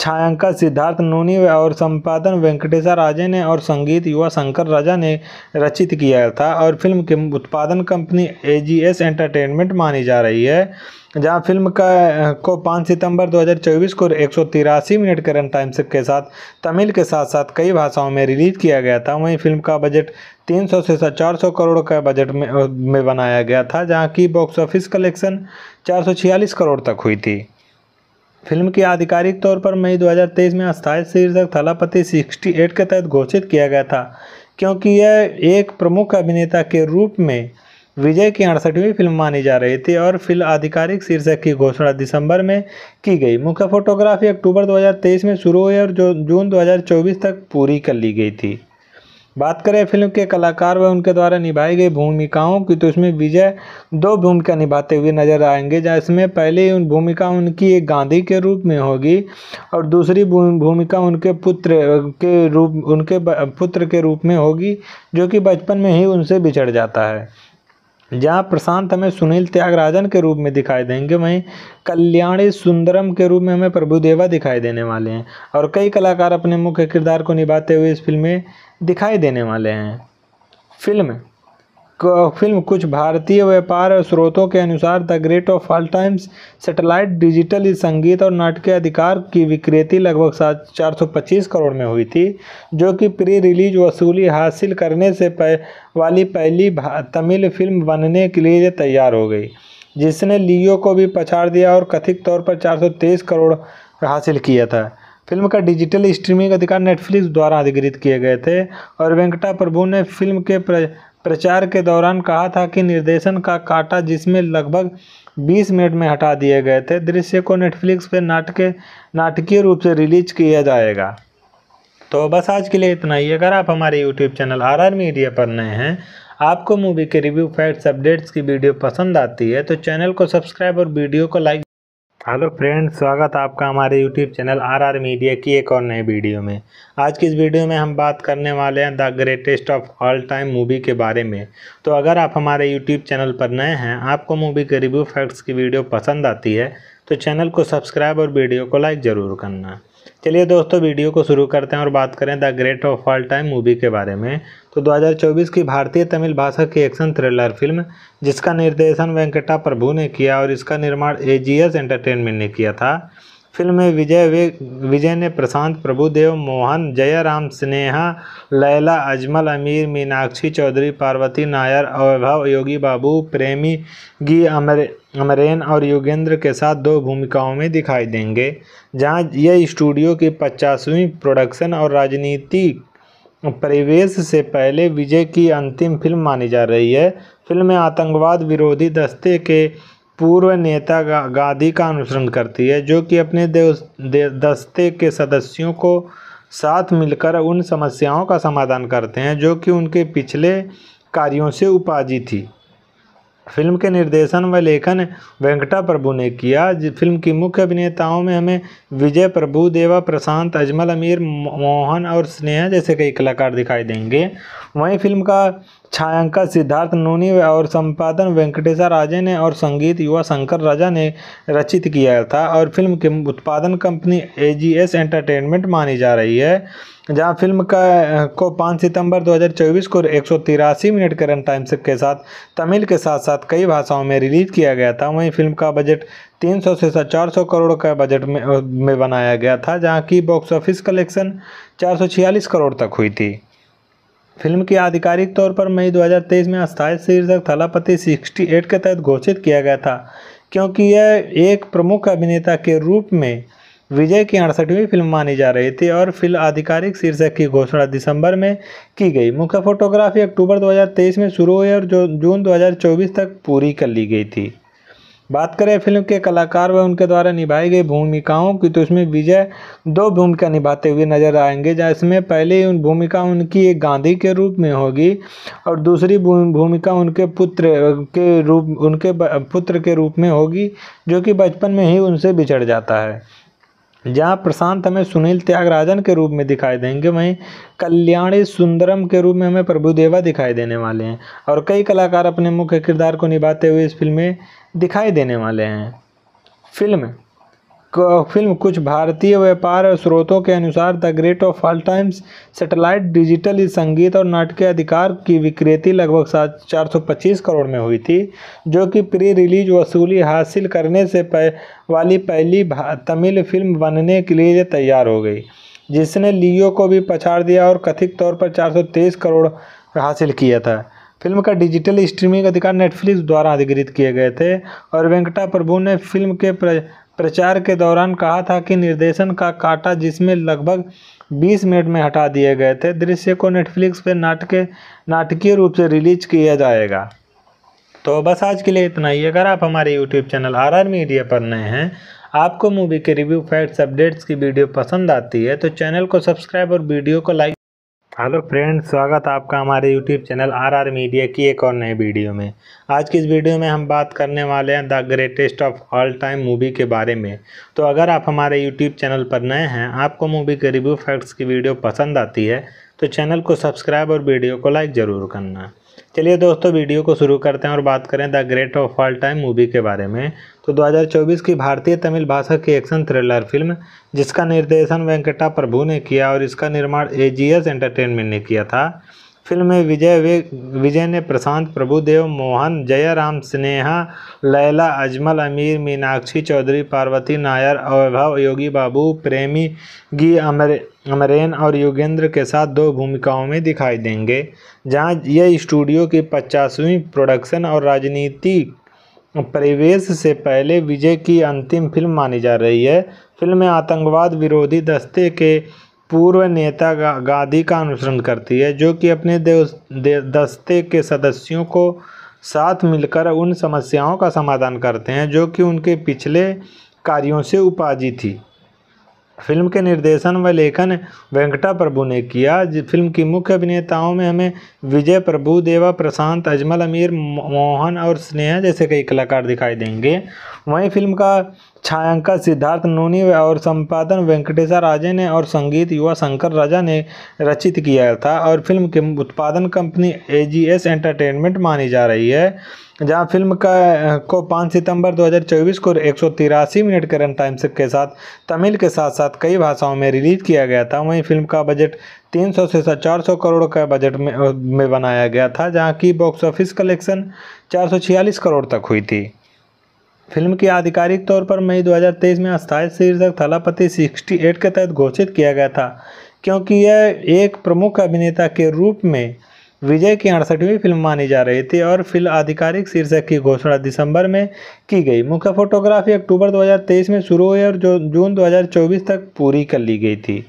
छायांकन सिद्धार्थ नूनी और संपादन वेंकटेशा राजे ने और संगीत युवा शंकर राजा ने रचित किया था और फिल्म की उत्पादन कंपनी एजीएस एंटरटेनमेंट मानी जा रही है जहां फिल्म का को 5 सितंबर 2024 को एक मिनट के रन टाइम के साथ तमिल के साथ साथ कई भाषाओं में रिलीज किया गया था वहीं फिल्म का बजट 300 से 400 करोड़ का बजट में, में बनाया गया था जहाँ की बॉक्स ऑफिस कलेक्शन चार करोड़ तक हुई थी फिल्म की आधिकारिक तौर पर मई 2023 में अस्थायी शीर्षक थलापति 68 के तहत घोषित किया गया था क्योंकि यह एक प्रमुख अभिनेता के रूप में विजय की अड़सठवीं फिल्म मानी जा रही थी और फिल्म आधिकारिक शीर्षक की घोषणा दिसंबर में की गई मुख्य फोटोग्राफी अक्टूबर 2023 में शुरू हुई और जो जून 2024 तक पूरी कर ली गई थी बात करें फिल्म के कलाकार व उनके द्वारा निभाई गई भूमिकाओं की तो इसमें विजय दो भूमिका निभाते हुए नजर आएंगे जहाँ इसमें पहली उन भूमिका उनकी एक गांधी के रूप में होगी और दूसरी भूमिका उनके पुत्र के रूप उनके पुत्र के रूप में होगी जो कि बचपन में ही उनसे बिछड़ जाता है जहाँ प्रशांत हमें सुनील त्यागराजन के रूप में दिखाई देंगे वहीं कल्याणी सुंदरम के रूप में हमें प्रभुदेवा दिखाई देने वाले हैं और कई कलाकार अपने मुख्य किरदार को निभाते हुए इस फिल्म में दिखाई देने वाले हैं फिल्म फिल्म कुछ भारतीय व्यापार स्रोतों के अनुसार the great of all times satellite digital संगीत और नाटकीय अधिकार की विक्रेति लगभग सात चार सौ पच्चीस करोड़ में हुई थी जो कि प्री रिलीज वसूली हासिल करने से पह, वाली पहली तमिल फिल्म बनने के लिए तैयार हो गई जिसने लियो को भी पछाड़ दिया और कथित तौर पर चार करोड़ हासिल किया था फिल्म का डिजिटल स्ट्रीमिंग अधिकार नेटफ्लिक्स द्वारा अधिकृत किए गए थे और वेंकटा प्रभु ने फिल्म के प्रचार के दौरान कहा था कि निर्देशन का काटा जिसमें लगभग 20 मिनट में हटा दिए गए थे दृश्य को नेटफ्लिक्स पर नाटके नाटकीय रूप से रिलीज किया जाएगा तो बस आज के लिए इतना ही अगर आप हमारे YouTube channel R R media पर नए हैं आपको मूवी के रिव्यू फैक्ट्स अपडेट्स की वीडियो पसंद आती है तो चैनल को सब्सक्राइब और वीडियो को लाइक हेलो फ्रेंड्स स्वागत है आपका हमारे YouTube channel R R media की एक और नए वीडियो में आज की इस वीडियो में हम बात करने वाले हैं the greatest of all time movie के बारे में तो अगर आप हमारे यूट्यूब चैनल पर नए हैं आपको मूवी के रिव्यू फैक्ट्स की वीडियो पसंद आती है तो चैनल को सब्सक्राइब और वीडियो को लाइक ज़रूर करना चलिए दोस्तों वीडियो को शुरू करते हैं और बात करें the great of all time movie के बारे में तो 2024 की भारतीय तमिल भाषा की एक्शन थ्रिलर फिल्म जिसका निर्देशन वेंकटा प्रभु ने किया और इसका निर्माण ए जी एस एंटरटेनमेंट ने किया था फिल्म में विजय विजय ने प्रशांत प्रभुदेव मोहन जयराम स्नेहा लैला अजमल अमीर मीनाक्षी चौधरी पार्वती नायर अवैभव योगी बाबू प्रेमी गी अमर अमरेन और योगेंद्र के साथ दो भूमिकाओं में दिखाई देंगे जहां यह स्टूडियो की पचासवीं प्रोडक्शन और राजनीति परिवेश से पहले विजय की अंतिम फिल्म मानी जा रही है फिल्म में आतंकवाद विरोधी दस्ते के पूर्व नेता गांधी का अनुसरण करती है जो कि अपने दस्ते के सदस्यों को साथ मिलकर उन समस्याओं का समाधान करते हैं जो कि उनके पिछले कार्यों से उपाजी थी फिल्म के निर्देशन व लेखन वेंकटा प्रभु ने किया फिल्म की मुख्य अभिनेताओं में हमें विजय प्रभु देवा प्रशांत अजमल अमीर मोहन और स्नेहा जैसे कई कलाकार दिखाई देंगे वहीं फिल्म का छायांकन सिद्धार्थ नूनी और संपादन वेंकटेशा राजे ने और संगीत युवा शंकर राजा ने रचित किया था और फिल्म की उत्पादन कंपनी एजीएस एंटरटेनमेंट मानी जा रही है जहां फिल्म का को 5 सितंबर 2024 को एक मिनट के रन टाइम के साथ तमिल के साथ साथ कई भाषाओं में रिलीज किया गया था वहीं फिल्म का बजट 300 से 400 करोड़ का बजट में, में बनाया गया था जहाँ की बॉक्स ऑफिस कलेक्शन चार करोड़ तक हुई थी फिल्म की आधिकारिक तौर पर मई 2023 में अस्थायी शीर्षक थलापति 68 के तहत घोषित किया गया था क्योंकि यह एक प्रमुख अभिनेता के रूप में विजय की अड़सठवीं फिल्म मानी जा रही थी और फिल्म आधिकारिक शीर्षक की घोषणा दिसंबर में की गई मुख्य फोटोग्राफी अक्टूबर 2023 में शुरू हुई और जो जून 2024 तक पूरी कर ली गई थी बात करें फिल्म के कलाकार व उनके द्वारा निभाई गई भूमिकाओं की तो इसमें विजय दो भूमिका निभाते हुए नजर आएंगे जहाँ इसमें पहली उन भूमिका उनकी एक गांधी के रूप में होगी और दूसरी भूमिका उनके पुत्र के रूप उनके पुत्र के रूप में होगी जो कि बचपन में ही उनसे बिछड़ जाता है जहाँ प्रशांत हमें सुनील त्यागराजन के रूप में दिखाई देंगे वहीं कल्याणी सुंदरम के रूप में हमें प्रभुदेवा दिखाई देने वाले हैं और कई कलाकार अपने मुख्य किरदार को निभाते हुए इस फिल्म में दिखाई देने वाले हैं फिल्म फिल्म कुछ भारतीय व्यापार स्रोतों के अनुसार the great of all times satellite digital संगीत और नाटकीय अधिकार की विक्रेती लगभग सात चार सौ पच्चीस करोड़ में हुई थी जो कि प्री रिलीज वसूली हासिल करने से पह, वाली पहली तमिल फिल्म बनने के लिए तैयार हो गई जिसने लियो को भी पछाड़ दिया और कथित तौर पर चार करोड़ हासिल किया था फिल्म का डिजिटल स्ट्रीमिंग अधिकार नेटफ्लिक्स द्वारा अधिकृत किए गए थे और वेंकटा प्रभु ने फिल्म के प्रचार के दौरान कहा था कि निर्देशन का काटा जिसमें लगभग 20 मिनट में हटा दिए गए थे दृश्य को नेटफ्लिक्स पर नाटक नाटकीय रूप से रिलीज किया जाएगा तो बस आज के लिए इतना ही अगर आप हमारे YouTube channel R R media पर नए हैं आपको मूवी के रिव्यू फैक्ट्स अपडेट्स की वीडियो पसंद आती है तो चैनल को सब्सक्राइब और वीडियो को लाइक हेलो फ्रेंड्स स्वागत आपका हमारे यूट्यूब चैनल आरआर मीडिया की एक और नए वीडियो में आज की इस वीडियो में हम बात करने वाले हैं the greatest of all time movie के बारे में तो अगर आप हमारे यूट्यूब चैनल पर नए हैं आपको मूवी के रिव्यू फैक्ट्स की वीडियो पसंद आती है तो चैनल को सब्सक्राइब और वीडियो को लाइक ज़रूर करना चलिए दोस्तों वीडियो को शुरू करते हैं और बात करें the great of all time movie के बारे में तो 2024 की भारतीय तमिल भाषा की एक्शन थ्रिलर फिल्म जिसका निर्देशन वेंकटा प्रभु ने किया और इसका निर्माण ए जी एस एंटरटेनमेंट ने किया था फिल्म में विजय विजय ने प्रशांत प्रभुदेव मोहन जयराम स्नेहा लैला अजमल अमीर मीनाक्षी चौधरी पार्वती नायर अवैभव योगी बाबू प्रेमी गी अमर अमरेन और युगेंद्र के साथ दो भूमिकाओं में दिखाई देंगे जहां यह स्टूडियो की पचासवीं प्रोडक्शन और राजनीति प्रवेश से पहले विजय की अंतिम फिल्म मानी जा रही है फिल्म में आतंकवाद विरोधी दस्ते के पूर्व नेता गांधी का अनुसरण करती है जो कि अपने दस्ते के सदस्यों को साथ मिलकर उन समस्याओं का समाधान करते हैं जो कि उनके पिछले कार्यों से उपाजी थी फिल्म के निर्देशन व लेखन वेंकटा प्रभु ने किया फिल्म की मुख्य अभिनेताओं में हमें विजय प्रभु देवा प्रशांत अजमल अमीर मोहन और स्नेहा जैसे कई कलाकार दिखाई देंगे वहीं फिल्म का छायांकन सिद्धार्थ नूनी और संपादन वेंकटेशा राजे ने और संगीत युवा शंकर राजा ने रचित किया था और फिल्म के उत्पादन कंपनी ए एंटरटेनमेंट मानी जा रही है जहां फिल्म का को 5 सितंबर 2024 को एक मिनट के रन टाइम के साथ तमिल के साथ साथ कई भाषाओं में रिलीज किया गया था वहीं फिल्म का बजट 300 से 400 करोड़ का बजट में, में बनाया गया था जहां की बॉक्स ऑफिस कलेक्शन 446 करोड़ तक हुई थी फिल्म की आधिकारिक तौर पर मई 2023 में अस्थायी शीर्षक थलापति सिक्सटी के तहत घोषित किया गया था क्योंकि यह एक प्रमुख अभिनेता के रूप में विजय की अड़सठवीं फिल्म मानी जा रही थी और फिल्म आधिकारिक शीर्षक की घोषणा दिसंबर में की गई मुख्य फोटोग्राफी अक्टूबर 2023 में शुरू हुई और जो जून 2024 तक पूरी कर ली गई थी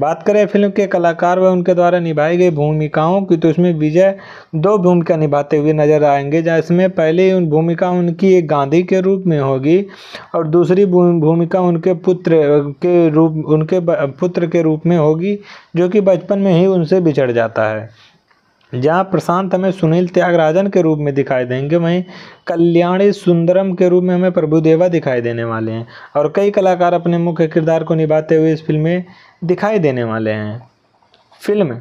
बात करें फिल्म के कलाकार व उनके द्वारा निभाई गई भूमिकाओं की तो इसमें विजय दो भूमिका निभाते हुए नजर आएंगे जहाँ इसमें पहली उन भूमिका उनकी एक गांधी के रूप में होगी और दूसरी भूमिका उनके पुत्र के रूप उनके पुत्र के रूप में होगी जो कि बचपन में ही उनसे बिछड़ जाता है जहाँ प्रशांत हमें सुनील त्यागराजन के रूप में दिखाई देंगे वहीं कल्याणी सुंदरम के रूप में हमें प्रभुदेवा दिखाई देने वाले हैं और कई कलाकार अपने मुख्य किरदार को निभाते हुए इस फिल्म में दिखाई देने वाले हैं फिल्म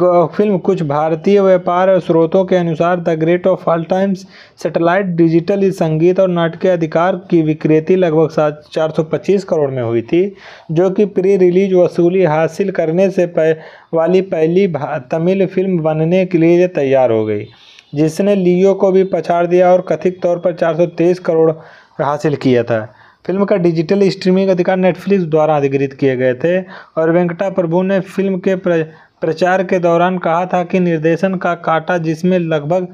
फिल्म कुछ भारतीय व्यापार स्रोतों के अनुसार the great of all times satellite digital संगीत और नाटकीय अधिकार की विक्रेती लगभग सात चार सौ पच्चीस करोड़ में हुई थी जो कि प्री रिलीज वसूली हासिल करने से पह, वाली पहली तमिल फिल्म बनने के लिए तैयार हो गई जिसने लियो को भी पछाड़ दिया और कथित तौर पर तेईस करोड़ हासिल किया था फिल्म का डिजिटल स्ट्रीमिंग अधिकार नेटफ्लिक्स द्वारा अधिकृत किए गए थे और वेंकटा प्रभु ने फिल्म के प्र... प्रचार के दौरान कहा था कि निर्देशन का काटा जिसमें लगभग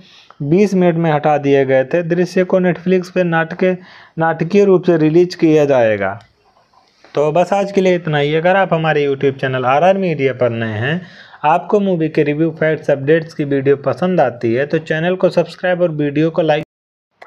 20 मिनट में हटा दिए गए थे दृश्य को नेटफ्लिक्स पर नाटके नाटकीय रूप से रिलीज किया जाएगा तो बस आज के लिए इतना ही अगर आप हमारे YouTube channel R R media पर नए हैं आपको मूवी के रिव्यू फैक्ट्स अपडेट्स की वीडियो पसंद आती है तो चैनल को सब्सक्राइब और वीडियो को लाइक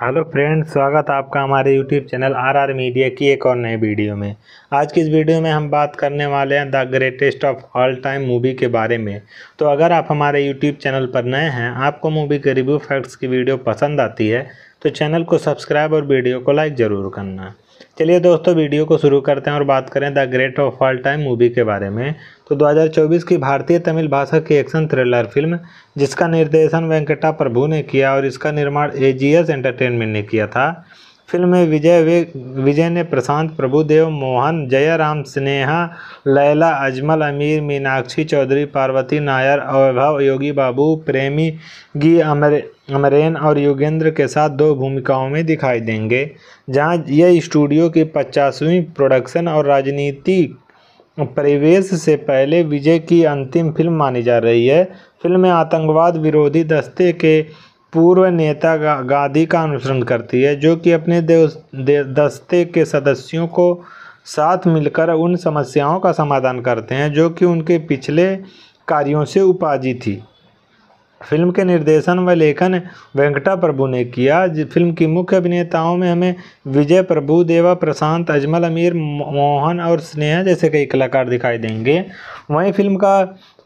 हेलो फ्रेंड स्वागत आपका हमारे यूट्यूब चैनल आरआर मीडिया की एक और नए वीडियो में आज की इस वीडियो में हम बात करने वाले हैं the greatest of all time movie के बारे में तो अगर आप हमारे यूट्यूब चैनल पर नए हैं आपको मूवी के रिव्यू फैक्ट्स की वीडियो पसंद आती है तो चैनल को सब्सक्राइब और वीडियो को लाइक ज़रूर करना चलिए दोस्तों वीडियो को शुरू करते हैं और बात करें the great of all time movie के बारे में तो 2024 की भारतीय तमिल भाषा की एक्शन थ्रिलर फिल्म जिसका निर्देशन वेंकटा प्रभु ने किया और इसका निर्माण ए जी एस एंटरटेनमेंट ने किया था फिल्म में विजय वे विजय ने प्रशांत प्रभुदेव मोहन जयराम स्नेहा लैला अजमल अमीर मीनाक्षी चौधरी पार्वती नायर अवैभव योगी बाबू प्रेमी गी अमरे अमरेन और योगेंद्र के साथ दो भूमिकाओं में दिखाई देंगे जहां यह स्टूडियो की पचासवीं प्रोडक्शन और राजनीति परिवेश से पहले विजय की अंतिम फिल्म मानी जा रही है फिल्म में आतंकवाद विरोधी दस्ते के पूर्व नेता गांधी का अनुसरण करती है जो कि अपने दस्ते के सदस्यों को साथ मिलकर उन समस्याओं का समाधान करते हैं जो कि उनके पिछले कार्यों से उपाजी थी फिल्म के निर्देशन व लेखन वेंकटा प्रभु ने किया फिल्म की मुख्य अभिनेताओं में हमें विजय प्रभु देवा प्रशांत अजमल अमीर मोहन और स्नेहा जैसे कई कलाकार दिखाई देंगे वहीं फिल्म का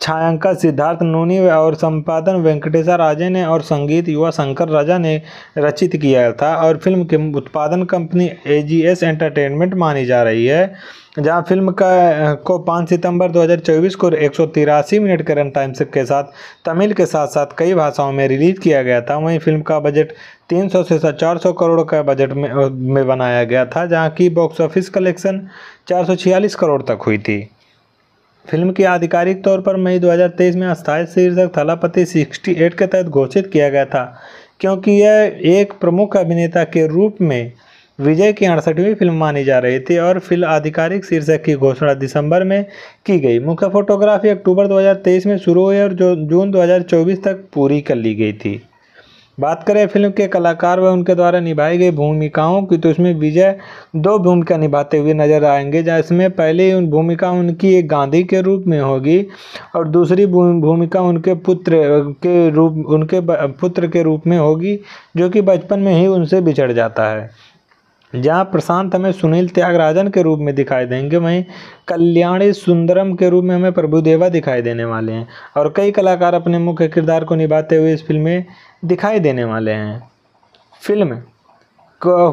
छायांकन सिद्धार्थ नूनी और संपादन वेंकटेशा राजे ने और संगीत युवा शंकर राजा ने रचित किया था और फिल्म के उत्पादन कंपनी एजीएस एंटरटेनमेंट मानी जा रही है जहां फिल्म का को 5 सितंबर 2024 को एक मिनट के रन टाइम के साथ तमिल के साथ साथ कई भाषाओं में रिलीज किया गया था वहीं फिल्म का बजट 300 से 400 करोड़ का बजट में, में बनाया गया था जहाँ की बॉक्स ऑफिस कलेक्शन चार करोड़ तक हुई थी फिल्म की आधिकारिक तौर पर मई 2023 में अस्थायी शीर्षक थलापति 68 के तहत घोषित किया गया था क्योंकि यह एक प्रमुख अभिनेता के रूप में विजय की अड़सठवीं फिल्म मानी जा रही थी और फिल्म आधिकारिक शीर्षक की घोषणा दिसंबर में की गई मुख्य फोटोग्राफी अक्टूबर 2023 में शुरू हुई और जो जून 2024 तक पूरी कर ली गई थी बात करें फिल्म के कलाकार व उनके द्वारा निभाई गई भूमिकाओं की तो इसमें विजय दो भूमिका निभाते हुए नजर आएंगे जहाँ इसमें पहली उन भूमिका उनकी एक गांधी के रूप में होगी और दूसरी भूमिका उनके पुत्र के रूप उनके पुत्र के रूप में होगी जो कि बचपन में ही उनसे बिछड़ जाता है जहाँ प्रशांत हमें सुनील त्यागराजन के रूप में दिखाई देंगे वहीं कल्याणी सुंदरम के रूप में हमें प्रभुदेवा दिखाई देने वाले हैं और कई कलाकार अपने मुख्य किरदार को निभाते हुए इस फिल्म में दिखाई देने वाले हैं फिल्म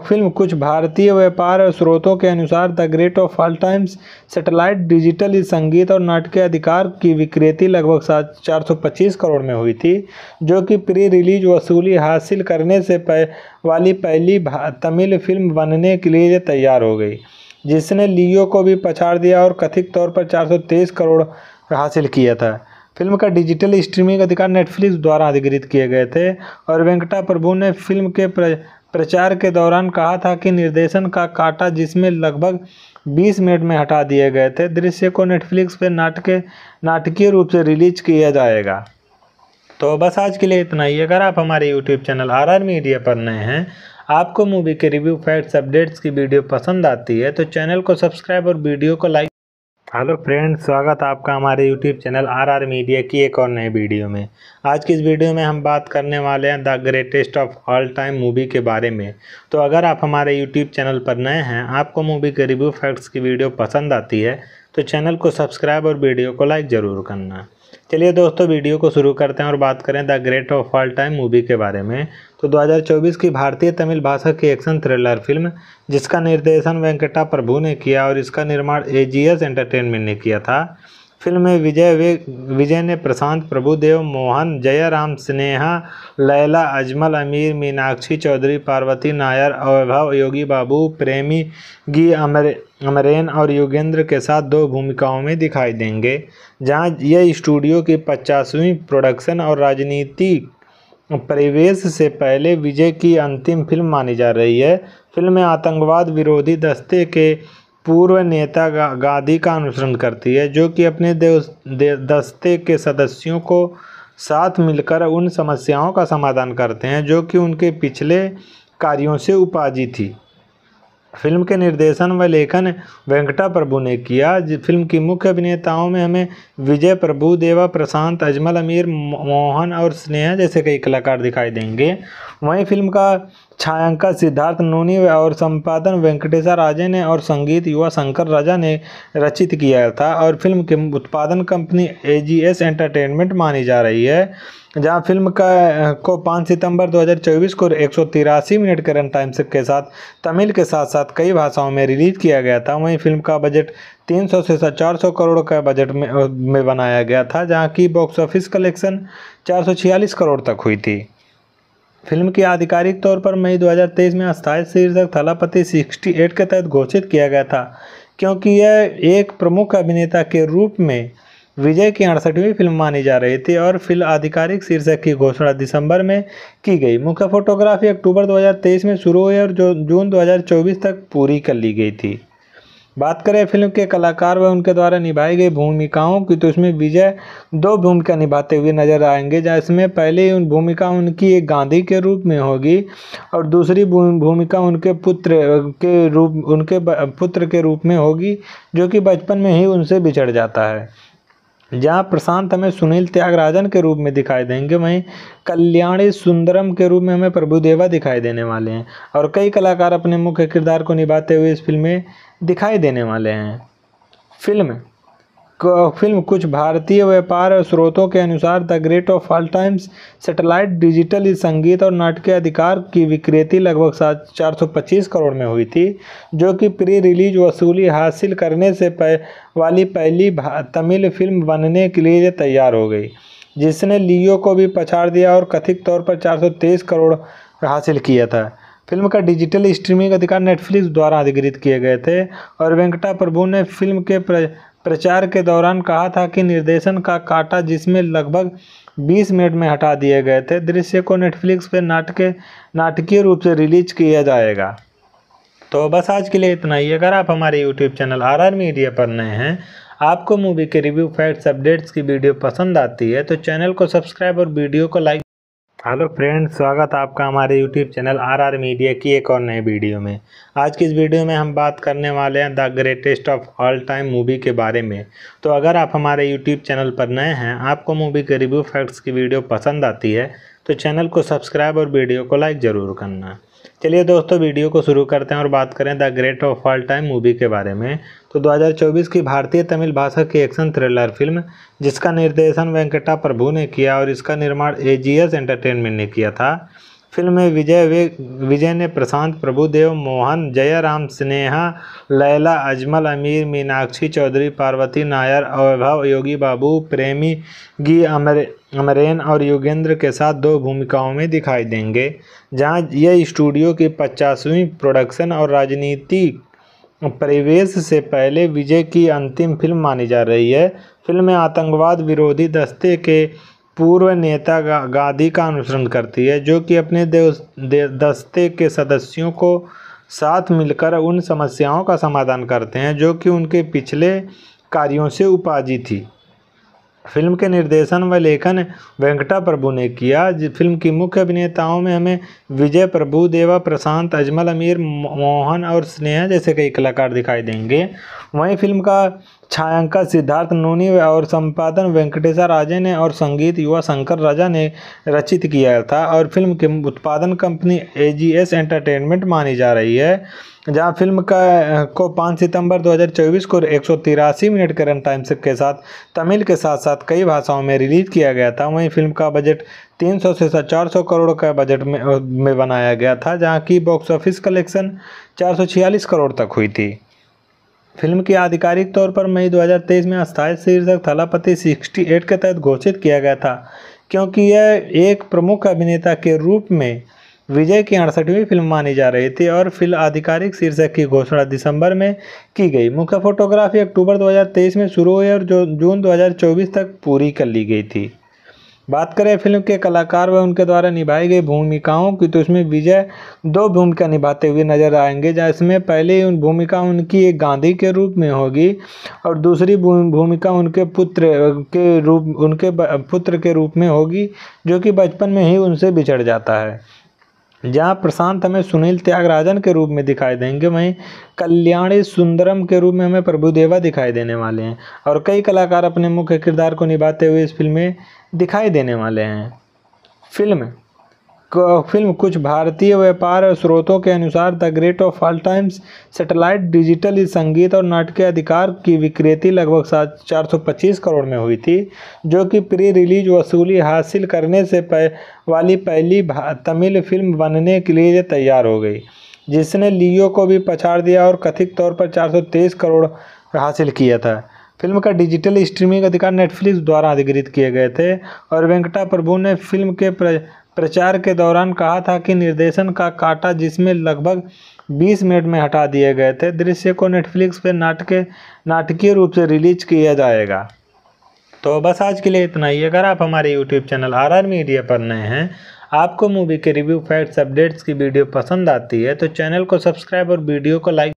फिल्म कुछ भारतीय व्यापार स्रोतों के अनुसार the great of all times satellite digital संगीत और नाटकीय अधिकार की विक्रेती लगभग सात चार सौ पच्चीस करोड़ में हुई थी जो कि प्री रिलीज वसूली हासिल करने से पह, वाली पहली तमिल फिल्म बनने के लिए तैयार हो गई जिसने लियो को भी पछाड़ दिया और कथित तौर पर चार करोड़ हासिल किया था फिल्म का डिजिटल स्ट्रीमिंग अधिकार नेटफ्लिक्स द्वारा अधिकृत किए गए थे और वेंकटा प्रभु ने फिल्म के प्रचार के दौरान कहा था कि निर्देशन का काटा जिसमें लगभग 20 मिनट में हटा दिए गए थे दृश्य को नेटफ्लिक्स पर नाटक नाटकीय रूप से रिलीज किया जाएगा तो बस आज के लिए इतना ही अगर आप हमारे YouTube channel R R media पर नए हैं आपको मूवी के रिव्यू फैक्ट्स अपडेट्स की वीडियो पसंद आती है तो चैनल को सब्सक्राइब और वीडियो को लाइक हेलो फ्रेंड स्वागत है आपका हमारे यूट्यूब चैनल आरआर मीडिया की एक और नए वीडियो में आज की इस वीडियो में हम बात करने वाले हैं the greatest of all time movie के बारे में तो अगर आप हमारे यूट्यूब चैनल पर नए हैं आपको मूवी के रिव्यू फैक्ट्स की वीडियो पसंद आती है तो चैनल को सब्सक्राइब और वीडियो को लाइक ज़रूर करना चलिए दोस्तों वीडियो को शुरू करते हैं और बात करें the great of all time movie के बारे में तो 2024 की भारतीय तमिल भाषा की एक्शन थ्रिलर फिल्म जिसका निर्देशन वेंकटा प्रभु ने किया और इसका निर्माण ए जी एस एंटरटेनमेंट ने किया था फिल्म में विजय वे विजय ने प्रशांत प्रभुदेव मोहन जयराम स्नेहा लैला अजमल अमीर मीनाक्षी चौधरी पार्वती नायर अवैभव योगी बाबू प्रेमी गी अमर अमरेन और युगेंद्र के साथ दो भूमिकाओं में दिखाई देंगे जहां ये स्टूडियो की पचासवीं प्रोडक्शन और राजनीति परिवेश से पहले विजय की अंतिम फिल्म मानी जा रही है फिल्म में आतंकवाद विरोधी दस्ते के पूर्व नेता गा, गांधी का अनुसरण करती है जो कि अपने दे, दस्ते के सदस्यों को साथ मिलकर उन समस्याओं का समाधान करते हैं जो कि उनके पिछले कार्यों से उपाजी थी फिल्म के निर्देशन व लेखन वेंकटा प्रभु ने किया फिल्म की मुख्य अभिनेताओं में हमें विजय प्रभु देवा प्रशांत अजमल अमीर मोहन और स्नेहा जैसे कई कलाकार दिखाई देंगे वहीं फिल्म का छायांकन सिद्धार्थ नूनी और संपादन वेंकटेशा राजे ने और संगीत युवा शंकर राजा ने रचित किया था और फिल्म के उत्पादन कंपनी एजीएस एंटरटेनमेंट मानी जा रही है जहां फिल्म का को 5 सितंबर 2024 को एक मिनट के रन टाइम के साथ तमिल के साथ साथ कई भाषाओं में रिलीज किया गया था वहीं फिल्म का बजट 300 से 400 करोड़ का बजट में, में बनाया गया था जहाँ की बॉक्स ऑफिस कलेक्शन चार करोड़ तक हुई थी फिल्म की आधिकारिक तौर पर मई 2023 में अस्थायी शीर्षक थलापति 68 के तहत घोषित किया गया था क्योंकि यह एक प्रमुख अभिनेता के रूप में विजय की अड़सठवीं फिल्म मानी जा रही थी और फिल्म आधिकारिक शीर्षक की घोषणा दिसंबर में की गई मुख्य फोटोग्राफी अक्टूबर 2023 में शुरू हुई और जो जून 2024 तक पूरी कर ली गई थी बात करें फिल्म के कलाकार व उनके द्वारा निभाई गई भूमिकाओं की तो इसमें विजय दो भूमिका निभाते हुए नजर आएंगे जिसमें पहले उन भूमिका उनकी एक गांधी के रूप में होगी और दूसरी भूमिका उनके पुत्र के रूप उनके पुत्र के रूप में होगी जो कि बचपन में ही उनसे बिछड़ जाता है जहाँ प्रशांत हमें सुनील त्यागराजन के रूप में दिखाई देंगे वहीं कल्याणी सुंदरम के रूप में हमें प्रभुदेवा दिखाई देने वाले हैं और कई कलाकार अपने मुख्य किरदार को निभाते हुए इस फिल्म में दिखाई देने वाले हैं फिल्म फिल्म कुछ भारतीय व्यापार और स्रोतों के अनुसार the great of all times satellite digital संगीत और नाटकीय अधिकार की विक्रेती लगभग सात चार सौ पच्चीस करोड़ में हुई थी जो कि प्री रिलीज वसूली हासिल करने से पह, वाली पहली तमिल फिल्म बनने के लिए तैयार हो गई जिसने लियो को भी पछाड़ दिया और कथित तौर पर चार करोड़ हासिल किया था फिल्म का डिजिटल स्ट्रीमिंग अधिकार नेटफ्लिक्स द्वारा अधिकृत किए गए थे और वेंकटा प्रभु ने फिल्म के प्र, प्रचार के दौरान कहा था कि निर्देशन का काटा जिसमें लगभग 20 मिनट में हटा दिए गए थे दृश्य को नेटफ्लिक्स पर नाटक नाटकीय रूप से रिलीज किया जाएगा तो बस आज के लिए इतना ही अगर आप हमारे YouTube channel R R media पर नए हैं आपको मूवी के रिव्यू फैक्ट्स अपडेट्स की वीडियो पसंद आती है तो चैनल को सब्सक्राइब और वीडियो को लाइक हेलो फ्रेंड स्वागत है आपका हमारे यूट्यूब चैनल आरआर मीडिया की एक और नए वीडियो में आज की इस वीडियो में हम बात करने वाले हैं the greatest of all time movie के बारे में तो अगर आप हमारे यूट्यूब चैनल पर नए हैं आपको मूवी के रिव्यू फैक्ट्स की वीडियो पसंद आती है तो चैनल को सब्सक्राइब और वीडियो को लाइक ज़रूर करना चलिए दोस्तों वीडियो को शुरू करते हैं और बात करें the great of all time movie के बारे में तो 2024 की भारतीय तमिल भाषा की एक्शन थ्रिलर फिल्म जिसका निर्देशन वेंकटा प्रभु ने किया और इसका निर्माण एजीएस एंटरटेनमेंट ने किया था फिल्म में विजय वे विजय ने प्रशांत प्रभुदेव मोहन जयराम स्नेहा लैला अजमल अमीर मीनाक्षी चौधरी पार्वती नायर अवैभव योगी बाबू प्रेमी गी अमर अमरेन और योगेंद्र के साथ दो भूमिकाओं में दिखाई देंगे जहां यह स्टूडियो की पचासवीं प्रोडक्शन और राजनीति प्रवेश से पहले विजय की अंतिम फिल्म मानी जा रही है फिल्म में आतंकवाद विरोधी दस्ते के पूर्व नेता गा, गांधी का अनुसरण करती है जो कि अपने दस्ते के सदस्यों को साथ मिलकर उन समस्याओं का समाधान करते हैं जो कि उनके पिछले कार्यों से उपाजी थी फिल्म के निर्देशन व लेखन वेंकटा प्रभु ने किया फिल्म की मुख्य अभिनेताओं में हमें विजय प्रभु देवा प्रशांत अजमल अमीर मोहन और स्नेहा जैसे कई कलाकार दिखाई देंगे वहीं फिल्म का छायांकन सिद्धार्थ नूनी और संपादन वेंकटेशा राजे ने और संगीत युवा शंकर राजा ने रचित किया था और फिल्म के उत्पादन company A G S entertainment मानी जा रही है जहां फिल्म का को 5 सितंबर 2024 को एक मिनट के रन टाइम के साथ तमिल के साथ साथ कई भाषाओं में रिलीज किया गया था वहीं फिल्म का बजट 300 से 400 करोड़ का बजट में, में बनाया गया था जहां की बॉक्स ऑफिस कलेक्शन 446 करोड़ तक हुई थी फिल्म की आधिकारिक तौर पर मई 2023 में अस्थायी शीर्षक थलापति 68 के तहत घोषित किया गया था क्योंकि यह एक प्रमुख अभिनेता के रूप में विजय की अड़सठवीं फिल्म मानी जा रही थी और फिल्म आधिकारिक शीर्षक की घोषणा दिसंबर में की गई मुख्य फोटोग्राफी अक्टूबर 2023 में शुरू हुई और जो जून 2024 तक पूरी कर ली गई थी बात करें फिल्म के कलाकार व उनके द्वारा निभाई गई भूमिकाओं की तो इसमें विजय दो भूमिका निभाते हुए नजर आएंगे जिसमें पहले पहली उन भूमिका उनकी एक गांधी के रूप में होगी और दूसरी भूमिका उनके पुत्र के रूप उनके पुत्र के रूप में होगी जो कि बचपन में ही उनसे बिछड़ जाता है जहाँ प्रशांत हमें सुनील त्यागराजन के रूप में दिखाई देंगे वहीं कल्याणी सुंदरम के रूप में हमें प्रभुदेवा दिखाई देने वाले हैं और कई कलाकार अपने मुख्य किरदार को निभाते हुए इस फिल्म में दिखाई देने वाले हैं फिल्म फिल्म कुछ भारतीय व्यापार स्रोतों के अनुसार the great of all times satellite digital संगीत और नाटकीय अधिकार की विक्रेति लगभग सात चार सौ पच्चीस करोड़ में हुई थी जो कि प्री रिलीज वसूली हासिल करने से पह, वाली पहली तमिल फिल्म बनने के लिए तैयार हो गई जिसने लियो को भी पछाड़ दिया और कथित तौर पर चार करोड़ हासिल किया था फिल्म का डिजिटल स्ट्रीमिंग अधिकार नेटफ्लिक्स द्वारा अधिकृत किए गए थे और वेंकटा प्रभु ने फिल्म के प्र... प्रचार के दौरान कहा था कि निर्देशन का काटा जिसमें लगभग 20 मिनट में हटा दिए गए थे दृश्य को नेटफ्लिक्स पर नाटके नाटकीय रूप से रिलीज किया जाएगा तो बस आज के लिए इतना ही अगर आप हमारे YouTube channel R R media पर नए हैं आपको मूवी के रिव्यू फैक्ट्स अपडेट्स की वीडियो पसंद आती है तो चैनल को सब्सक्राइब और वीडियो को लाइक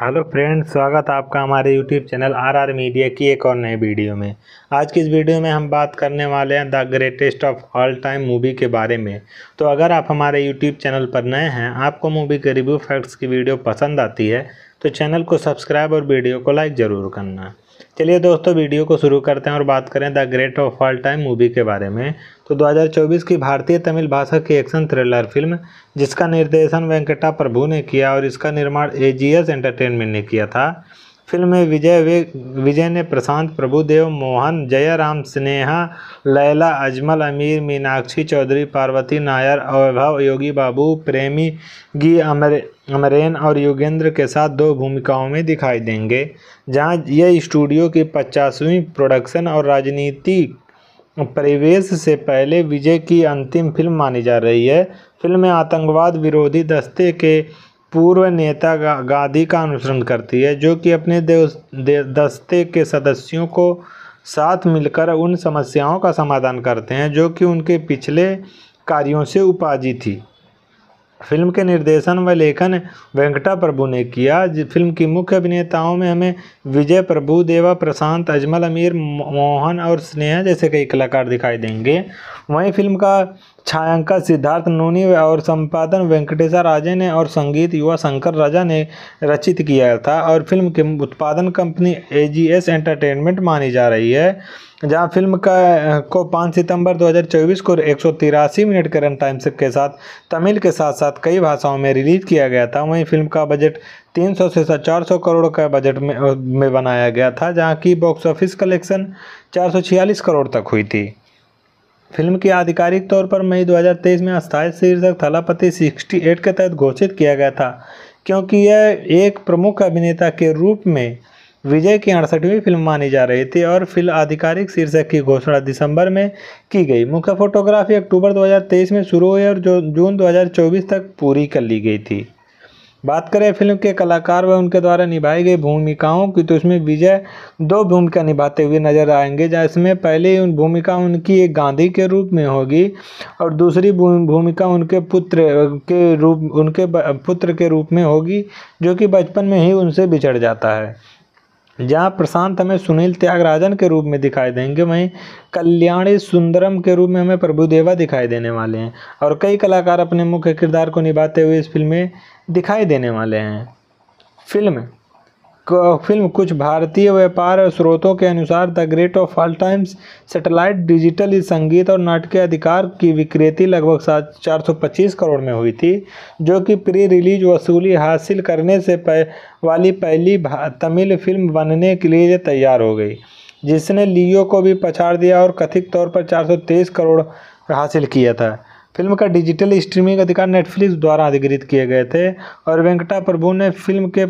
हेलो फ्रेंड स्वागत आपका हमारे YouTube channel R R media की एक और नए वीडियो में आज की इस वीडियो में हम बात करने वाले हैं the greatest of all time movie के बारे में तो अगर आप हमारे यूट्यूब चैनल पर नए हैं आपको मूवी के रिव्यू फैक्ट्स की वीडियो पसंद आती है तो चैनल को सब्सक्राइब और वीडियो को लाइक ज़रूर करना चलिए दोस्तों वीडियो को शुरू करते हैं और बात करें the great of all time movie के बारे में तो 2024 की भारतीय तमिल भाषा की एक्शन थ्रिलर फिल्म जिसका निर्देशन वेंकटा प्रभु ने किया और इसका निर्माण ए जी एस एंटरटेनमेंट ने किया था फिल्म में विजय वे विजय ने प्रशांत प्रभुदेव मोहन जयराम स्नेहा लैला अजमल अमीर मीनाक्षी चौधरी पार्वती नायर अवैभव योगी बाबू प्रेमी गी अमर अमरेन और योगेंद्र के साथ दो भूमिकाओं में दिखाई देंगे जहां यह स्टूडियो की पचासवीं प्रोडक्शन और राजनीति परिवेश से पहले विजय की अंतिम फिल्म मानी जा रही है फिल्म में आतंकवाद विरोधी दस्ते के पूर्व नेता गांधी का अनुसरण करती है जो कि अपने दस्ते के सदस्यों को साथ मिलकर उन समस्याओं का समाधान करते हैं जो कि उनके पिछले कार्यों से उपाजी थी फिल्म के निर्देशन व लेखन वेंकटा प्रभु ने किया फिल्म की मुख्य अभिनेताओं में हमें विजय प्रभु देवा प्रशांत अजमल अमीर मोहन और स्नेहा जैसे कई कलाकार दिखाई देंगे वहीं फिल्म का छायांकन सिद्धार्थ नूनी और संपादन वेंकटेशा राजे ने और संगीत युवा शंकर राजा ने रचित किया था और फिल्म की उत्पादन कंपनी एजीएस एंटरटेनमेंट मानी जा रही है जहां फिल्म का को 5 सितंबर 2024 को एक मिनट के रन टाइम के साथ तमिल के साथ साथ कई भाषाओं में रिलीज किया गया था वहीं फिल्म का बजट 300 से 400 करोड़ का बजट में, में बनाया गया था जहां की बॉक्स ऑफिस कलेक्शन चार करोड़ तक हुई थी फिल्म की आधिकारिक तौर पर मई 2023 में अस्थायी शीर्षक थलापति 68 के तहत घोषित किया गया था क्योंकि यह एक प्रमुख अभिनेता के रूप में विजय की अड़सठवीं फिल्म मानी जा रही थी और फिल्म आधिकारिक शीर्षक की घोषणा दिसंबर में की गई मुख्य फोटोग्राफी अक्टूबर 2023 में शुरू हुई और जो जून 2024 तक पूरी कर ली गई थी बात करें फिल्म के कलाकार व उनके द्वारा निभाई गई भूमिकाओं की तो इसमें विजय दो भूमिका निभाते हुए नजर आएंगे जिसमें पहले पहली उन भूमिका उनकी एक गांधी के रूप में होगी और दूसरी भूमिका उनके पुत्र के रूप उनके पुत्र के रूप में होगी जो कि बचपन में ही उनसे बिछड़ जाता है जहाँ प्रशांत हमें सुनील त्यागराजन के रूप में दिखाई देंगे वहीं कल्याणी सुंदरम के रूप में हमें प्रभुदेवा दिखाई देने वाले हैं और कई कलाकार अपने मुख्य किरदार को निभाते हुए इस फिल्म में दिखाई देने वाले हैं फिल्म फिल्म कुछ भारतीय व्यापार स्रोतों के अनुसार the great of all times satellite digital संगीत और नाटकीय अधिकार की विक्रेति लगभग सात चार सौ पच्चीस करोड़ में हुई थी जो कि प्री रिलीज वसूली हासिल करने से पह, वाली पहली तमिल फिल्म बनने के लिए तैयार हो गई जिसने लियो को भी पछाड़ दिया और कथित तौर पर चार करोड़ हासिल किया था फिल्म का डिजिटल स्ट्रीमिंग अधिकार नेटफ्लिक्स द्वारा अधिकृत किए गए थे और वेंकटा प्रभु ने फिल्म के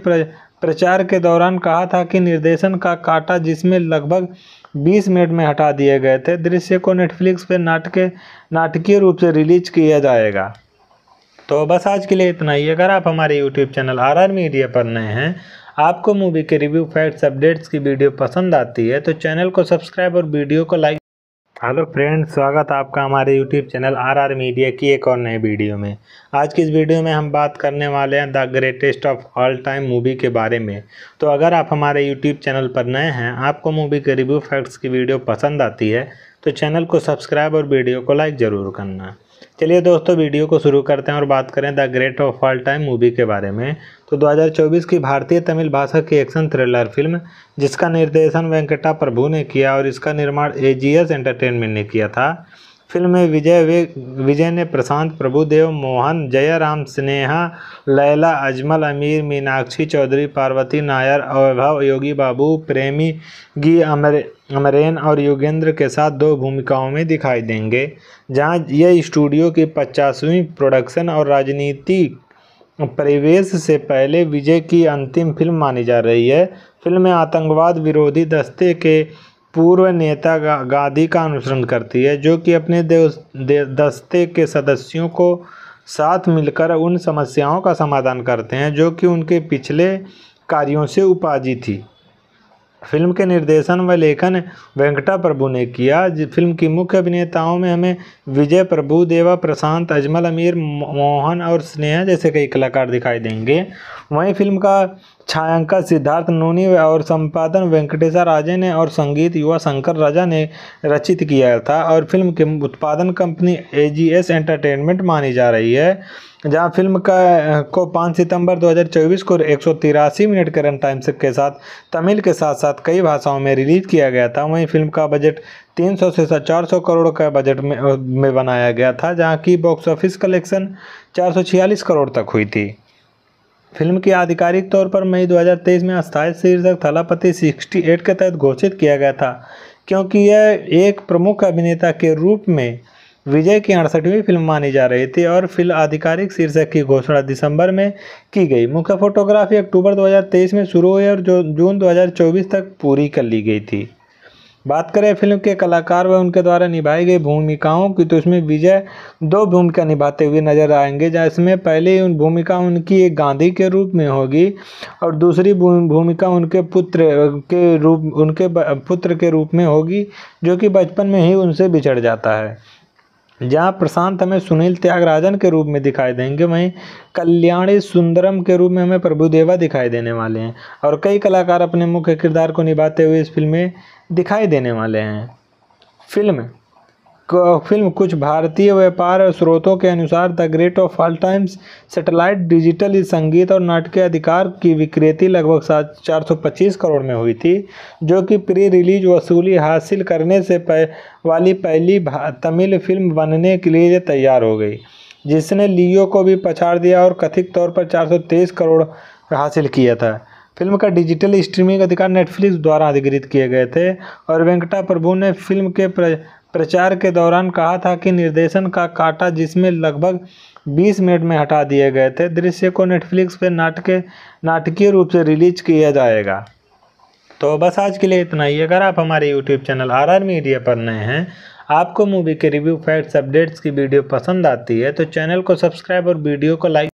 प्रचार के दौरान कहा था कि निर्देशन का काटा जिसमें लगभग 20 मिनट में हटा दिए गए थे दृश्य को नेटफ्लिक्स पर नाटक नाटकीय रूप से रिलीज किया जाएगा तो बस आज के लिए इतना ही अगर आप हमारे YouTube channel R R media पर नए हैं आपको मूवी के रिव्यू फैक्ट्स अपडेट्स की वीडियो पसंद आती है तो चैनल को सब्सक्राइब और वीडियो को लाइक हेलो फ्रेंड्स स्वागत है आपका हमारे YouTube channel R R media की एक और नए वीडियो में आज की इस वीडियो में हम बात करने वाले हैं the greatest of all time movie के बारे में तो अगर आप हमारे यूट्यूब चैनल पर नए हैं आपको मूवी के रिव्यू फैक्ट्स की वीडियो पसंद आती है तो चैनल को सब्सक्राइब और वीडियो को लाइक ज़रूर करना चलिए दोस्तों वीडियो को शुरू करते हैं और बात करें the great of all time movie के बारे में तो 2024 की भारतीय तमिल भाषा की एक्शन थ्रिलर फिल्म जिसका निर्देशन वेंकटा प्रभु ने किया और इसका निर्माण ए जी एस एंटरटेनमेंट ने किया था फिल्म में विजय वे विजय ने प्रशांत प्रभुदेव मोहन जयराम स्नेहा लैला अजमल अमीर मीनाक्षी चौधरी पार्वती नायर अवैभव योगी बाबू प्रेमी गी अमर अमरेन और योगेंद्र के साथ दो भूमिकाओं में दिखाई देंगे जहां यह स्टूडियो की पचासवीं प्रोडक्शन और राजनीति परिवेश से पहले विजय की अंतिम फिल्म मानी जा रही है फिल्म में आतंकवाद विरोधी दस्ते के पूर्व नेता गांधी का अनुसरण करती है जो कि अपने दस्ते के सदस्यों को साथ मिलकर उन समस्याओं का समाधान करते हैं जो कि उनके पिछले कार्यों से उपाजी थी फिल्म के निर्देशन व लेखन वेंकटा प्रभु ने किया फिल्म की मुख्य अभिनेताओं में हमें विजय प्रभु देवा प्रशांत अजमल अमीर मोहन और स्नेहा जैसे कई कलाकार दिखाई देंगे वहीं फिल्म का छायांकन सिद्धार्थ नूनी और संपादन वेंकटेशा राजे ने और संगीत युवा शंकर राजा ने रचित किया था और फिल्म के उत्पादन कंपनी ए एंटरटेनमेंट मानी जा रही है जहां फिल्म का को 5 सितंबर 2024 को एक मिनट के रन टाइम के साथ तमिल के साथ साथ कई भाषाओं में रिलीज किया गया था वहीं फिल्म का बजट 300 से 400 करोड़ का बजट में, में बनाया गया था जहां की बॉक्स ऑफिस कलेक्शन 446 करोड़ तक हुई थी फिल्म की आधिकारिक तौर पर मई 2023 में अस्थायी शीर्षक थलापति 68 के तहत घोषित किया गया था क्योंकि यह एक प्रमुख अभिनेता के रूप में विजय की अड़सठवीं फिल्म मानी जा रही थी और फिल्म आधिकारिक शीर्षक की घोषणा दिसंबर में की गई मुख्य फोटोग्राफी अक्टूबर 2023 में शुरू हुई और जो जून 2024 तक पूरी कर ली गई थी बात करें फिल्म के कलाकार व उनके द्वारा निभाई गई भूमिकाओं की तो इसमें विजय दो भूमिका निभाते हुए नजर आएंगे जहाँ इसमें पहले उन भूमिका उनकी एक गांधी के रूप में होगी और दूसरी भूमिका उनके पुत्र के रूप उनके पुत्र के रूप में होगी जो कि बचपन में ही उनसे बिछड़ जाता है जहाँ प्रशांत हमें सुनील त्यागराजन के रूप में दिखाई देंगे वहीं कल्याणी सुंदरम के रूप में हमें प्रभुदेवा दिखाई देने वाले हैं और कई कलाकार अपने मुख्य किरदार को निभाते हुए इस फिल्म में दिखाई देने वाले हैं फिल्म फिल्म कुछ भारतीय व्यापार स्रोतों के अनुसार the great of all times satellite digital संगीत और नाटकीय अधिकार की विक्रेती लगभग सात चार सौ पच्चीस करोड़ में हुई थी जो कि प्री रिलीज वसूली हासिल करने से पह, वाली पहली तमिल फिल्म बनने के लिए तैयार हो गई जिसने लियो को भी पछाड़ दिया और कथित तौर पर चार करोड़ हासिल किया था फिल्म का डिजिटल स्ट्रीमिंग अधिकार नेटफ्लिक्स द्वारा अधिकृत किए गए थे और वेंकटा प्रभु ने फिल्म के प्रचार के दौरान कहा था कि निर्देशन का काटा जिसमें लगभग 20 मिनट में हटा दिए गए थे दृश्य को नेटफ्लिक्स पर नाटक नाटकीय रूप से रिलीज किया जाएगा तो बस आज के लिए इतना ही अगर आप हमारे YouTube channel R R media पर नए हैं आपको मूवी के रिव्यू फैक्ट्स अपडेट्स की वीडियो पसंद आती है तो चैनल को सब्सक्राइब और वीडियो को लाइक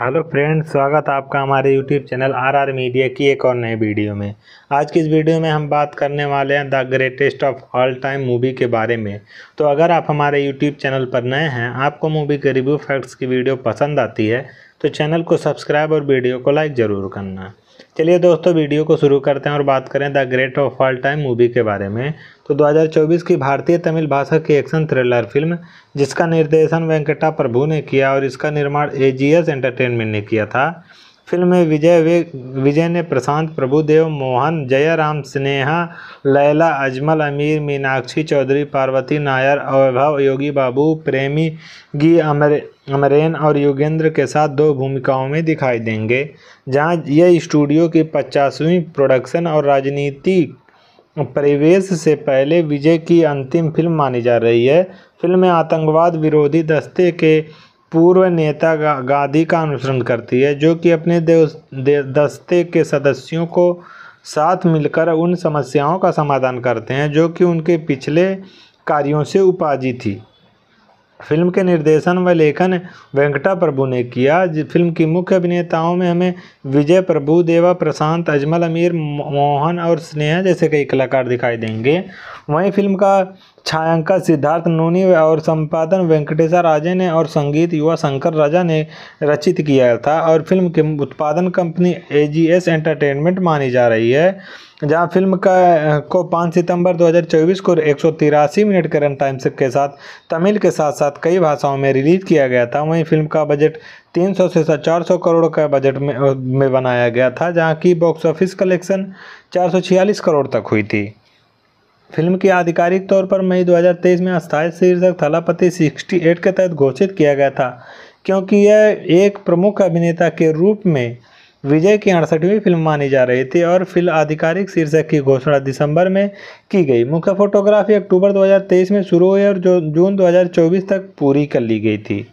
हेलो फ्रेंड्स स्वागत आपका हमारे यूट्यूब चैनल आरआर मीडिया की एक और नए वीडियो में आज की इस वीडियो में हम बात करने वाले हैं the greatest of all time movie के बारे में तो अगर आप हमारे यूट्यूब चैनल पर नए हैं आपको मूवी के रिव्यू फैक्ट्स की वीडियो पसंद आती है तो चैनल को सब्सक्राइब और वीडियो को लाइक ज़रूर करना चलिए दोस्तों वीडियो को शुरू करते हैं और बात करें the great of all time movie के बारे में तो 2024 की भारतीय तमिल भाषा की एक्शन थ्रिलर फिल्म जिसका निर्देशन वेंकटा प्रभु ने किया और इसका निर्माण ए जी एस एंटरटेनमेंट ने किया था फिल्म में विजय वे विजय ने प्रशांत प्रभुदेव मोहन जयराम स्नेहा लैला अजमल अमीर मीनाक्षी चौधरी पार्वती नायर अवैभव योगी बाबू प्रेमी गी अमर अमरेन और योगेंद्र के साथ दो भूमिकाओं में दिखाई देंगे जहां यह स्टूडियो की पचासवीं प्रोडक्शन और राजनीति परिवेश से पहले विजय की अंतिम फिल्म मानी जा रही है फिल्म में आतंकवाद विरोधी दस्ते के पूर्व नेता गांधी का अनुसरण करती है जो कि अपने दस्ते के सदस्यों को साथ मिलकर उन समस्याओं का समाधान करते हैं जो कि उनके पिछले कार्यों से उपाजी थी फिल्म के निर्देशन व लेखन वेंकटा प्रभु ने किया फिल्म की मुख्य अभिनेताओं में हमें विजय प्रभु देवा प्रशांत अजमल अमीर मोहन और स्नेहा जैसे कई कलाकार दिखाई देंगे वहीं फिल्म का छायांकन सिद्धार्थ नूनी और संपादन वेंकटेशा राजे ने और संगीत युवा शंकर राजा ने रचित किया था और फिल्म के उत्पादन company A G S entertainment मानी जा रही है जहां फिल्म का को 5 सितंबर 2024 को एक मिनट के रन टाइम के साथ तमिल के साथ साथ कई भाषाओं में रिलीज किया गया था वहीं फिल्म का बजट 300 से 400 करोड़ का बजट में, में बनाया गया था जहां की बॉक्स ऑफिस कलेक्शन 446 करोड़ तक हुई थी फिल्म की आधिकारिक तौर पर मई 2023 में अस्थायी शीर्षक थलापति सिक्सटी के तहत घोषित किया गया था क्योंकि यह एक प्रमुख अभिनेता के रूप में विजय की अड़सठवीं फिल्म मानी जा रही थी और फिल्म आधिकारिक शीर्षक की घोषणा दिसंबर में की गई मुख्य फोटोग्राफी अक्टूबर 2023 में शुरू हुई और जो जून 2024 तक पूरी कर ली गई थी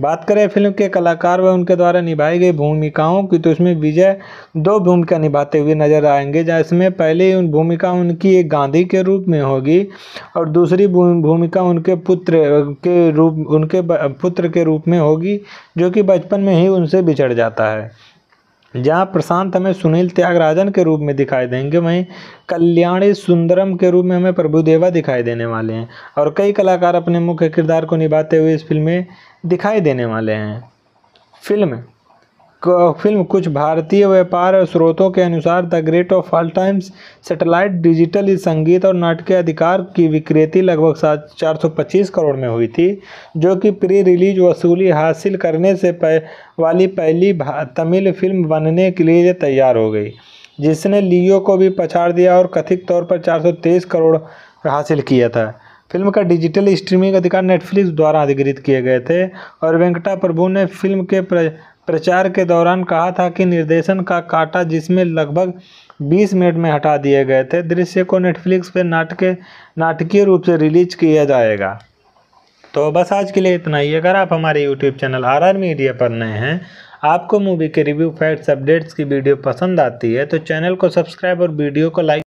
बात करें फिल्म के कलाकार व उनके द्वारा निभाई गई भूमिकाओं की तो इसमें विजय दो भूमिका निभाते हुए नजर आएंगे जहाँ इसमें पहली उन भूमिका उनकी एक गांधी के रूप में होगी और दूसरी भूमिका उनके पुत्र के रूप उनके पुत्र के रूप में होगी जो कि बचपन में ही उनसे बिछड़ जाता है जहाँ प्रशांत हमें सुनील त्यागराजन के रूप में दिखाई देंगे वहीं कल्याणी सुंदरम के रूप में हमें प्रभुदेवा दिखाई देने वाले हैं और कई कलाकार अपने मुख्य किरदार को निभाते हुए इस फिल्म में दिखाई देने वाले हैं फिल्म फिल्म कुछ भारतीय व्यापार स्रोतों के अनुसार the great of all times satellite digital संगीत और नाटकीय अधिकार की विक्रेती लगभग सात चार सौ पच्चीस करोड़ में हुई थी जो कि प्री रिलीज वसूली हासिल करने से पह, वाली पहली तमिल फिल्म बनने के लिए तैयार हो गई जिसने लियो को भी पछाड़ दिया और कथित तौर पर तेईस करोड़ हासिल किया था फिल्म का डिजिटल स्ट्रीमिंग अधिकार नेटफ्लिक्स द्वारा अधिकृत किए गए थे और वेंकटा प्रभु ने फिल्म के प्र... प्रचार के दौरान कहा था कि निर्देशन का काटा जिसमें लगभग 20 मिनट में हटा दिए गए थे दृश्य को नेटफ्लिक्स पर नाटक नाटकीय रूप से रिलीज किया जाएगा तो बस आज के लिए इतना ही अगर आप हमारे YouTube channel R R media पर नए हैं आपको मूवी के रिव्यू फैक्ट्स अपडेट्स की वीडियो पसंद आती है तो चैनल को सब्सक्राइब और वीडियो को लाइक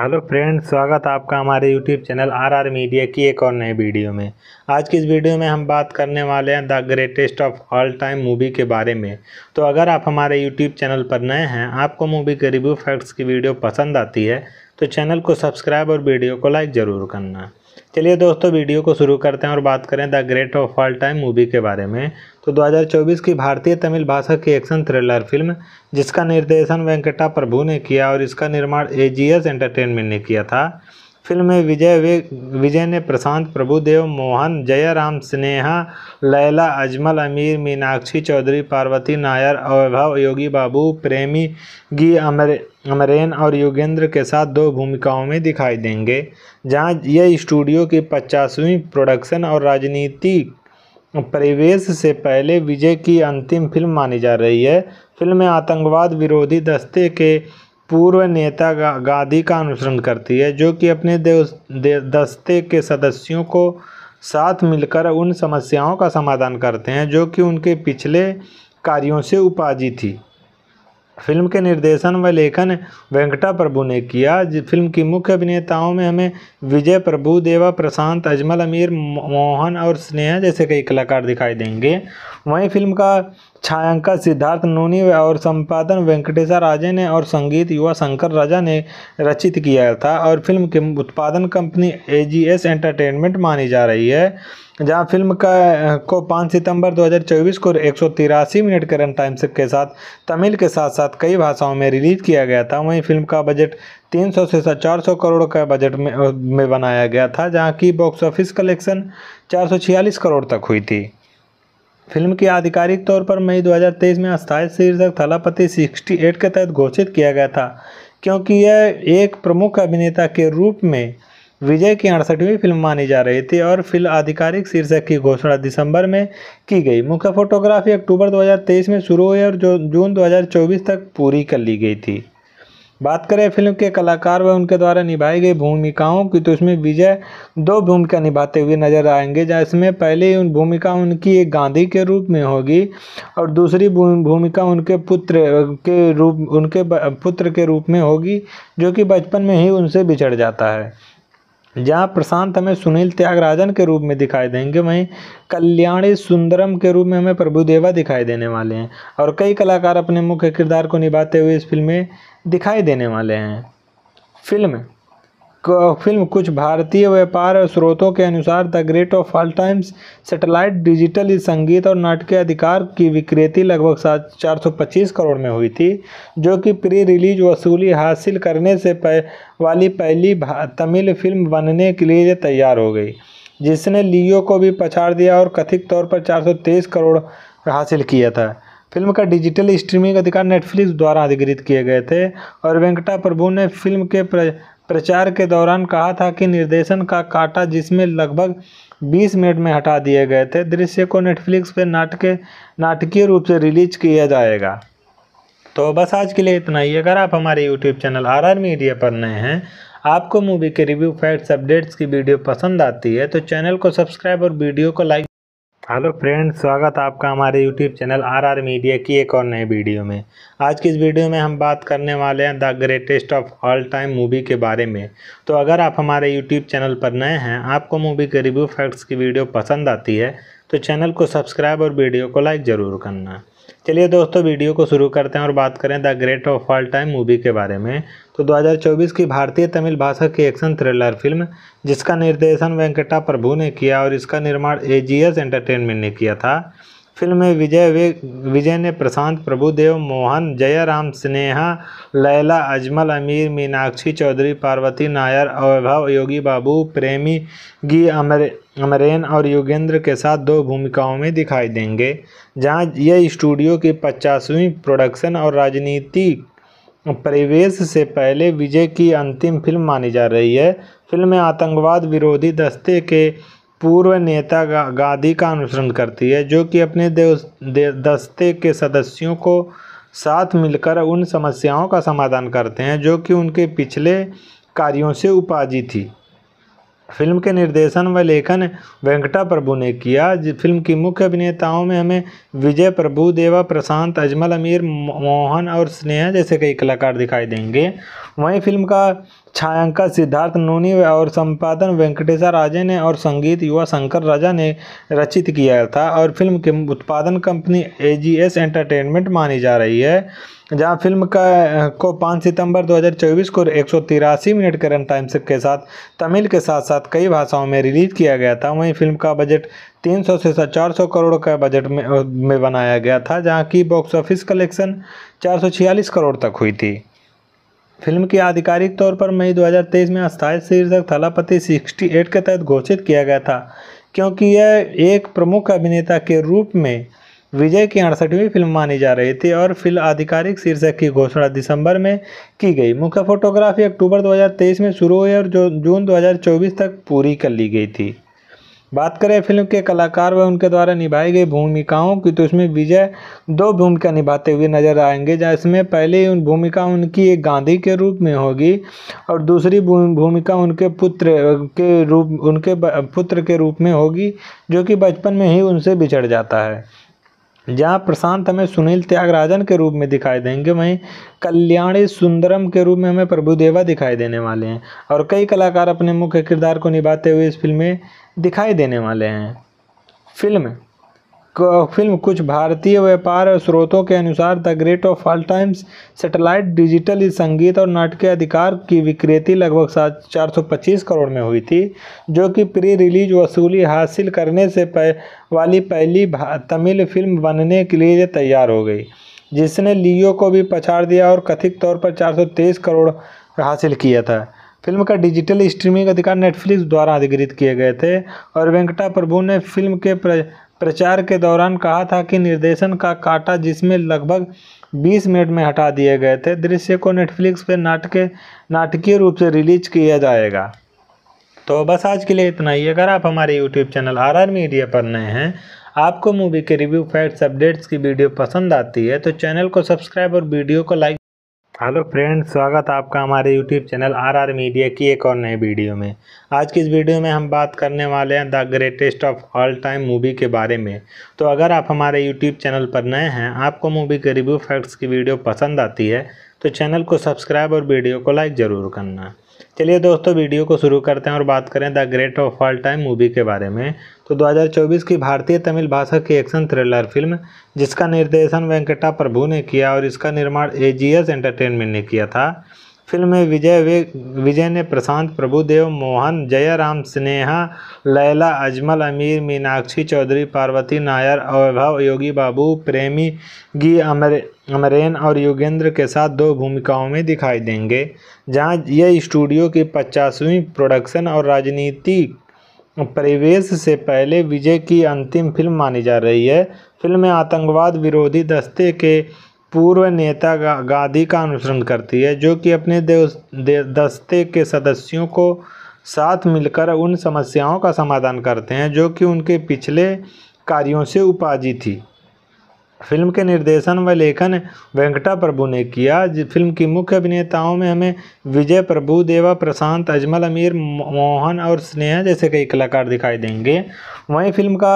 हेलो फ्रेंड स्वागत आपका हमारे यूट्यूब चैनल आरआर मीडिया की एक और नए वीडियो में आज की इस वीडियो में हम बात करने वाले हैं the greatest of all time movie के बारे में तो अगर आप हमारे यूट्यूब चैनल पर नए हैं आपको मूवी के रिव्यू फैक्ट्स की वीडियो पसंद आती है तो चैनल को सब्सक्राइब और वीडियो को लाइक ज़रूर करना चलिए दोस्तों वीडियो को शुरू करते हैं और बात करें the great of all time movie के बारे में तो 2024 की भारतीय तमिल भाषा की एक्शन थ्रिलर फिल्म जिसका निर्देशन वेंकटा प्रभु ने किया और इसका निर्माण ए जी एस एंटरटेनमेंट ने किया था फिल्म में विजय वे विजय ने प्रशांत प्रभुदेव मोहन जयराम स्नेहा लैला अजमल अमीर मीनाक्षी चौधरी पार्वती नायर अवैभव योगी बाबू प्रेमी गी अमरे अमरेन और योगेंद्र के साथ दो भूमिकाओं में दिखाई देंगे जहां यह स्टूडियो की पचासवीं प्रोडक्शन और राजनीति परिवेश से पहले विजय की अंतिम फिल्म मानी जा रही है फिल्म में आतंकवाद विरोधी दस्ते के पूर्व नेता गांधी का अनुसरण करती है जो कि अपने दस्ते के सदस्यों को साथ मिलकर उन समस्याओं का समाधान करते हैं जो कि उनके पिछले कार्यों से उपाजी थी फिल्म के निर्देशन व लेखन वेंकटा प्रभु ने किया फिल्म की मुख्य अभिनेताओं में हमें विजय प्रभु देवा प्रशांत अजमल अमीर मोहन और स्नेहा जैसे कई कलाकार दिखाई देंगे वहीं फिल्म का छायांकन सिद्धार्थ नूनी और संपादन वेंकटेशा राजे ने और संगीत युवा शंकर राजा ने रचित किया था और फिल्म के उत्पादन कंपनी एजीएस एंटरटेनमेंट मानी जा रही है जहां फिल्म का को 5 सितंबर 2024 को एक मिनट के रन टाइम के साथ तमिल के साथ साथ कई भाषाओं में रिलीज किया गया था वहीं फिल्म का बजट 300 से 400 करोड़ का बजट में, में बनाया गया था जहाँ की बॉक्स ऑफिस कलेक्शन चार करोड़ तक हुई थी फिल्म की आधिकारिक तौर पर मई 2023 में अस्थायी शीर्षक थलापति 68 के तहत घोषित किया गया था क्योंकि यह एक प्रमुख अभिनेता के रूप में विजय की अड़सठवीं फिल्म मानी जा रही थी और फिल्म आधिकारिक शीर्षक की घोषणा दिसंबर में की गई मुख्य फोटोग्राफी अक्टूबर 2023 में शुरू हुई और जो जून 2024 तक पूरी कर ली गई थी बात करें फिल्म के कलाकार व उनके द्वारा निभाई गई भूमिकाओं की तो इसमें विजय दो भूमिका निभाते हुए नजर आएंगे जिसमें पहले पहली उन भूमिका उनकी एक गांधी के रूप में होगी और दूसरी भूमिका उनके पुत्र के रूप उनके पुत्र के रूप में होगी जो कि बचपन में ही उनसे बिछड़ जाता है जहाँ प्रशांत हमें सुनील त्यागराजन के रूप में दिखाई देंगे वहीं कल्याणी सुंदरम के रूप में हमें प्रभुदेवा दिखाई देने वाले हैं और कई कलाकार अपने मुख्य किरदार को निभाते हुए इस फिल्म में दिखाई देने वाले हैं फिल्म फिल्म कुछ भारतीय व्यापार स्रोतों के अनुसार the great of all times satellite digital संगीत और नाटक अधिकार की विक्रेती लगभग सात चार सौ पच्चीस करोड़ में हुई थी जो कि प्री रिलीज वसूली हासिल करने से पह, वाली पहली तमिल फिल्म बनने के लिए तैयार हो गई जिसने लियो को भी पछाड़ दिया और कथित तौर पर चार करोड़ हासिल किया था फिल्म का डिजिटल स्ट्रीमिंग अधिकार नेटफ्लिक्स द्वारा अधिकृत किए गए थे और वेंकटा प्रभु ने फिल्म के प्रचार के दौरान कहा था कि निर्देशन का काटा जिसमें लगभग 20 मिनट में हटा दिए गए थे दृश्य को नेटफ्लिक्स पर नाटक नाटकीय रूप से रिलीज किया जाएगा तो बस आज के लिए इतना ही अगर आप हमारे YouTube channel R R media पर नए हैं आपको मूवी के रिव्यू फैक्ट्स अपडेट्स की वीडियो पसंद आती है तो चैनल को सब्सक्राइब और वीडियो को लाइक हेलो फ्रेंड स्वागत आपका हमारे यूट्यूब चैनल आरआर मीडिया की एक और नए वीडियो में आज की इस वीडियो में हम बात करने वाले हैं the greatest of all time movie के बारे में तो अगर आप हमारे यूट्यूब चैनल पर नए हैं आपको मूवी के रिव्यू फैक्ट्स की वीडियो पसंद आती है तो चैनल को सब्सक्राइब और वीडियो को लाइक ज़रूर करना चलिए दोस्तों वीडियो को शुरू करते हैं और बात करें the great of all time movie के बारे में तो 2024 की भारतीय तमिल भाषा की एक्शन थ्रिलर फिल्म जिसका निर्देशन वेंकटा प्रभु ने किया और इसका निर्माण ए जी एस एंटरटेनमेंट ने किया था फिल्म में विजय वे विजय ने प्रशांत प्रभुदेव मोहन जयराम स्नेहा लैला अजमल अमीर मीनाक्षी चौधरी पार्वती नायर अवैभव योगी बाबू प्रेमी गी अमर अमरेन और योगेंद्र के साथ दो भूमिकाओं में दिखाई देंगे जहां यह स्टूडियो की पचासवीं प्रोडक्शन और राजनीति प्रवेश से पहले विजय की अंतिम फिल्म मानी जा रही है फिल्म में आतंकवाद विरोधी दस्ते के पूर्व नेता गा, गांधी का अनुसरण करती है जो कि अपने दस्ते के सदस्यों को साथ मिलकर उन समस्याओं का समाधान करते हैं जो कि उनके पिछले कार्यों से उपाजी थी फिल्म के निर्देशन व लेखन वेंकटा प्रभु ने किया फिल्म की मुख्य अभिनेताओं में हमें विजय प्रभु देवा प्रशांत अजमल अमीर मोहन और स्नेहा जैसे कई कलाकार दिखाई देंगे वहीं फिल्म का छायांकन सिद्धार्थ नूनी और संपादन वेंकटेशा राजे ने और संगीत युवा शंकर राजा ने रचित किया था और फिल्म के उत्पादन कंपनी ए एंटरटेनमेंट मानी जा रही है जहां फिल्म का को 5 सितंबर 2024 को एक मिनट के रन टाइम के साथ तमिल के साथ साथ कई भाषाओं में रिलीज किया गया था वहीं फिल्म का बजट 300 से 400 करोड़ का बजट में, में बनाया गया था जहां की बॉक्स ऑफिस कलेक्शन 446 करोड़ तक हुई थी फिल्म की आधिकारिक तौर पर मई 2023 में अस्थायी शीर्षक थलापति 68 के तहत घोषित किया गया था क्योंकि यह एक प्रमुख अभिनेता के रूप में विजय की अड़सठवीं फिल्म मानी जा रही थी और फिल्म आधिकारिक शीर्षक की घोषणा दिसंबर में की गई मुख्य फोटोग्राफी अक्टूबर 2023 में शुरू हुई और जो जून 2024 तक पूरी कर ली गई थी बात करें फिल्म के कलाकार व उनके द्वारा निभाई गई भूमिकाओं की तो इसमें विजय दो भूमिका निभाते हुए नजर आएंगे जिसमें पहली उन भूमिका उनकी एक गांधी के रूप में होगी और दूसरी भूमिका उनके पुत्र के रूप उनके पुत्र के रूप में होगी जो कि बचपन में ही उनसे बिछड़ जाता है जहाँ प्रशांत हमें सुनील त्यागराजन के रूप में दिखाई देंगे वहीं कल्याणी सुंदरम के रूप में हमें प्रभुदेवा दिखाई देने वाले हैं और कई कलाकार अपने मुख्य किरदार को निभाते हुए इस फिल्म में दिखाई देने वाले हैं फिल्म फिल्म कुछ भारतीय व्यापार स्रोतों के अनुसार the great of all times satellite digital संगीत और नाटकीय अधिकार की विक्रेती लगभग सात चार सौ पच्चीस करोड़ में हुई थी जो कि प्री रिलीज वसूली हासिल करने से पह, वाली पहली तमिल फिल्म बनने के लिए तैयार हो गई जिसने लियो को भी पछाड़ दिया और कथित तौर पर चार करोड़ हासिल किया था फिल्म का डिजिटल स्ट्रीमिंग अधिकार नेटफ्लिक्स द्वारा अधिकृत किए गए थे और वेंकटा प्रभु ने फिल्म के प्र... प्रचार के दौरान कहा था कि निर्देशन का काटा जिसमें लगभग 20 मिनट में हटा दिए गए थे दृश्य को नेटफ्लिक्स पर नाटक नाटकीय रूप से रिलीज किया जाएगा तो बस आज के लिए इतना ही अगर आप हमारे YouTube channel R R media पर नए हैं आपको मूवी के रिव्यू फैक्ट्स अपडेट्स की वीडियो पसंद आती है तो चैनल को सब्सक्राइब और वीडियो को लाइक हेलो फ्रेंड स्वागत है आपका हमारे यूट्यूब चैनल आरआर मीडिया की एक और नए वीडियो में आज की इस वीडियो में हम बात करने वाले हैं the greatest of all time movie के बारे में तो अगर आप हमारे यूट्यूब चैनल पर नए हैं आपको मूवी के रिव्यू फैक्ट्स की वीडियो पसंद आती है तो चैनल को सब्सक्राइब और वीडियो को लाइक ज़रूर करना चलिए दोस्तों वीडियो को शुरू करते हैं और बात करें the great of all time movie के बारे में तो 2024 की भारतीय तमिल भाषा की एक्शन थ्रिलर फिल्म जिसका निर्देशन वेंकटा प्रभु ने किया और इसका निर्माण ए जी एस एंटरटेनमेंट ने किया था फिल्म में विजय वे विजय ने प्रशांत प्रभुदेव मोहन जयराम स्नेहा लैला अजमल अमीर मीनाक्षी चौधरी पार्वती नायर अवैभव योगी बाबू प्रेमी गी अमर अमरेन और योगेंद्र के साथ दो भूमिकाओं में दिखाई देंगे जहां यह स्टूडियो की पचासवीं प्रोडक्शन और राजनीति परिवेश से पहले विजय की अंतिम फिल्म मानी जा रही है फिल्म में आतंकवाद विरोधी दस्ते के पूर्व नेता गांधी का अनुसरण करती है जो कि अपने दस्ते के सदस्यों को साथ मिलकर उन समस्याओं का समाधान करते हैं जो कि उनके पिछले कार्यों से उपाजी थी फिल्म के निर्देशन व लेखन वेंकटा प्रभु ने किया फिल्म की मुख्य अभिनेताओं में हमें विजय प्रभु देवा प्रशांत अजमल अमीर मोहन और स्नेहा जैसे कई कलाकार दिखाई देंगे वहीं फिल्म का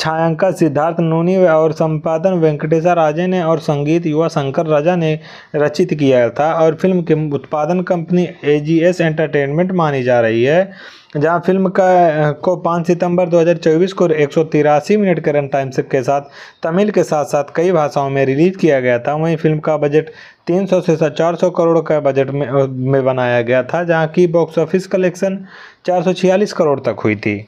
छायांकन सिद्धार्थ नूनी और संपादन वेंकटेशा राजे ने और संगीत युवा शंकर राजा ने रचित किया था और फिल्म की उत्पादन कंपनी एजीएस एंटरटेनमेंट मानी जा रही है जहां फिल्म का को 5 सितंबर 2024 को एक मिनट के रन टाइम के साथ तमिल के साथ साथ कई भाषाओं में रिलीज किया गया था वहीं फिल्म का बजट 300 से 400 करोड़ का बजट में, में बनाया गया था जहां की बॉक्स ऑफिस कलेक्शन 446 करोड़ तक हुई थी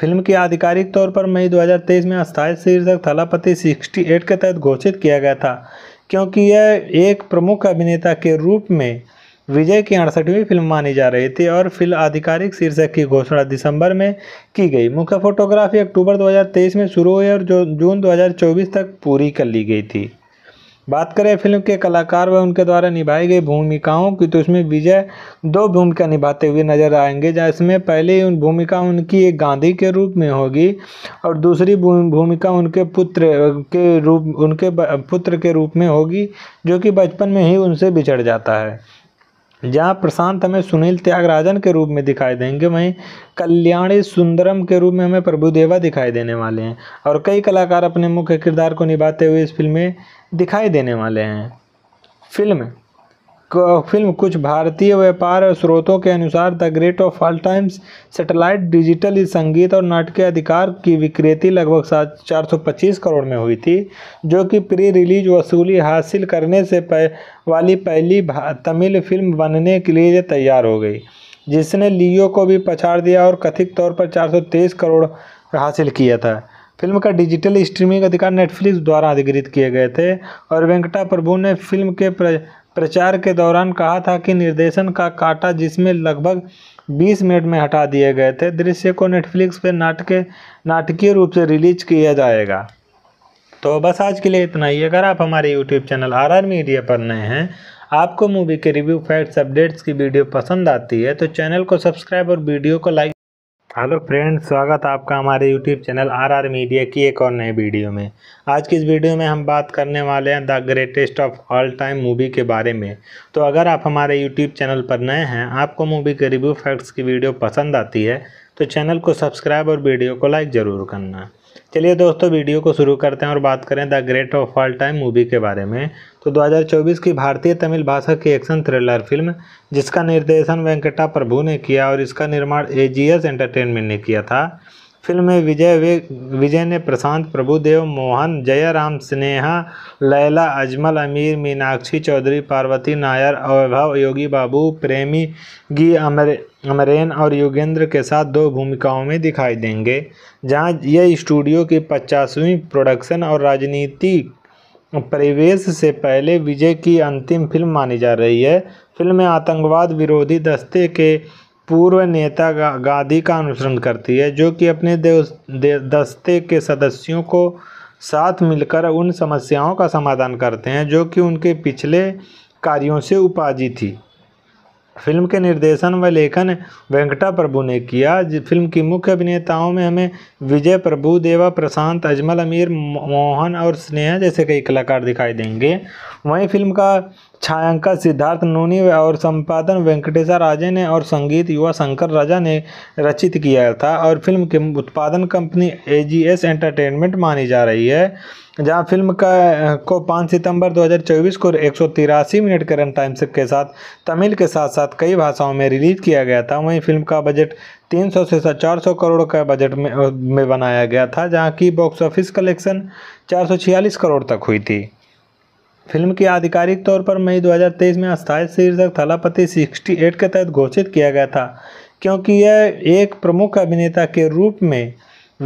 फिल्म की आधिकारिक तौर पर मई 2023 में अस्थायी शीर्षक थलापति 68 के तहत घोषित किया गया था क्योंकि यह एक प्रमुख अभिनेता के रूप में विजय की अड़सठवीं फिल्म मानी जा रही थी और फिल्म आधिकारिक शीर्षक की घोषणा दिसंबर में की गई मुख्य फोटोग्राफी अक्टूबर 2023 में शुरू हुई और जो जून 2024 तक पूरी कर ली गई थी बात करें फिल्म के कलाकार व उनके द्वारा निभाई गई भूमिकाओं की तो इसमें विजय दो भूमिका निभाते हुए नजर आएंगे जिसमें पहले उन भूमिका उनकी एक गांधी के रूप में होगी और दूसरी भूमिका उनके पुत्र के रूप उनके पुत्र के रूप में होगी जो कि बचपन में ही उनसे बिछड़ जाता है जहाँ प्रशांत हमें सुनील त्यागराजन के रूप में दिखाई देंगे वहीं कल्याणी सुंदरम के रूप में हमें प्रभुदेवा दिखाई देने वाले हैं और कई कलाकार अपने मुख्य किरदार को निभाते हुए इस फिल्म में दिखाई देने वाले हैं फिल्म फिल्म कुछ भारतीय व्यापार और स्रोतों के अनुसार the great of all times satellite digital संगीत और नाटकीय अधिकार की विक्रेती लगभग सात चार सौ पच्चीस करोड़ में हुई थी जो कि प्री रिलीज वसूली हासिल करने से पह, वाली पहली तमिल फिल्म बनने के लिए तैयार हो गई जिसने लियो को भी पछाड़ दिया और कथित तौर पर चार करोड़ हासिल किया था फिल्म का डिजिटल स्ट्रीमिंग अधिकार नेटफ्लिक्स द्वारा अधिकृत किए गए थे और वेंकटा प्रभु ने फिल्म के प्रचार के दौरान कहा था कि निर्देशन का काटा जिसमें लगभग 20 मिनट में हटा दिए गए थे दृश्य को नेटफ्लिक्स पर नाटक नाटकीय रूप से रिलीज किया जाएगा तो बस आज के लिए इतना ही अगर आप हमारे YouTube channel R R media पर नए हैं आपको मूवी के रिव्यू फैक्ट्स अपडेट्स की वीडियो पसंद आती है तो चैनल को सब्सक्राइब और वीडियो को लाइक हेलो फ्रेंड स्वागत आपका हमारे यूट्यूब चैनल आरआर मीडिया की एक और नए वीडियो में आज की इस वीडियो में हम बात करने वाले हैं the greatest of all time movie के बारे में तो अगर आप हमारे यूट्यूब चैनल पर नए हैं आपको मूवी के रिव्यू फैक्ट्स की वीडियो पसंद आती है तो चैनल को सब्सक्राइब और वीडियो को लाइक ज़रूर करना चलिए दोस्तों वीडियो को शुरू करते हैं और बात करें the great of all time movie के बारे में तो 2024 की भारतीय तमिल भाषा की एक्शन थ्रिलर फिल्म जिसका निर्देशन वेंकटा प्रभु ने किया और इसका निर्माण ए जी एस एंटरटेनमेंट ने किया था फिल्म में विजय वे विजय ने प्रशांत प्रभुदेव मोहन जयराम स्नेहा लैला अजमल अमीर मीनाक्षी चौधरी पार्वती नायर अवैभव योगी बाबू प्रेमी गी अमर अमरेन और योगेंद्र के साथ दो भूमिकाओं में दिखाई देंगे जहां यह स्टूडियो की पचासवीं प्रोडक्शन और राजनीति परिवेश से पहले विजय की अंतिम फिल्म मानी जा रही है फिल्म में आतंकवाद विरोधी दस्ते के पूर्व नेता गांधी का अनुसरण करती है जो कि अपने दे, दस्ते के सदस्यों को साथ मिलकर उन समस्याओं का समाधान करते हैं जो कि उनके पिछले कार्यों से उपाजी थी फिल्म के निर्देशन व लेखन वेंकटा प्रभु ने किया फिल्म की मुख्य अभिनेताओं में हमें विजय प्रभु देवा प्रशांत अजमल अमीर मोहन और स्नेहा जैसे कई कलाकार दिखाई देंगे वहीं फिल्म का छायांकन सिद्धार्थ नूनी और संपादन वेंकटेशा राजे ने और संगीत युवा शंकर राजा ने रचित किया था और फिल्म की उत्पादन कंपनी एजीएस एंटरटेनमेंट मानी जा रही है जहां फिल्म का को 5 सितंबर 2024 को एक मिनट के रन टाइम के साथ तमिल के साथ साथ कई भाषाओं में रिलीज किया गया था वहीं फिल्म का बजट 300 से 400 करोड़ का बजट में, में बनाया गया था जहां की बॉक्स ऑफिस कलेक्शन 446 करोड़ तक हुई थी फिल्म की आधिकारिक तौर पर मई 2023 में अस्थायी शीर्षक थलापति 68 के तहत घोषित किया गया था क्योंकि यह एक प्रमुख अभिनेता के रूप में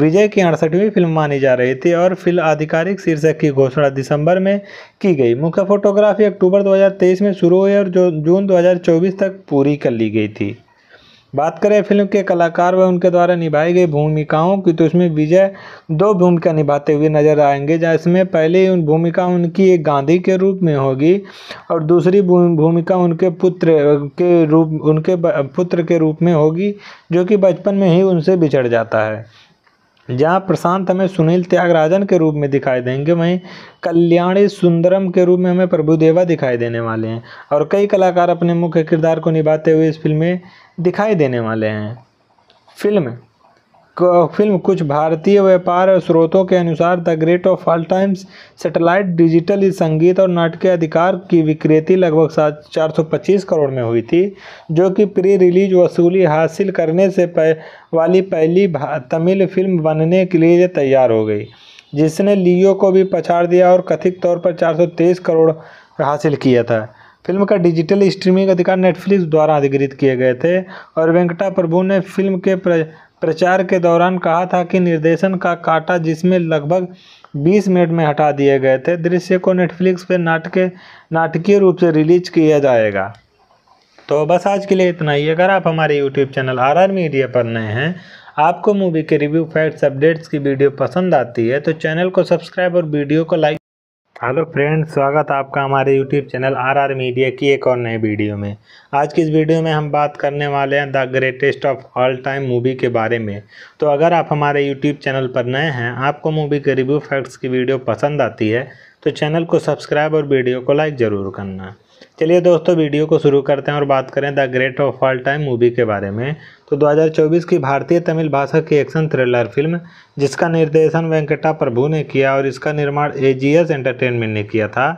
विजय की अड़सठवीं फिल्म मानी जा रही थी और फिल्म आधिकारिक शीर्षक की घोषणा दिसंबर में की गई मुख्य फोटोग्राफी अक्टूबर 2023 में शुरू हुई और जो जून 2024 तक पूरी कर ली गई थी बात करें फिल्म के कलाकार व उनके द्वारा निभाई गई भूमिकाओं की तो इसमें विजय दो भूमिका निभाते हुए नजर आएंगे जिसमें पहले पहली उन भूमिका उनकी एक गांधी के रूप में होगी और दूसरी भूमिका उनके पुत्र के रूप उनके पुत्र के रूप में होगी जो कि बचपन में ही उनसे बिछड़ जाता है जहाँ प्रशांत हमें सुनील त्यागराजन के रूप में दिखाई देंगे वहीं कल्याणी सुंदरम के रूप में हमें प्रभुदेवा दिखाई देने वाले हैं और कई कलाकार अपने मुख्य किरदार को निभाते हुए इस फिल्म में दिखाई देने वाले हैं फिल्म फिल्म कुछ भारतीय व्यापार स्रोतों के अनुसार the great of all times satellite digital संगीत और नाटकीय अधिकार की विक्रेति लगभग सात चार सौ पच्चीस करोड़ में हुई थी जो कि प्री रिलीज वसूली हासिल करने से पह, वाली पहली तमिल फिल्म बनने के लिए तैयार हो गई जिसने लियो को भी पछाड़ दिया और कथित तौर पर चार करोड़ हासिल किया था फिल्म का डिजिटल स्ट्रीमिंग अधिकार नेटफ्लिक्स द्वारा अधिकृत किए गए थे और वेंकटा प्रभु ने फिल्म के प्रचार के दौरान कहा था कि निर्देशन का काटा जिसमें लगभग 20 मिनट में हटा दिए गए थे दृश्य को नेटफ्लिक्स पर नाटक नाटकीय रूप से रिलीज किया जाएगा तो बस आज के लिए इतना ही अगर आप हमारे YouTube channel R R media पर नए हैं आपको मूवी के रिव्यू फैक्ट्स अपडेट्स की वीडियो पसंद आती है तो चैनल को सब्सक्राइब और वीडियो को लाइक हेलो फ्रेंड्स स्वागत है आपका हमारे YouTube channel R R media की एक और नए वीडियो में आज की इस वीडियो में हम बात करने वाले हैं the greatest of all time movie के बारे में तो अगर आप हमारे यूट्यूब चैनल पर नए हैं आपको मूवी के रिव्यू फैक्ट्स की वीडियो पसंद आती है तो चैनल को सब्सक्राइब और वीडियो को लाइक ज़रूर करना चलिए दोस्तों वीडियो को शुरू करते हैं और बात करें the great of all time movie के बारे में तो 2024 की भारतीय तमिल भाषा की एक्शन थ्रिलर फिल्म जिसका निर्देशन वेंकटा प्रभु ने किया और इसका निर्माण एजीएस एंटरटेनमेंट ने किया था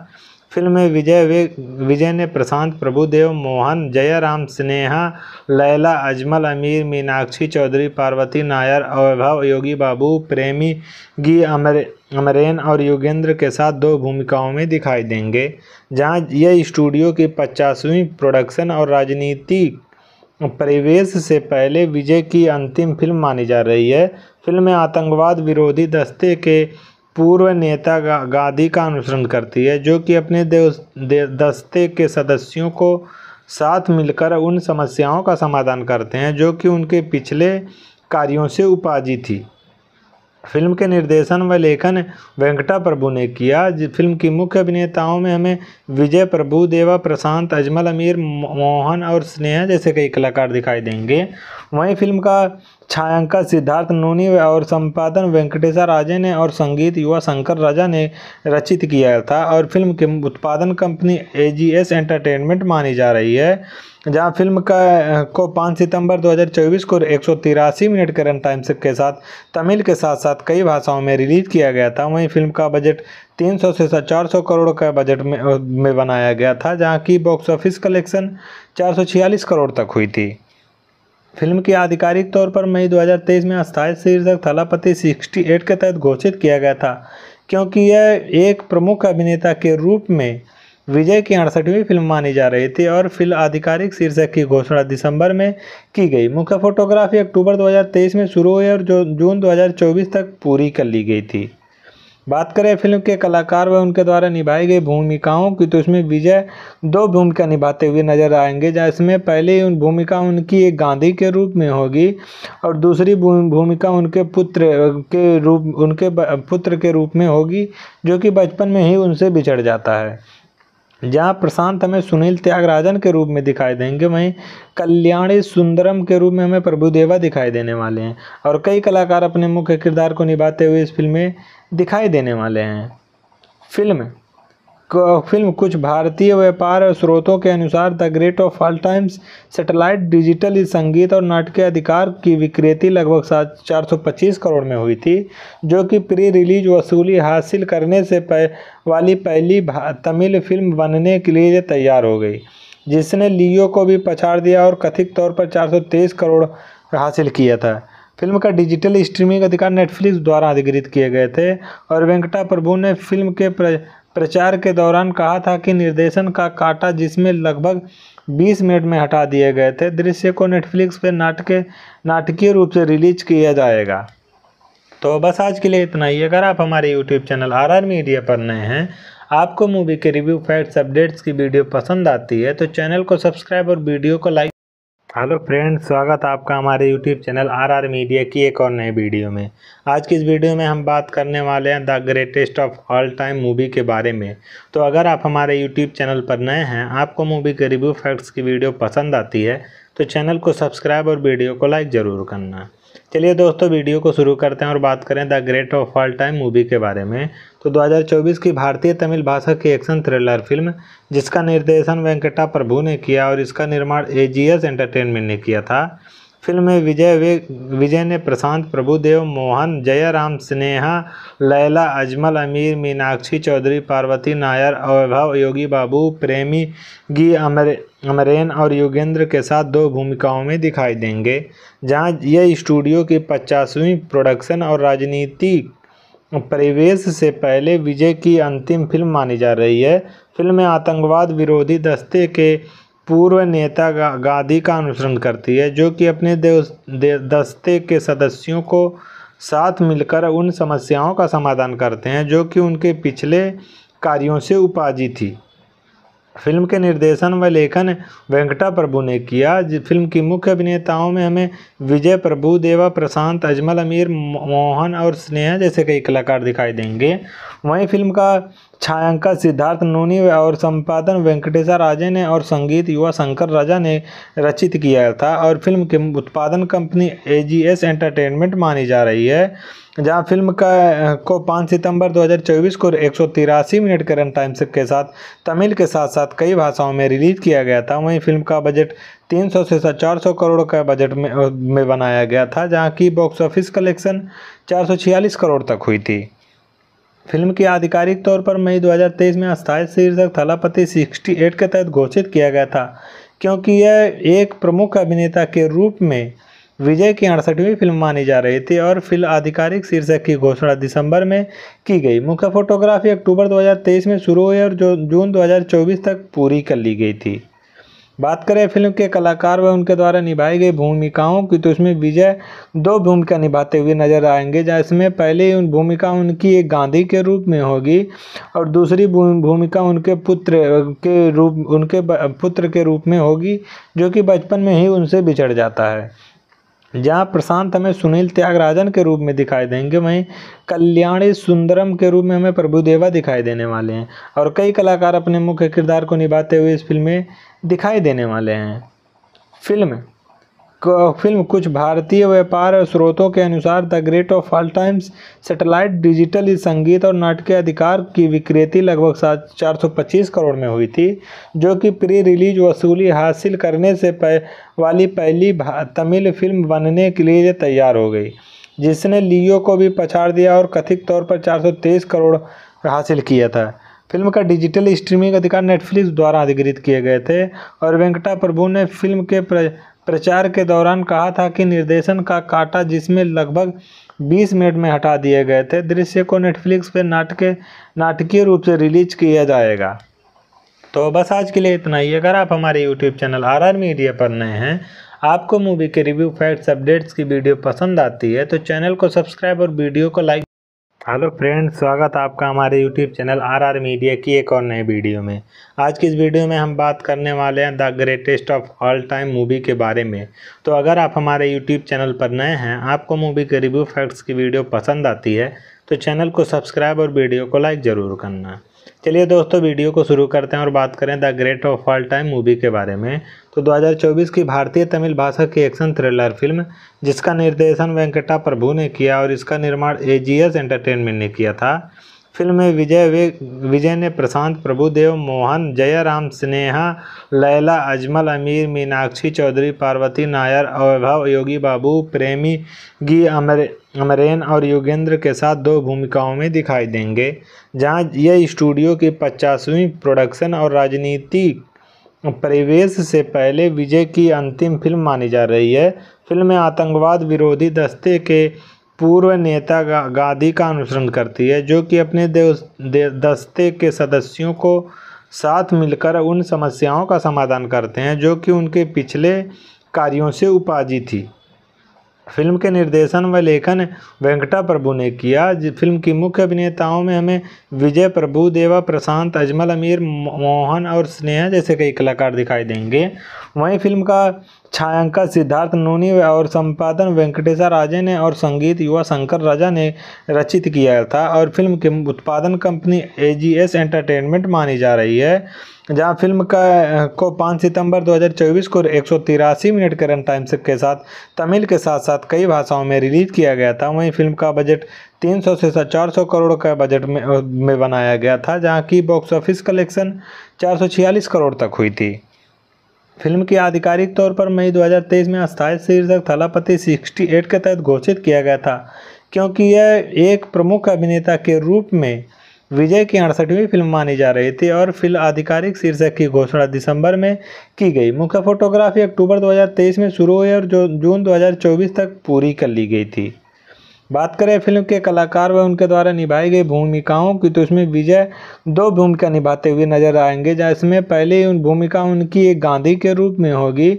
फिल्म में विजय वे विजय ने प्रशांत प्रभुदेव मोहन जयराम स्नेहा लैला अजमल अमीर मीनाक्षी चौधरी पार्वती नायर अवैभव योगी बाबू प्रेमी गी अमरे अमरेन और योगेंद्र के साथ दो भूमिकाओं में दिखाई देंगे जहां यह स्टूडियो की पचासवीं प्रोडक्शन और राजनीति प्रवेश से पहले विजय की अंतिम फिल्म मानी जा रही है फिल्म में आतंकवाद विरोधी दस्ते के पूर्व नेता गा, गांधी का अनुसरण करती है जो कि अपने दस्ते के सदस्यों को साथ मिलकर उन समस्याओं का समाधान करते हैं जो कि उनके पिछले कार्यों से उपाजी थी फिल्म के निर्देशन व लेखन वेंकटा प्रभु ने किया फिल्म की मुख्य अभिनेताओं में हमें विजय प्रभु देवा प्रशांत अजमल अमीर मोहन और स्नेहा जैसे कई कलाकार दिखाई देंगे वहीं फिल्म का छायांकन सिद्धार्थ नूनी और संपादन वेंकटेशा राजे ने और संगीत युवा शंकर राजा ने रचित किया था और फिल्म के उत्पादन company A G S entertainment मानी जा रही है जहां फिल्म का को 5 सितंबर 2024 को एक मिनट के रन टाइम के साथ तमिल के साथ साथ कई भाषाओं में रिलीज किया गया था वहीं फिल्म का बजट 300 से 400 करोड़ का बजट में, में बनाया गया था जहां की बॉक्स ऑफिस कलेक्शन 446 करोड़ तक हुई थी फिल्म की आधिकारिक तौर पर मई 2023 में अस्थायी शीर्षक थलापति 68 के तहत घोषित किया गया था क्योंकि यह एक प्रमुख अभिनेता के रूप में विजय की अड़सठवीं फिल्म मानी जा रही थी और फिल्म आधिकारिक शीर्षक की घोषणा दिसंबर में की गई मुख्य फोटोग्राफी अक्टूबर 2023 में शुरू हुई और जो जून 2024 तक पूरी कर ली गई थी बात करें फिल्म के कलाकार व उनके द्वारा निभाई गई भूमिकाओं की तो इसमें विजय दो भूमिका निभाते हुए नजर आएंगे जहाँ इसमें पहली उन भूमिका उनकी एक गांधी के रूप में होगी और दूसरी भूमिका उनके पुत्र के रूप उनके पुत्र के रूप में होगी जो कि बचपन में ही उनसे बिछड़ जाता है जहाँ प्रशांत हमें सुनील त्यागराजन के रूप में दिखाई देंगे वहीं कल्याणी सुंदरम के रूप में हमें प्रभुदेवा दिखाई देने वाले हैं और कई कलाकार अपने मुख्य किरदार को निभाते हुए इस फिल्म में दिखाई देने वाले हैं फिल्म फिल्म कुछ भारतीय व्यापार स्रोतों के अनुसार the great of all times satellite digital संगीत और नाटकीय अधिकार की विक्रेती लगभग सात चार सौ पच्चीस करोड़ में हुई थी जो कि प्री रिलीज वसूली हासिल करने से पह, वाली पहली तमिल फिल्म बनने के लिए तैयार हो गई जिसने लियो को भी पछाड़ दिया और कथित तौर पर चार करोड़ हासिल किया था फिल्म का डिजिटल स्ट्रीमिंग अधिकार नेटफ्लिक्स द्वारा अधिकृत किए गए थे और वेंकटा प्रभु ने फिल्म के प्र... प्रचार के दौरान कहा था कि निर्देशन का काटा जिसमें लगभग 20 मिनट में हटा दिए गए थे दृश्य को नेटफ्लिक्स पर नाटक नाटकीय रूप से रिलीज किया जाएगा तो बस आज के लिए इतना ही अगर आप हमारे YouTube channel R R media पर नए हैं आपको मूवी के रिव्यू फैक्ट्स अपडेट्स की वीडियो पसंद आती है तो चैनल को सब्सक्राइब और वीडियो को लाइक हेलो फ्रेंड्स स्वागत आपका हमारे यूट्यूब चैनल आरआर मीडिया की एक और नए वीडियो में आज की इस वीडियो में हम बात करने वाले हैं the greatest of all time movie के बारे में तो अगर आप हमारे यूट्यूब चैनल पर नए हैं आपको मूवी के रिव्यू फैक्ट्स की वीडियो पसंद आती है तो चैनल को सब्सक्राइब और वीडियो को लाइक ज़रूर करना चलिए दोस्तों वीडियो को शुरू करते हैं और बात करें the great of all time movie के बारे में तो 2024 की भारतीय तमिल भाषा की एक्शन थ्रिलर फिल्म जिसका निर्देशन वेंकटा प्रभु ने किया और इसका निर्माण ए जी एस एंटरटेनमेंट ने किया था फिल्म में विजय वे विजय ने प्रशांत प्रभुदेव मोहन जयराम स्नेहा लैला अजमल अमीर मीनाक्षी चौधरी पार्वती नायर अवैभव योगी बाबू प्रेमी गी अमर अमरेन और योगेंद्र के साथ दो भूमिकाओं में दिखाई देंगे जहां यह स्टूडियो की पचासवीं प्रोडक्शन और राजनीति परिवेश से पहले विजय की अंतिम फिल्म मानी जा रही है फिल्म में आतंकवाद विरोधी दस्ते के पूर्व नेता गांधी का अनुसरण करती है जो कि अपने दस्ते के सदस्यों को साथ मिलकर उन समस्याओं का समाधान करते हैं जो कि उनके पिछले कार्यों से उपाजी थी फिल्म के निर्देशन व लेखन वेंकटा प्रभु ने किया फिल्म की मुख्य अभिनेताओं में हमें विजय प्रभु देवा प्रशांत अजमल अमीर मोहन और स्नेहा जैसे कई कलाकार दिखाई देंगे वहीं फिल्म का छायांकन सिद्धार्थ नूनी और संपादन वेंकटेशा राजे ने और संगीत युवा शंकर राजा ने रचित किया था और फिल्म की उत्पादन कंपनी एजीएस एंटरटेनमेंट मानी जा रही है जहां फिल्म का को 5 सितंबर 2024 को एक मिनट के रन टाइम के साथ तमिल के साथ साथ कई भाषाओं में रिलीज किया गया था वहीं फिल्म का बजट 300 से 400 करोड़ का बजट में, में बनाया गया था जहाँ की बॉक्स ऑफिस कलेक्शन चार करोड़ तक हुई थी फिल्म की आधिकारिक तौर पर मई 2023 में अस्थायी शीर्षक थलापति 68 के तहत घोषित किया गया था क्योंकि यह एक प्रमुख अभिनेता के रूप में विजय की अड़सठवीं फिल्म मानी जा रही थी और फिल्म आधिकारिक शीर्षक की घोषणा दिसंबर में की गई मुख्य फोटोग्राफी अक्टूबर 2023 में शुरू हुई और जो जून 2024 तक पूरी कर ली गई थी बात करें फिल्म के कलाकार व उनके द्वारा निभाई गई भूमिकाओं की तो इसमें विजय दो भूमिका निभाते हुए नजर आएंगे जिसमें पहले पहली उन भूमिका उनकी एक गांधी के रूप में होगी और दूसरी भूमिका उनके पुत्र के रूप उनके पुत्र के रूप में होगी जो कि बचपन में ही उनसे बिछड़ जाता है जहाँ प्रशांत हमें सुनील त्यागराजन के रूप में दिखाई देंगे वहीं कल्याणी सुंदरम के रूप में हमें प्रभुदेवा दिखाई देने वाले हैं और कई कलाकार अपने मुख्य किरदार को निभाते हुए इस फिल्म में दिखाई देने वाले हैं फिल्म फिल्म कुछ भारतीय व्यापार स्रोतों के अनुसार the great of all times satellite digital संगीत और नाटकीय अधिकार की विक्रेती लगभग सात चार सौ पच्चीस करोड़ में हुई थी जो कि प्री रिलीज वसूली हासिल करने से पह, वाली पहली तमिल फिल्म बनने के लिए तैयार हो गई जिसने लियो को भी पछाड़ दिया और कथित तौर पर चार करोड़ हासिल किया था फिल्म का डिजिटल स्ट्रीमिंग अधिकार नेटफ्लिक्स द्वारा अधिकृत किए गए थे और वेंकटा प्रभु ने फिल्म के प्र... प्रचार के दौरान कहा था कि निर्देशन का काटा जिसमें लगभग 20 मिनट में हटा दिए गए थे दृश्य को नेटफ्लिक्स पर नाटक नाटकीय रूप से रिलीज किया जाएगा तो बस आज के लिए इतना ही अगर आप हमारे YouTube channel R R media पर नए हैं आपको मूवी के रिव्यू फैक्ट्स अपडेट्स की वीडियो पसंद आती है तो चैनल को सब्सक्राइब और वीडियो को लाइक हेलो फ्रेंड स्वागत आपका हमारे यूट्यूब चैनल आरआर मीडिया की एक और नए वीडियो में आज की इस वीडियो में हम बात करने वाले हैं the greatest of all time movie के बारे में तो अगर आप हमारे यूट्यूब चैनल पर नए हैं आपको मूवी के रिव्यू फैक्ट्स की वीडियो पसंद आती है तो चैनल को सब्सक्राइब और वीडियो को लाइक ज़रूर करना चलिए दोस्तों वीडियो को शुरू करते हैं और बात करें the great of all time movie के बारे में तो 2024 की भारतीय तमिल भाषा की एक्शन थ्रिलर फिल्म जिसका निर्देशन वेंकटा प्रभु ने किया और इसका निर्माण ए जी एस एंटरटेनमेंट ने किया था फिल्म में विजय वे विजय ने प्रशांत प्रभुदेव मोहन जयराम स्नेहा लैला अजमल अमीर मीनाक्षी चौधरी पार्वती नायर अवैभव योगी बाबू प्रेमी गी अमर अमरेन और योगेंद्र के साथ दो भूमिकाओं में दिखाई देंगे जहां यह स्टूडियो की पचासवीं प्रोडक्शन और राजनीति परिवेश से पहले विजय की अंतिम फिल्म मानी जा रही है फिल्म में आतंकवाद विरोधी दस्ते के पूर्व नेता गांधी का अनुसरण करती है जो कि अपने दस्ते के सदस्यों को साथ मिलकर उन समस्याओं का समाधान करते हैं जो कि उनके पिछले कार्यों से उपाजी थी फिल्म के निर्देशन व लेखन वेंकटा प्रभु ने किया फिल्म की मुख्य अभिनेताओं में हमें विजय प्रभु देवा प्रशांत अजमल अमीर मोहन और स्नेहा जैसे कई कलाकार दिखाई देंगे वहीं फिल्म का छायांकन सिद्धार्थ नूनी और संपादन वेंकटेशा राजे ने और संगीत युवा शंकर राजा ने रचित किया था और फिल्म के उत्पादन कंपनी एजीएस एंटरटेनमेंट मानी जा रही है जहां फिल्म का को 5 सितंबर 2024 को एक मिनट के रन टाइम के साथ तमिल के साथ साथ कई भाषाओं में रिलीज किया गया था वहीं फिल्म का बजट 300 से 400 करोड़ का बजट में, में बनाया गया था जहाँ की बॉक्स ऑफिस कलेक्शन चार करोड़ तक हुई थी फिल्म की आधिकारिक तौर पर मई 2023 में अस्थायी शीर्षक थलापति 68 के तहत घोषित किया गया था क्योंकि यह एक प्रमुख अभिनेता के रूप में विजय की अड़सठवीं फिल्म मानी जा रही थी और फिल्म आधिकारिक शीर्षक की घोषणा दिसंबर में की गई मुख्य फोटोग्राफी अक्टूबर 2023 में शुरू हुई और जो जून 2024 तक पूरी कर ली गई थी बात करें फिल्म के कलाकार व उनके द्वारा निभाई गई भूमिकाओं की तो इसमें विजय दो भूमिका निभाते हुए नजर आएंगे जिसमें पहली उन भूमिका उनकी एक गांधी के रूप में होगी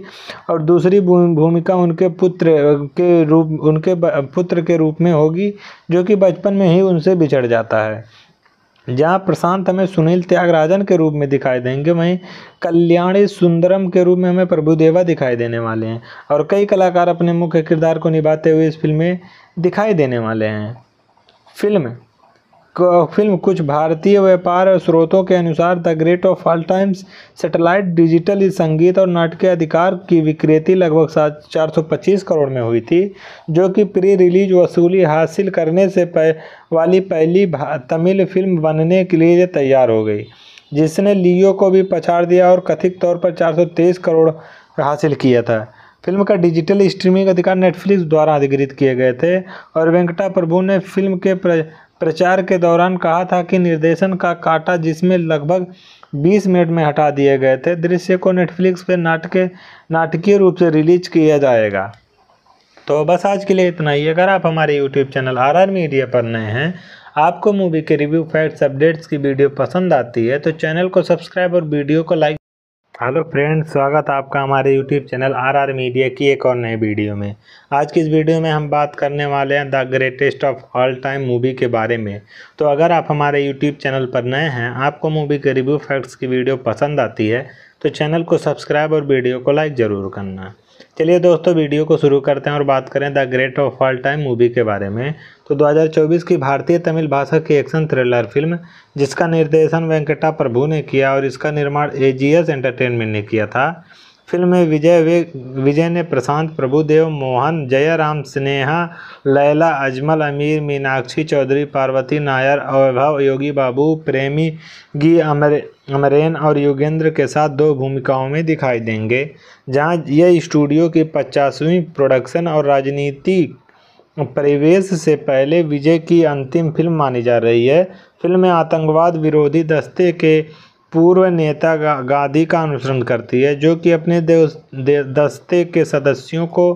और दूसरी भूमिका उनके पुत्र के रूप उनके पुत्र के रूप में होगी जो कि बचपन में ही उनसे बिछड़ जाता है जहाँ प्रशांत हमें सुनील त्यागराजन के रूप में दिखाई देंगे वहीं कल्याणी सुंदरम के रूप में हमें प्रभुदेवा दिखाई देने वाले हैं और कई कलाकार अपने मुख्य किरदार को निभाते हुए इस फिल्म में दिखाई देने वाले हैं फिल्म फिल्म कुछ भारतीय व्यापार और स्रोतों के अनुसार the great of all times satellite digital संगीत और नाटकीय अधिकार की विक्रेती लगभग सात चार सौ पच्चीस करोड़ में हुई थी जो कि प्री रिलीज वसूली हासिल करने से पह, वाली पहली तमिल फिल्म बनने के लिए तैयार हो गई जिसने लियो को भी पछाड़ दिया और कथित तौर पर चार करोड़ हासिल किया था फिल्म का डिजिटल स्ट्रीमिंग अधिकार नेटफ्लिक्स द्वारा अधिकृत किए गए थे और वेंकटा प्रभु ने फिल्म के प्रचार के दौरान कहा था कि निर्देशन का काटा जिसमें लगभग 20 मिनट में हटा दिए गए थे दृश्य को नेटफ्लिक्स पर नाटक नाटकीय रूप से रिलीज किया जाएगा तो बस आज के लिए इतना ही अगर आप हमारे YouTube channel R R media पर नए हैं आपको मूवी के रिव्यू फैक्ट्स अपडेट्स की वीडियो पसंद आती है तो चैनल को सब्सक्राइब और वीडियो को लाइक हेलो फ्रेंड स्वागत आपका हमारे यूट्यूब चैनल आरआर मीडिया की एक और नए वीडियो में आज की इस वीडियो में हम बात करने वाले हैं the greatest of all time movie के बारे में तो अगर आप हमारे यूट्यूब चैनल पर नए हैं आपको मूवी के रिव्यू फैक्ट्स की वीडियो पसंद आती है तो चैनल को सब्सक्राइब और वीडियो को लाइक ज़रूर करना चलिए दोस्तों वीडियो को शुरू करते हैं और बात करें the great of all time movie के बारे में तो 2024 की भारतीय तमिल भाषा की एक्शन थ्रिलर फिल्म जिसका निर्देशन वेंकटा प्रभु ने किया और इसका निर्माण एजीएस एंटरटेनमेंट ने किया था फिल्म में विजय वे विजय ने प्रशांत प्रभुदेव मोहन जयराम स्नेहा लैला अजमल अमीर मीनाक्षी चौधरी पार्वती नायर अवैभव योगी बाबू प्रेमी गी अमर अमरेन और योगेंद्र के साथ दो भूमिकाओं में दिखाई देंगे जहां यह स्टूडियो की पचासवीं प्रोडक्शन और राजनीति प्रवेश से पहले विजय की अंतिम फिल्म मानी जा रही है फिल्म में आतंकवाद विरोधी दस्ते के पूर्व नेता गा, गांधी का अनुसरण करती है जो कि अपने दस्ते के सदस्यों को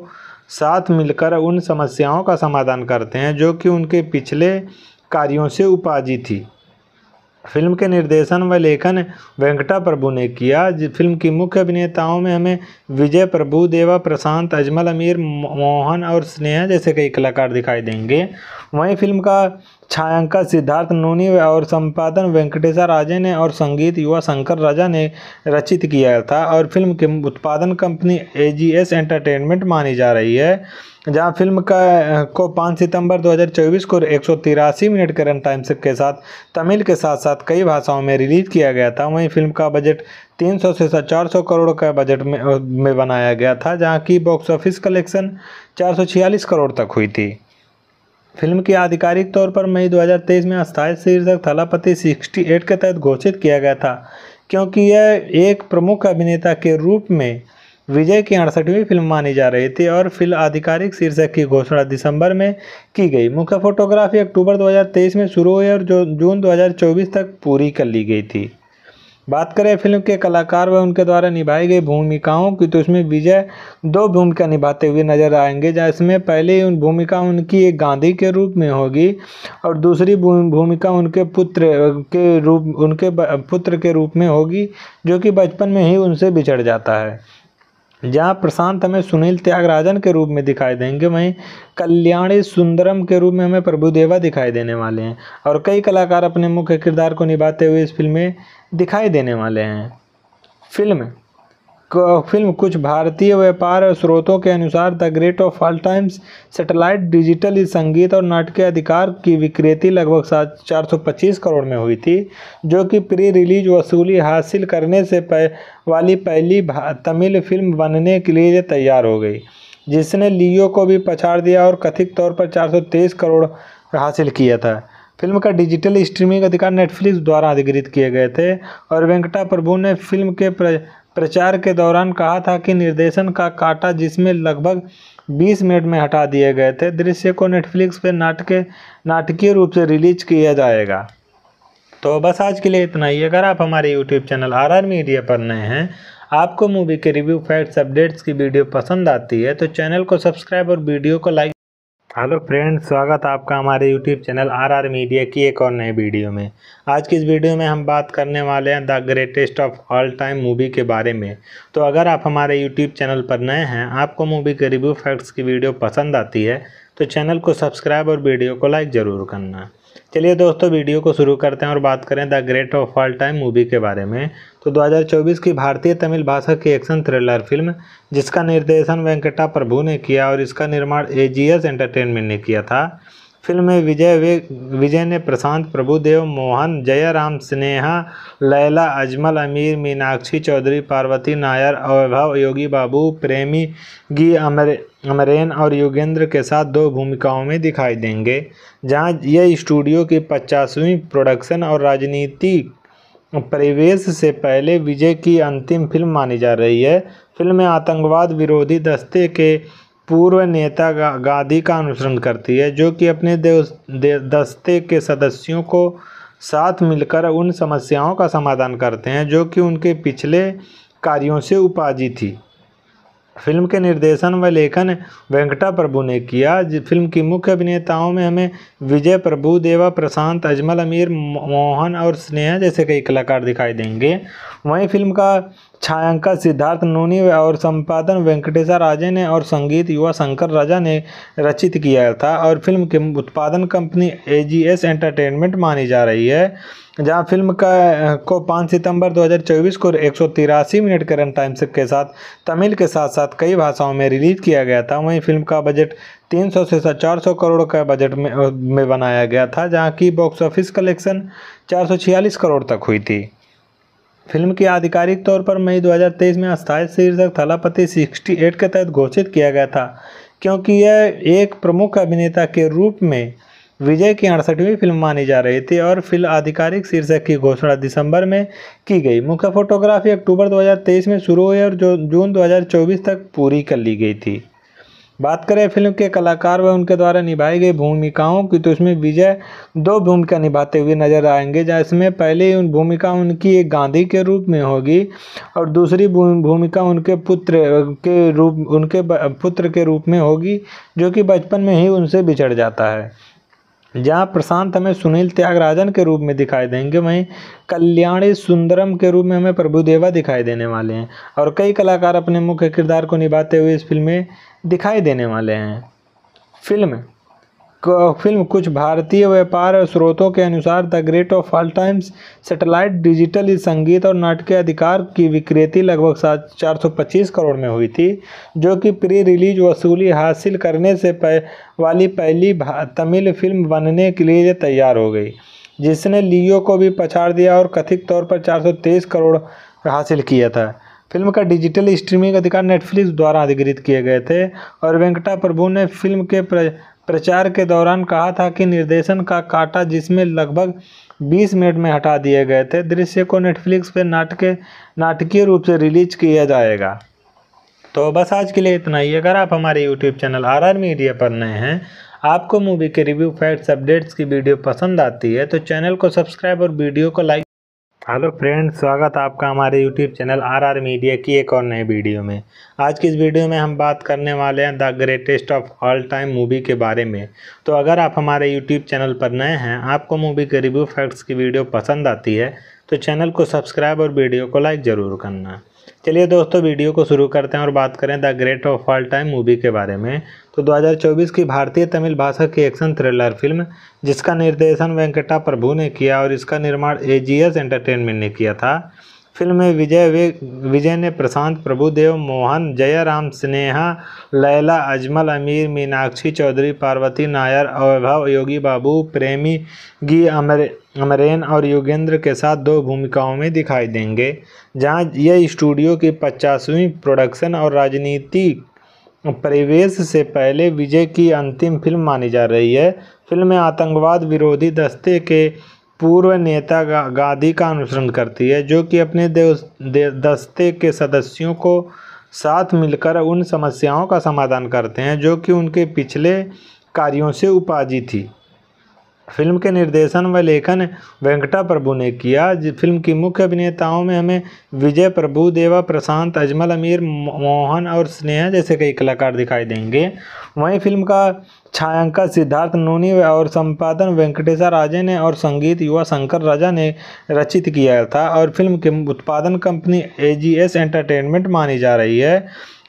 साथ मिलकर उन समस्याओं का समाधान करते हैं जो कि उनके पिछले कार्यों से उपाजी थी फिल्म के निर्देशन व लेखन वेंकटा प्रभु ने किया फिल्म की मुख्य अभिनेताओं में हमें विजय प्रभु देवा प्रशांत अजमल अमीर मोहन और स्नेहा जैसे कई कलाकार दिखाई देंगे वहीं फिल्म का छायांकन सिद्धार्थ नूनी और संपादन वेंकटेशा राजे ने और संगीत युवा शंकर राजा ने रचित किया था और फिल्म के उत्पादन कंपनी ए एंटरटेनमेंट मानी जा रही है जहां फिल्म का को 5 सितंबर 2024 को एक मिनट के रन टाइम के साथ तमिल के साथ साथ कई भाषाओं में रिलीज किया गया था वहीं फिल्म का बजट 300 से 400 करोड़ का बजट में, में बनाया गया था जहां की बॉक्स ऑफिस कलेक्शन 446 करोड़ तक हुई थी फिल्म की आधिकारिक तौर पर मई 2023 में अस्थायी शीर्षक थलापति 68 के तहत घोषित किया गया था क्योंकि यह एक प्रमुख अभिनेता के रूप में विजय की अड़सठवीं फिल्म मानी जा रही थी और फिल्म आधिकारिक शीर्षक की घोषणा दिसंबर में की गई मुख्य फोटोग्राफी अक्टूबर 2023 में शुरू हुई और जो जून 2024 तक पूरी कर ली गई थी बात करें फिल्म के कलाकार व उनके द्वारा निभाई गई भूमिकाओं की तो इसमें विजय दो भूमिका निभाते हुए नजर आएंगे जिसमें पहले उन भूमिका उनकी एक गांधी के रूप में होगी और दूसरी भूमिका उनके पुत्र के रूप उनके पुत्र के रूप में होगी जो कि बचपन में ही उनसे बिछड़ जाता है जहाँ प्रशांत हमें सुनील त्यागराजन के रूप में दिखाई देंगे वहीं कल्याणी सुंदरम के रूप में हमें प्रभुदेवा दिखाई देने वाले हैं और कई कलाकार अपने मुख्य किरदार को निभाते हुए इस फिल्म में दिखाई देने वाले हैं फिल्म फिल्म कुछ भारतीय व्यापार स्रोतों के अनुसार the great of all times satellite digital संगीत और नाटकीय अधिकार की विक्रेती लगभग सात चार सौ पच्चीस करोड़ में हुई थी जो कि प्री रिलीज वसूली हासिल करने से पह, वाली पहली तमिल फिल्म बनने के लिए तैयार हो गई जिसने लियो को भी पछाड़ दिया और कथित तौर पर तेईस करोड़ हासिल किया था फिल्म का डिजिटल स्ट्रीमिंग अधिकार नेटफ्लिक्स द्वारा अधिकृत किए गए थे और वेंकटा प्रभु ने फिल्म के प्र... प्रचार के दौरान कहा था कि निर्देशन का काटा जिसमें लगभग 20 मिनट में हटा दिए गए थे दृश्य को नेटफ्लिक्स पर नाटक नाटकीय रूप से रिलीज किया जाएगा तो बस आज के लिए इतना ही अगर आप हमारे YouTube channel R R media पर नए हैं आपको मूवी के रिव्यू फैक्ट्स अपडेट्स की वीडियो पसंद आती है तो चैनल को सब्सक्राइब और वीडियो को लाइक हेलो फ्रेंड स्वागत है आपका हमारे यूट्यूब चैनल आरआर मीडिया की एक और नए वीडियो में आज की इस वीडियो में हम बात करने वाले हैं the greatest of all time movie के बारे में तो अगर आप हमारे यूट्यूब चैनल पर नए हैं आपको मूवी के रिव्यू फैक्ट्स की वीडियो पसंद आती है तो चैनल को सब्सक्राइब और वीडियो को लाइक ज़रूर करना चलिए दोस्तों वीडियो को शुरू करते हैं और बात करें the great of all time movie के बारे में तो 2024 की भारतीय तमिल भाषा की एक्शन थ्रिलर फिल्म जिसका निर्देशन वेंकटा प्रभु ने किया और इसका निर्माण ए जी एस एंटरटेनमेंट ने किया था फिल्म में विजय वे विजय ने प्रशांत प्रभुदेव मोहन जयराम स्नेहा लैला अजमल अमीर मीनाक्षी चौधरी पार्वती नायर अवैभव योगी बाबू प्रेमी गी अमर अमरेन और योगेंद्र के साथ दो भूमिकाओं में दिखाई देंगे जहां यह स्टूडियो की पचासवीं प्रोडक्शन और राजनीति परिवेश से पहले विजय की अंतिम फिल्म मानी जा रही है फिल्म में आतंकवाद विरोधी दस्ते के पूर्व नेता गांधी का अनुसरण करती है जो कि अपने दस्ते के सदस्यों को साथ मिलकर उन समस्याओं का समाधान करते हैं जो कि उनके पिछले कार्यों से उपाजी थी फिल्म के निर्देशन व लेखन वेंकटा प्रभु ने किया फिल्म की मुख्य अभिनेताओं में हमें विजय प्रभु देवा प्रशांत अजमल अमीर मोहन और स्नेहा जैसे कई कलाकार दिखाई देंगे वहीं फिल्म का छायांकन सिद्धार्थ नूनी और संपादन वेंकटेशा राजे ने और संगीत युवा शंकर राजा ने रचित किया था और फिल्म की उत्पादन कंपनी एजीएस एंटरटेनमेंट मानी जा रही है जहां फिल्म का को 5 सितंबर 2024 को एक मिनट के रन टाइम के साथ तमिल के साथ साथ कई भाषाओं में रिलीज किया गया था वहीं फिल्म का बजट 300 से 400 करोड़ का बजट में, में बनाया गया था जहां की बॉक्स ऑफिस कलेक्शन 446 करोड़ तक हुई थी फिल्म की आधिकारिक तौर पर मई 2023 में अस्थायी शीर्षक थलापति 68 के तहत घोषित किया गया था क्योंकि यह एक प्रमुख अभिनेता के रूप में विजय की अड़सठवीं फिल्म मानी जा रही थी और फिल्म आधिकारिक शीर्षक की घोषणा दिसंबर में की गई मुख्य फोटोग्राफी अक्टूबर 2023 में शुरू हुई और जो जून 2024 तक पूरी कर ली गई थी बात करें फिल्म के कलाकार व उनके द्वारा निभाई गई भूमिकाओं की तो इसमें विजय दो भूमिका निभाते हुए नजर आएंगे जहाँ इसमें उन भूमिका उनकी एक गांधी के रूप में होगी और दूसरी भूमिका उनके पुत्र के रूप उनके पुत्र के रूप में होगी जो कि बचपन में ही उनसे बिछड़ जाता है जहाँ प्रशांत हमें सुनील त्यागराजन के रूप में दिखाई देंगे वहीं कल्याणी सुंदरम के रूप में हमें प्रभुदेवा दिखाई देने वाले हैं और कई कलाकार अपने मुख्य किरदार को निभाते हुए इस फिल्म में दिखाई देने वाले हैं फिल्म फिल्म कुछ भारतीय व्यापार और स्रोतों के अनुसार the great of all times satellite digital संगीत और नाटकीय अधिकार की विक्रेति लगभग सात चार सौ पच्चीस करोड़ में हुई थी जो कि प्री रिलीज वसूली हासिल करने से पह, वाली पहली तमिल फिल्म बनने के लिए तैयार हो गई जिसने लियो को भी पछाड़ दिया और कथित तौर पर चार करोड़ हासिल किया था फिल्म का डिजिटल स्ट्रीमिंग अधिकार नेटफ्लिक्स द्वारा अधिकृत किए गए थे और वेंकटा प्रभु ने फिल्म के प्रचार के दौरान कहा था कि निर्देशन का काटा जिसमें लगभग 20 मिनट में हटा दिए गए थे दृश्य को नेटफ्लिक्स पर नाटक नाटकीय रूप से रिलीज किया जाएगा तो बस आज के लिए इतना ही अगर आप हमारे YouTube channel R R media पर नए हैं आपको मूवी के रिव्यू फैक्ट्स अपडेट्स की वीडियो पसंद आती है तो चैनल को सब्सक्राइब और वीडियो को लाइक हेलो फ्रेंड स्वागत है आपका हमारे यूट्यूब चैनल आरआर मीडिया की एक और नए वीडियो में आज की इस वीडियो में हम बात करने वाले हैं the greatest of all time movie के बारे में तो अगर आप हमारे यूट्यूब चैनल पर नए हैं आपको मूवी के रिव्यू फैक्ट्स की वीडियो पसंद आती है तो चैनल को सब्सक्राइब और वीडियो को लाइक ज़रूर करना चलिए दोस्तों वीडियो को शुरू करते हैं और बात करें the great of all time movie के बारे में तो 2024 की भारतीय तमिल भाषा की एक्शन थ्रिलर फिल्म जिसका निर्देशन वेंकटा प्रभु ने किया और इसका निर्माण एजीएस एंटरटेनमेंट ने किया था फिल्म में विजय वे विजय ने प्रशांत प्रभुदेव मोहन जयराम स्नेहा लैला अजमल अमीर मीनाक्षी चौधरी पार्वती नायर अवैभव योगी बाबू प्रेमी गी अमरे अमरेन और योगेंद्र के साथ दो भूमिकाओं में दिखाई देंगे जहां यह स्टूडियो की पचासवीं प्रोडक्शन और राजनीति प्रवेश से पहले विजय की अंतिम फिल्म मानी जा रही है फिल्म में आतंकवाद विरोधी दस्ते के पूर्व नेता गा, गांधी का अनुसरण करती है जो कि अपने दस्ते के सदस्यों को साथ मिलकर उन समस्याओं का समाधान करते हैं जो कि उनके पिछले कार्यों से उपाजी थी फिल्म के निर्देशन व लेखन वेंकटा प्रभु ने किया फिल्म की मुख्य अभिनेताओं में हमें विजय प्रभु देवा प्रशांत अजमल अमीर मोहन और स्नेहा जैसे कई कलाकार दिखाई देंगे वहीं फिल्म का छायांकन सिद्धार्थ नूनी और संपादन वेंकटेशा राजे ने और संगीत युवा शंकर राजा ने रचित किया था और फिल्म के उत्पादन company A G S entertainment मानी जा रही है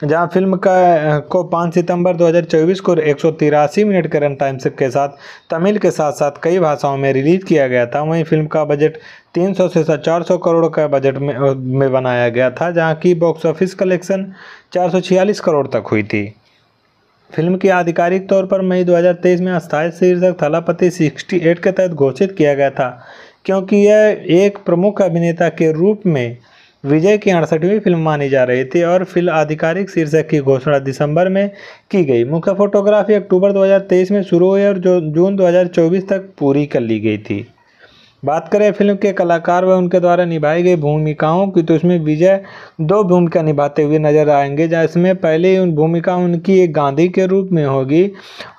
जहां फिल्म का को 5 सितंबर 2024 को एक मिनट के रन टाइम के साथ तमिल के साथ साथ कई भाषाओं में रिलीज किया गया था वहीं फिल्म का बजट 300 से 400 करोड़ का बजट में, में बनाया गया था जहां की बॉक्स ऑफिस कलेक्शन 446 करोड़ तक हुई थी फिल्म की आधिकारिक तौर पर मई 2023 में अस्थायी शीर्षक थलापति 68 के तहत घोषित किया गया था क्योंकि यह एक प्रमुख अभिनेता के रूप में विजय की अड़सठवीं फिल्म मानी जा रही थी और फिल्म आधिकारिक शीर्षक की घोषणा दिसंबर में की गई मुख्य फोटोग्राफी अक्टूबर 2023 में शुरू हुई और जो जून 2024 तक पूरी कर ली गई थी बात करें फिल्म के कलाकार व उनके द्वारा निभाई गई भूमिकाओं की तो इसमें विजय दो भूमिका निभाते हुए नजर आएंगे जहाँ इसमें पहली उन भूमिका उनकी एक गांधी के रूप में होगी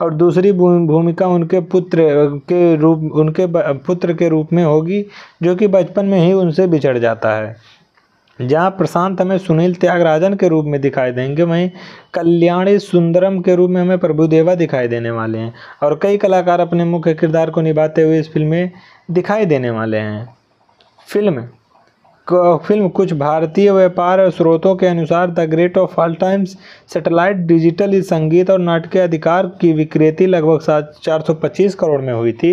और दूसरी भूमिका उनके पुत्र के रूप उनके पुत्र के रूप में होगी जो कि बचपन में ही उनसे बिछड़ जाता है जहाँ प्रशांत हमें सुनील त्यागराजन के रूप में दिखाई देंगे वहीं कल्याणी सुंदरम के रूप में हमें प्रभुदेवा दिखाई देने वाले हैं और कई कलाकार अपने मुख्य किरदार को निभाते हुए इस फिल्म में दिखाई देने वाले हैं फिल्म फिल्म कुछ भारतीय व्यापार स्रोतों के अनुसार the great of all times satellite digital संगीत और नाटकीय अधिकार की विक्रेती लगभग सात चार सौ पच्चीस करोड़ में हुई थी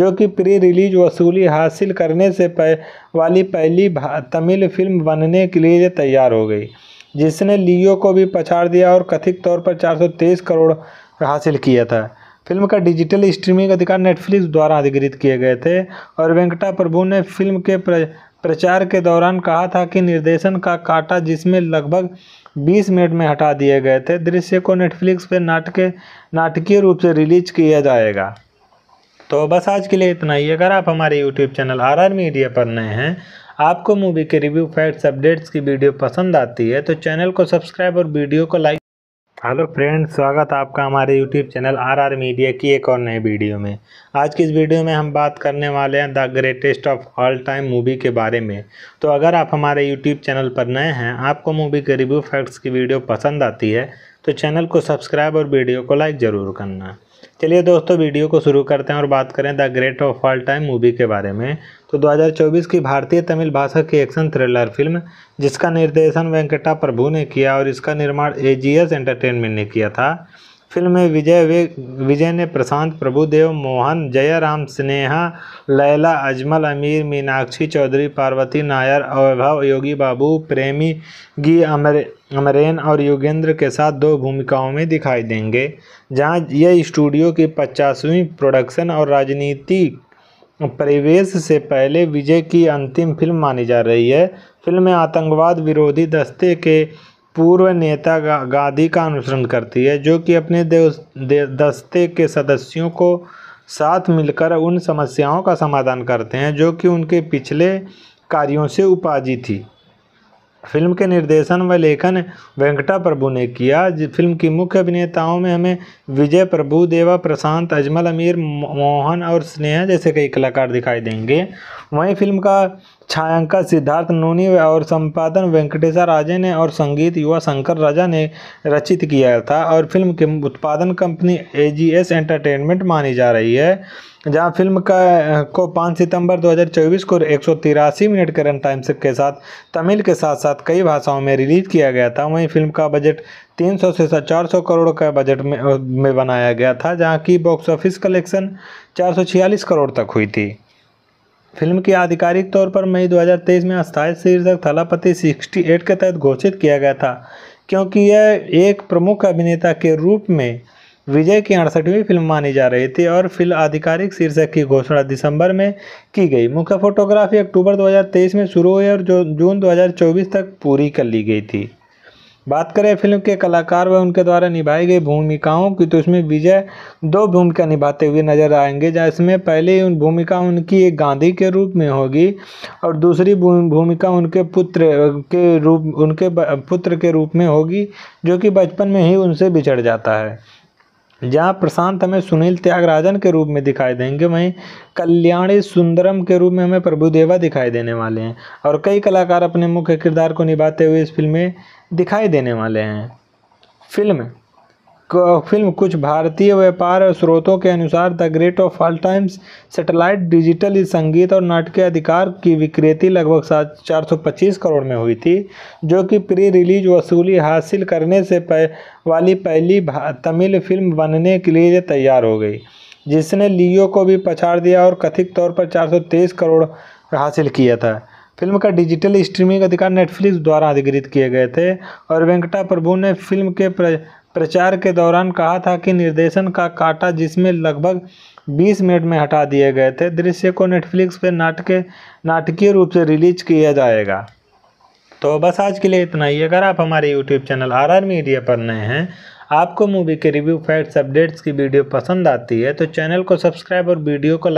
जो कि प्री रिलीज वसूली हासिल करने से पह, वाली पहली तमिल फिल्म बनने के लिए तैयार हो गई जिसने लियो को भी पछाड़ दिया और कथित तौर पर चार करोड़ हासिल किया था फिल्म का डिजिटल स्ट्रीमिंग अधिकार नेटफ्लिक्स द्वारा अधिकृत किए गए थे और वेंकटा प्रभु ने फिल्म के प्र... प्रचार के दौरान कहा था कि निर्देशन का काटा जिसमें लगभग 20 मिनट में हटा दिए गए थे दृश्य को नेटफ्लिक्स पर नाटके नाटकीय रूप से रिलीज किया जाएगा तो बस आज के लिए इतना ही अगर आप हमारे YouTube channel R R media पर नए हैं आपको मूवी के रिव्यू फैक्ट्स अपडेट्स की वीडियो पसंद आती है तो चैनल को सब्सक्राइब और वीडियो को लाइक हेलो फ्रेंड्स स्वागत है आपका हमारे YouTube channel R R media की एक और नए वीडियो में आज की इस वीडियो में हम बात करने वाले हैं the greatest of all time movie के बारे में तो अगर आप हमारे यूट्यूब चैनल पर नए हैं आपको मूवी के रिव्यू फैक्ट्स की वीडियो पसंद आती है तो चैनल को सब्सक्राइब और वीडियो को लाइक ज़रूर करना चलिए दोस्तों वीडियो को शुरू करते हैं और बात करें the great of all time movie के बारे में तो 2024 की भारतीय तमिल भाषा की एक्शन थ्रिलर फिल्म जिसका निर्देशन वेंकटा प्रभु ने किया और इसका निर्माण ए जी एस एंटरटेनमेंट ने किया था फिल्म में विजय वे विजय ने प्रशांत प्रभुदेव मोहन जयराम स्नेहा लैला अजमल अमीर मीनाक्षी चौधरी पार्वती नायर अवैभव योगी बाबू प्रेमी गी अमरे अमरेन और योगेंद्र के साथ दो भूमिकाओं में दिखाई देंगे जहां यह स्टूडियो की पचासवीं प्रोडक्शन और राजनीति परिवेश से पहले विजय की अंतिम फिल्म मानी जा रही है फिल्म में आतंकवाद विरोधी दस्ते के पूर्व नेता गा, गांधी का अनुसरण करती है जो कि अपने दस्ते के सदस्यों को साथ मिलकर उन समस्याओं का समाधान करते हैं जो कि उनके पिछले कार्यों से उपाजी थी फिल्म के निर्देशन व लेखन वेंकटा प्रभु ने किया फिल्म की मुख्य अभिनेताओं में हमें विजय प्रभु देवा प्रशांत अजमल अमीर मोहन और स्नेहा जैसे कई कलाकार दिखाई देंगे वहीं फिल्म का छायांकन सिद्धार्थ नूनी और संपादन वेंकटेशा राजे ने और संगीत युवा शंकर राजा ने रचित किया था और फिल्म की उत्पादन कंपनी एजीएस एंटरटेनमेंट मानी जा रही है जहां फिल्म का को 5 सितंबर 2024 को एक मिनट के रन टाइम के साथ तमिल के साथ साथ कई भाषाओं में रिलीज़ किया गया था वहीं फिल्म का बजट 300 से 400 करोड़ का बजट में, में बनाया गया था जहाँ की बॉक्स ऑफिस कलेक्शन चार करोड़ तक हुई थी फिल्म की आधिकारिक तौर पर मई 2023 में अस्थायी शीर्षक थलापति 68 के तहत घोषित किया गया था क्योंकि यह एक प्रमुख अभिनेता के रूप में विजय की अड़सठवीं फिल्म मानी जा रही थी और फिल्म आधिकारिक शीर्षक की घोषणा दिसंबर में की गई मुख्य फोटोग्राफी अक्टूबर 2023 में शुरू हुई और जो जून 2024 तक पूरी कर ली गई थी बात करें फिल्म के कलाकार व उनके द्वारा निभाई गई भूमिकाओं की तो उसमें विजय दो भूमिका निभाते हुए नजर आएंगे जहाँ इसमें पहली उन भूमिका उनकी एक गांधी के रूप में होगी और दूसरी भूमिका उनके पुत्र के रूप उनके पुत्र के रूप में होगी जो कि बचपन में ही उनसे बिछड़ जाता है जहाँ प्रशांत हमें सुनील त्यागराजन के रूप में दिखाई देंगे वहीं कल्याणी सुंदरम के रूप में हमें प्रभुदेवा दिखाई देने वाले हैं और कई कलाकार अपने मुख्य किरदार को निभाते हुए इस फिल्म में दिखाई देने वाले हैं फिल्म फिल्म कुछ भारतीय व्यापार स्रोतों के अनुसार the great of all times satellite digital संगीत और नाटकीय अधिकार की विक्रेति लगभग सात चार सौ पच्चीस करोड़ में हुई थी जो कि प्री रिलीज वसूली हासिल करने से पह, वाली पहली तमिल फिल्म बनने के लिए तैयार हो गई जिसने लियो को भी पछाड़ दिया और कथित तौर पर चार करोड़ हासिल किया था फिल्म का डिजिटल स्ट्रीमिंग अधिकार नेटफ्लिक्स द्वारा अधिकृत किए गए थे और वेंकटा प्रभु ने फिल्म के प्रचार के दौरान कहा था कि निर्देशन का काटा जिसमें लगभग 20 मिनट में हटा दिए गए थे दृश्य को नेटफ्लिक्स पर नाटक नाटकीय रूप से रिलीज किया जाएगा तो बस आज के लिए इतना ही अगर आप हमारे YouTube channel R R media पर नए हैं आपको मूवी के रिव्यू फैक्ट्स अपडेट्स की वीडियो पसंद आती है तो चैनल को सब्सक्राइब और वीडियो को लाइक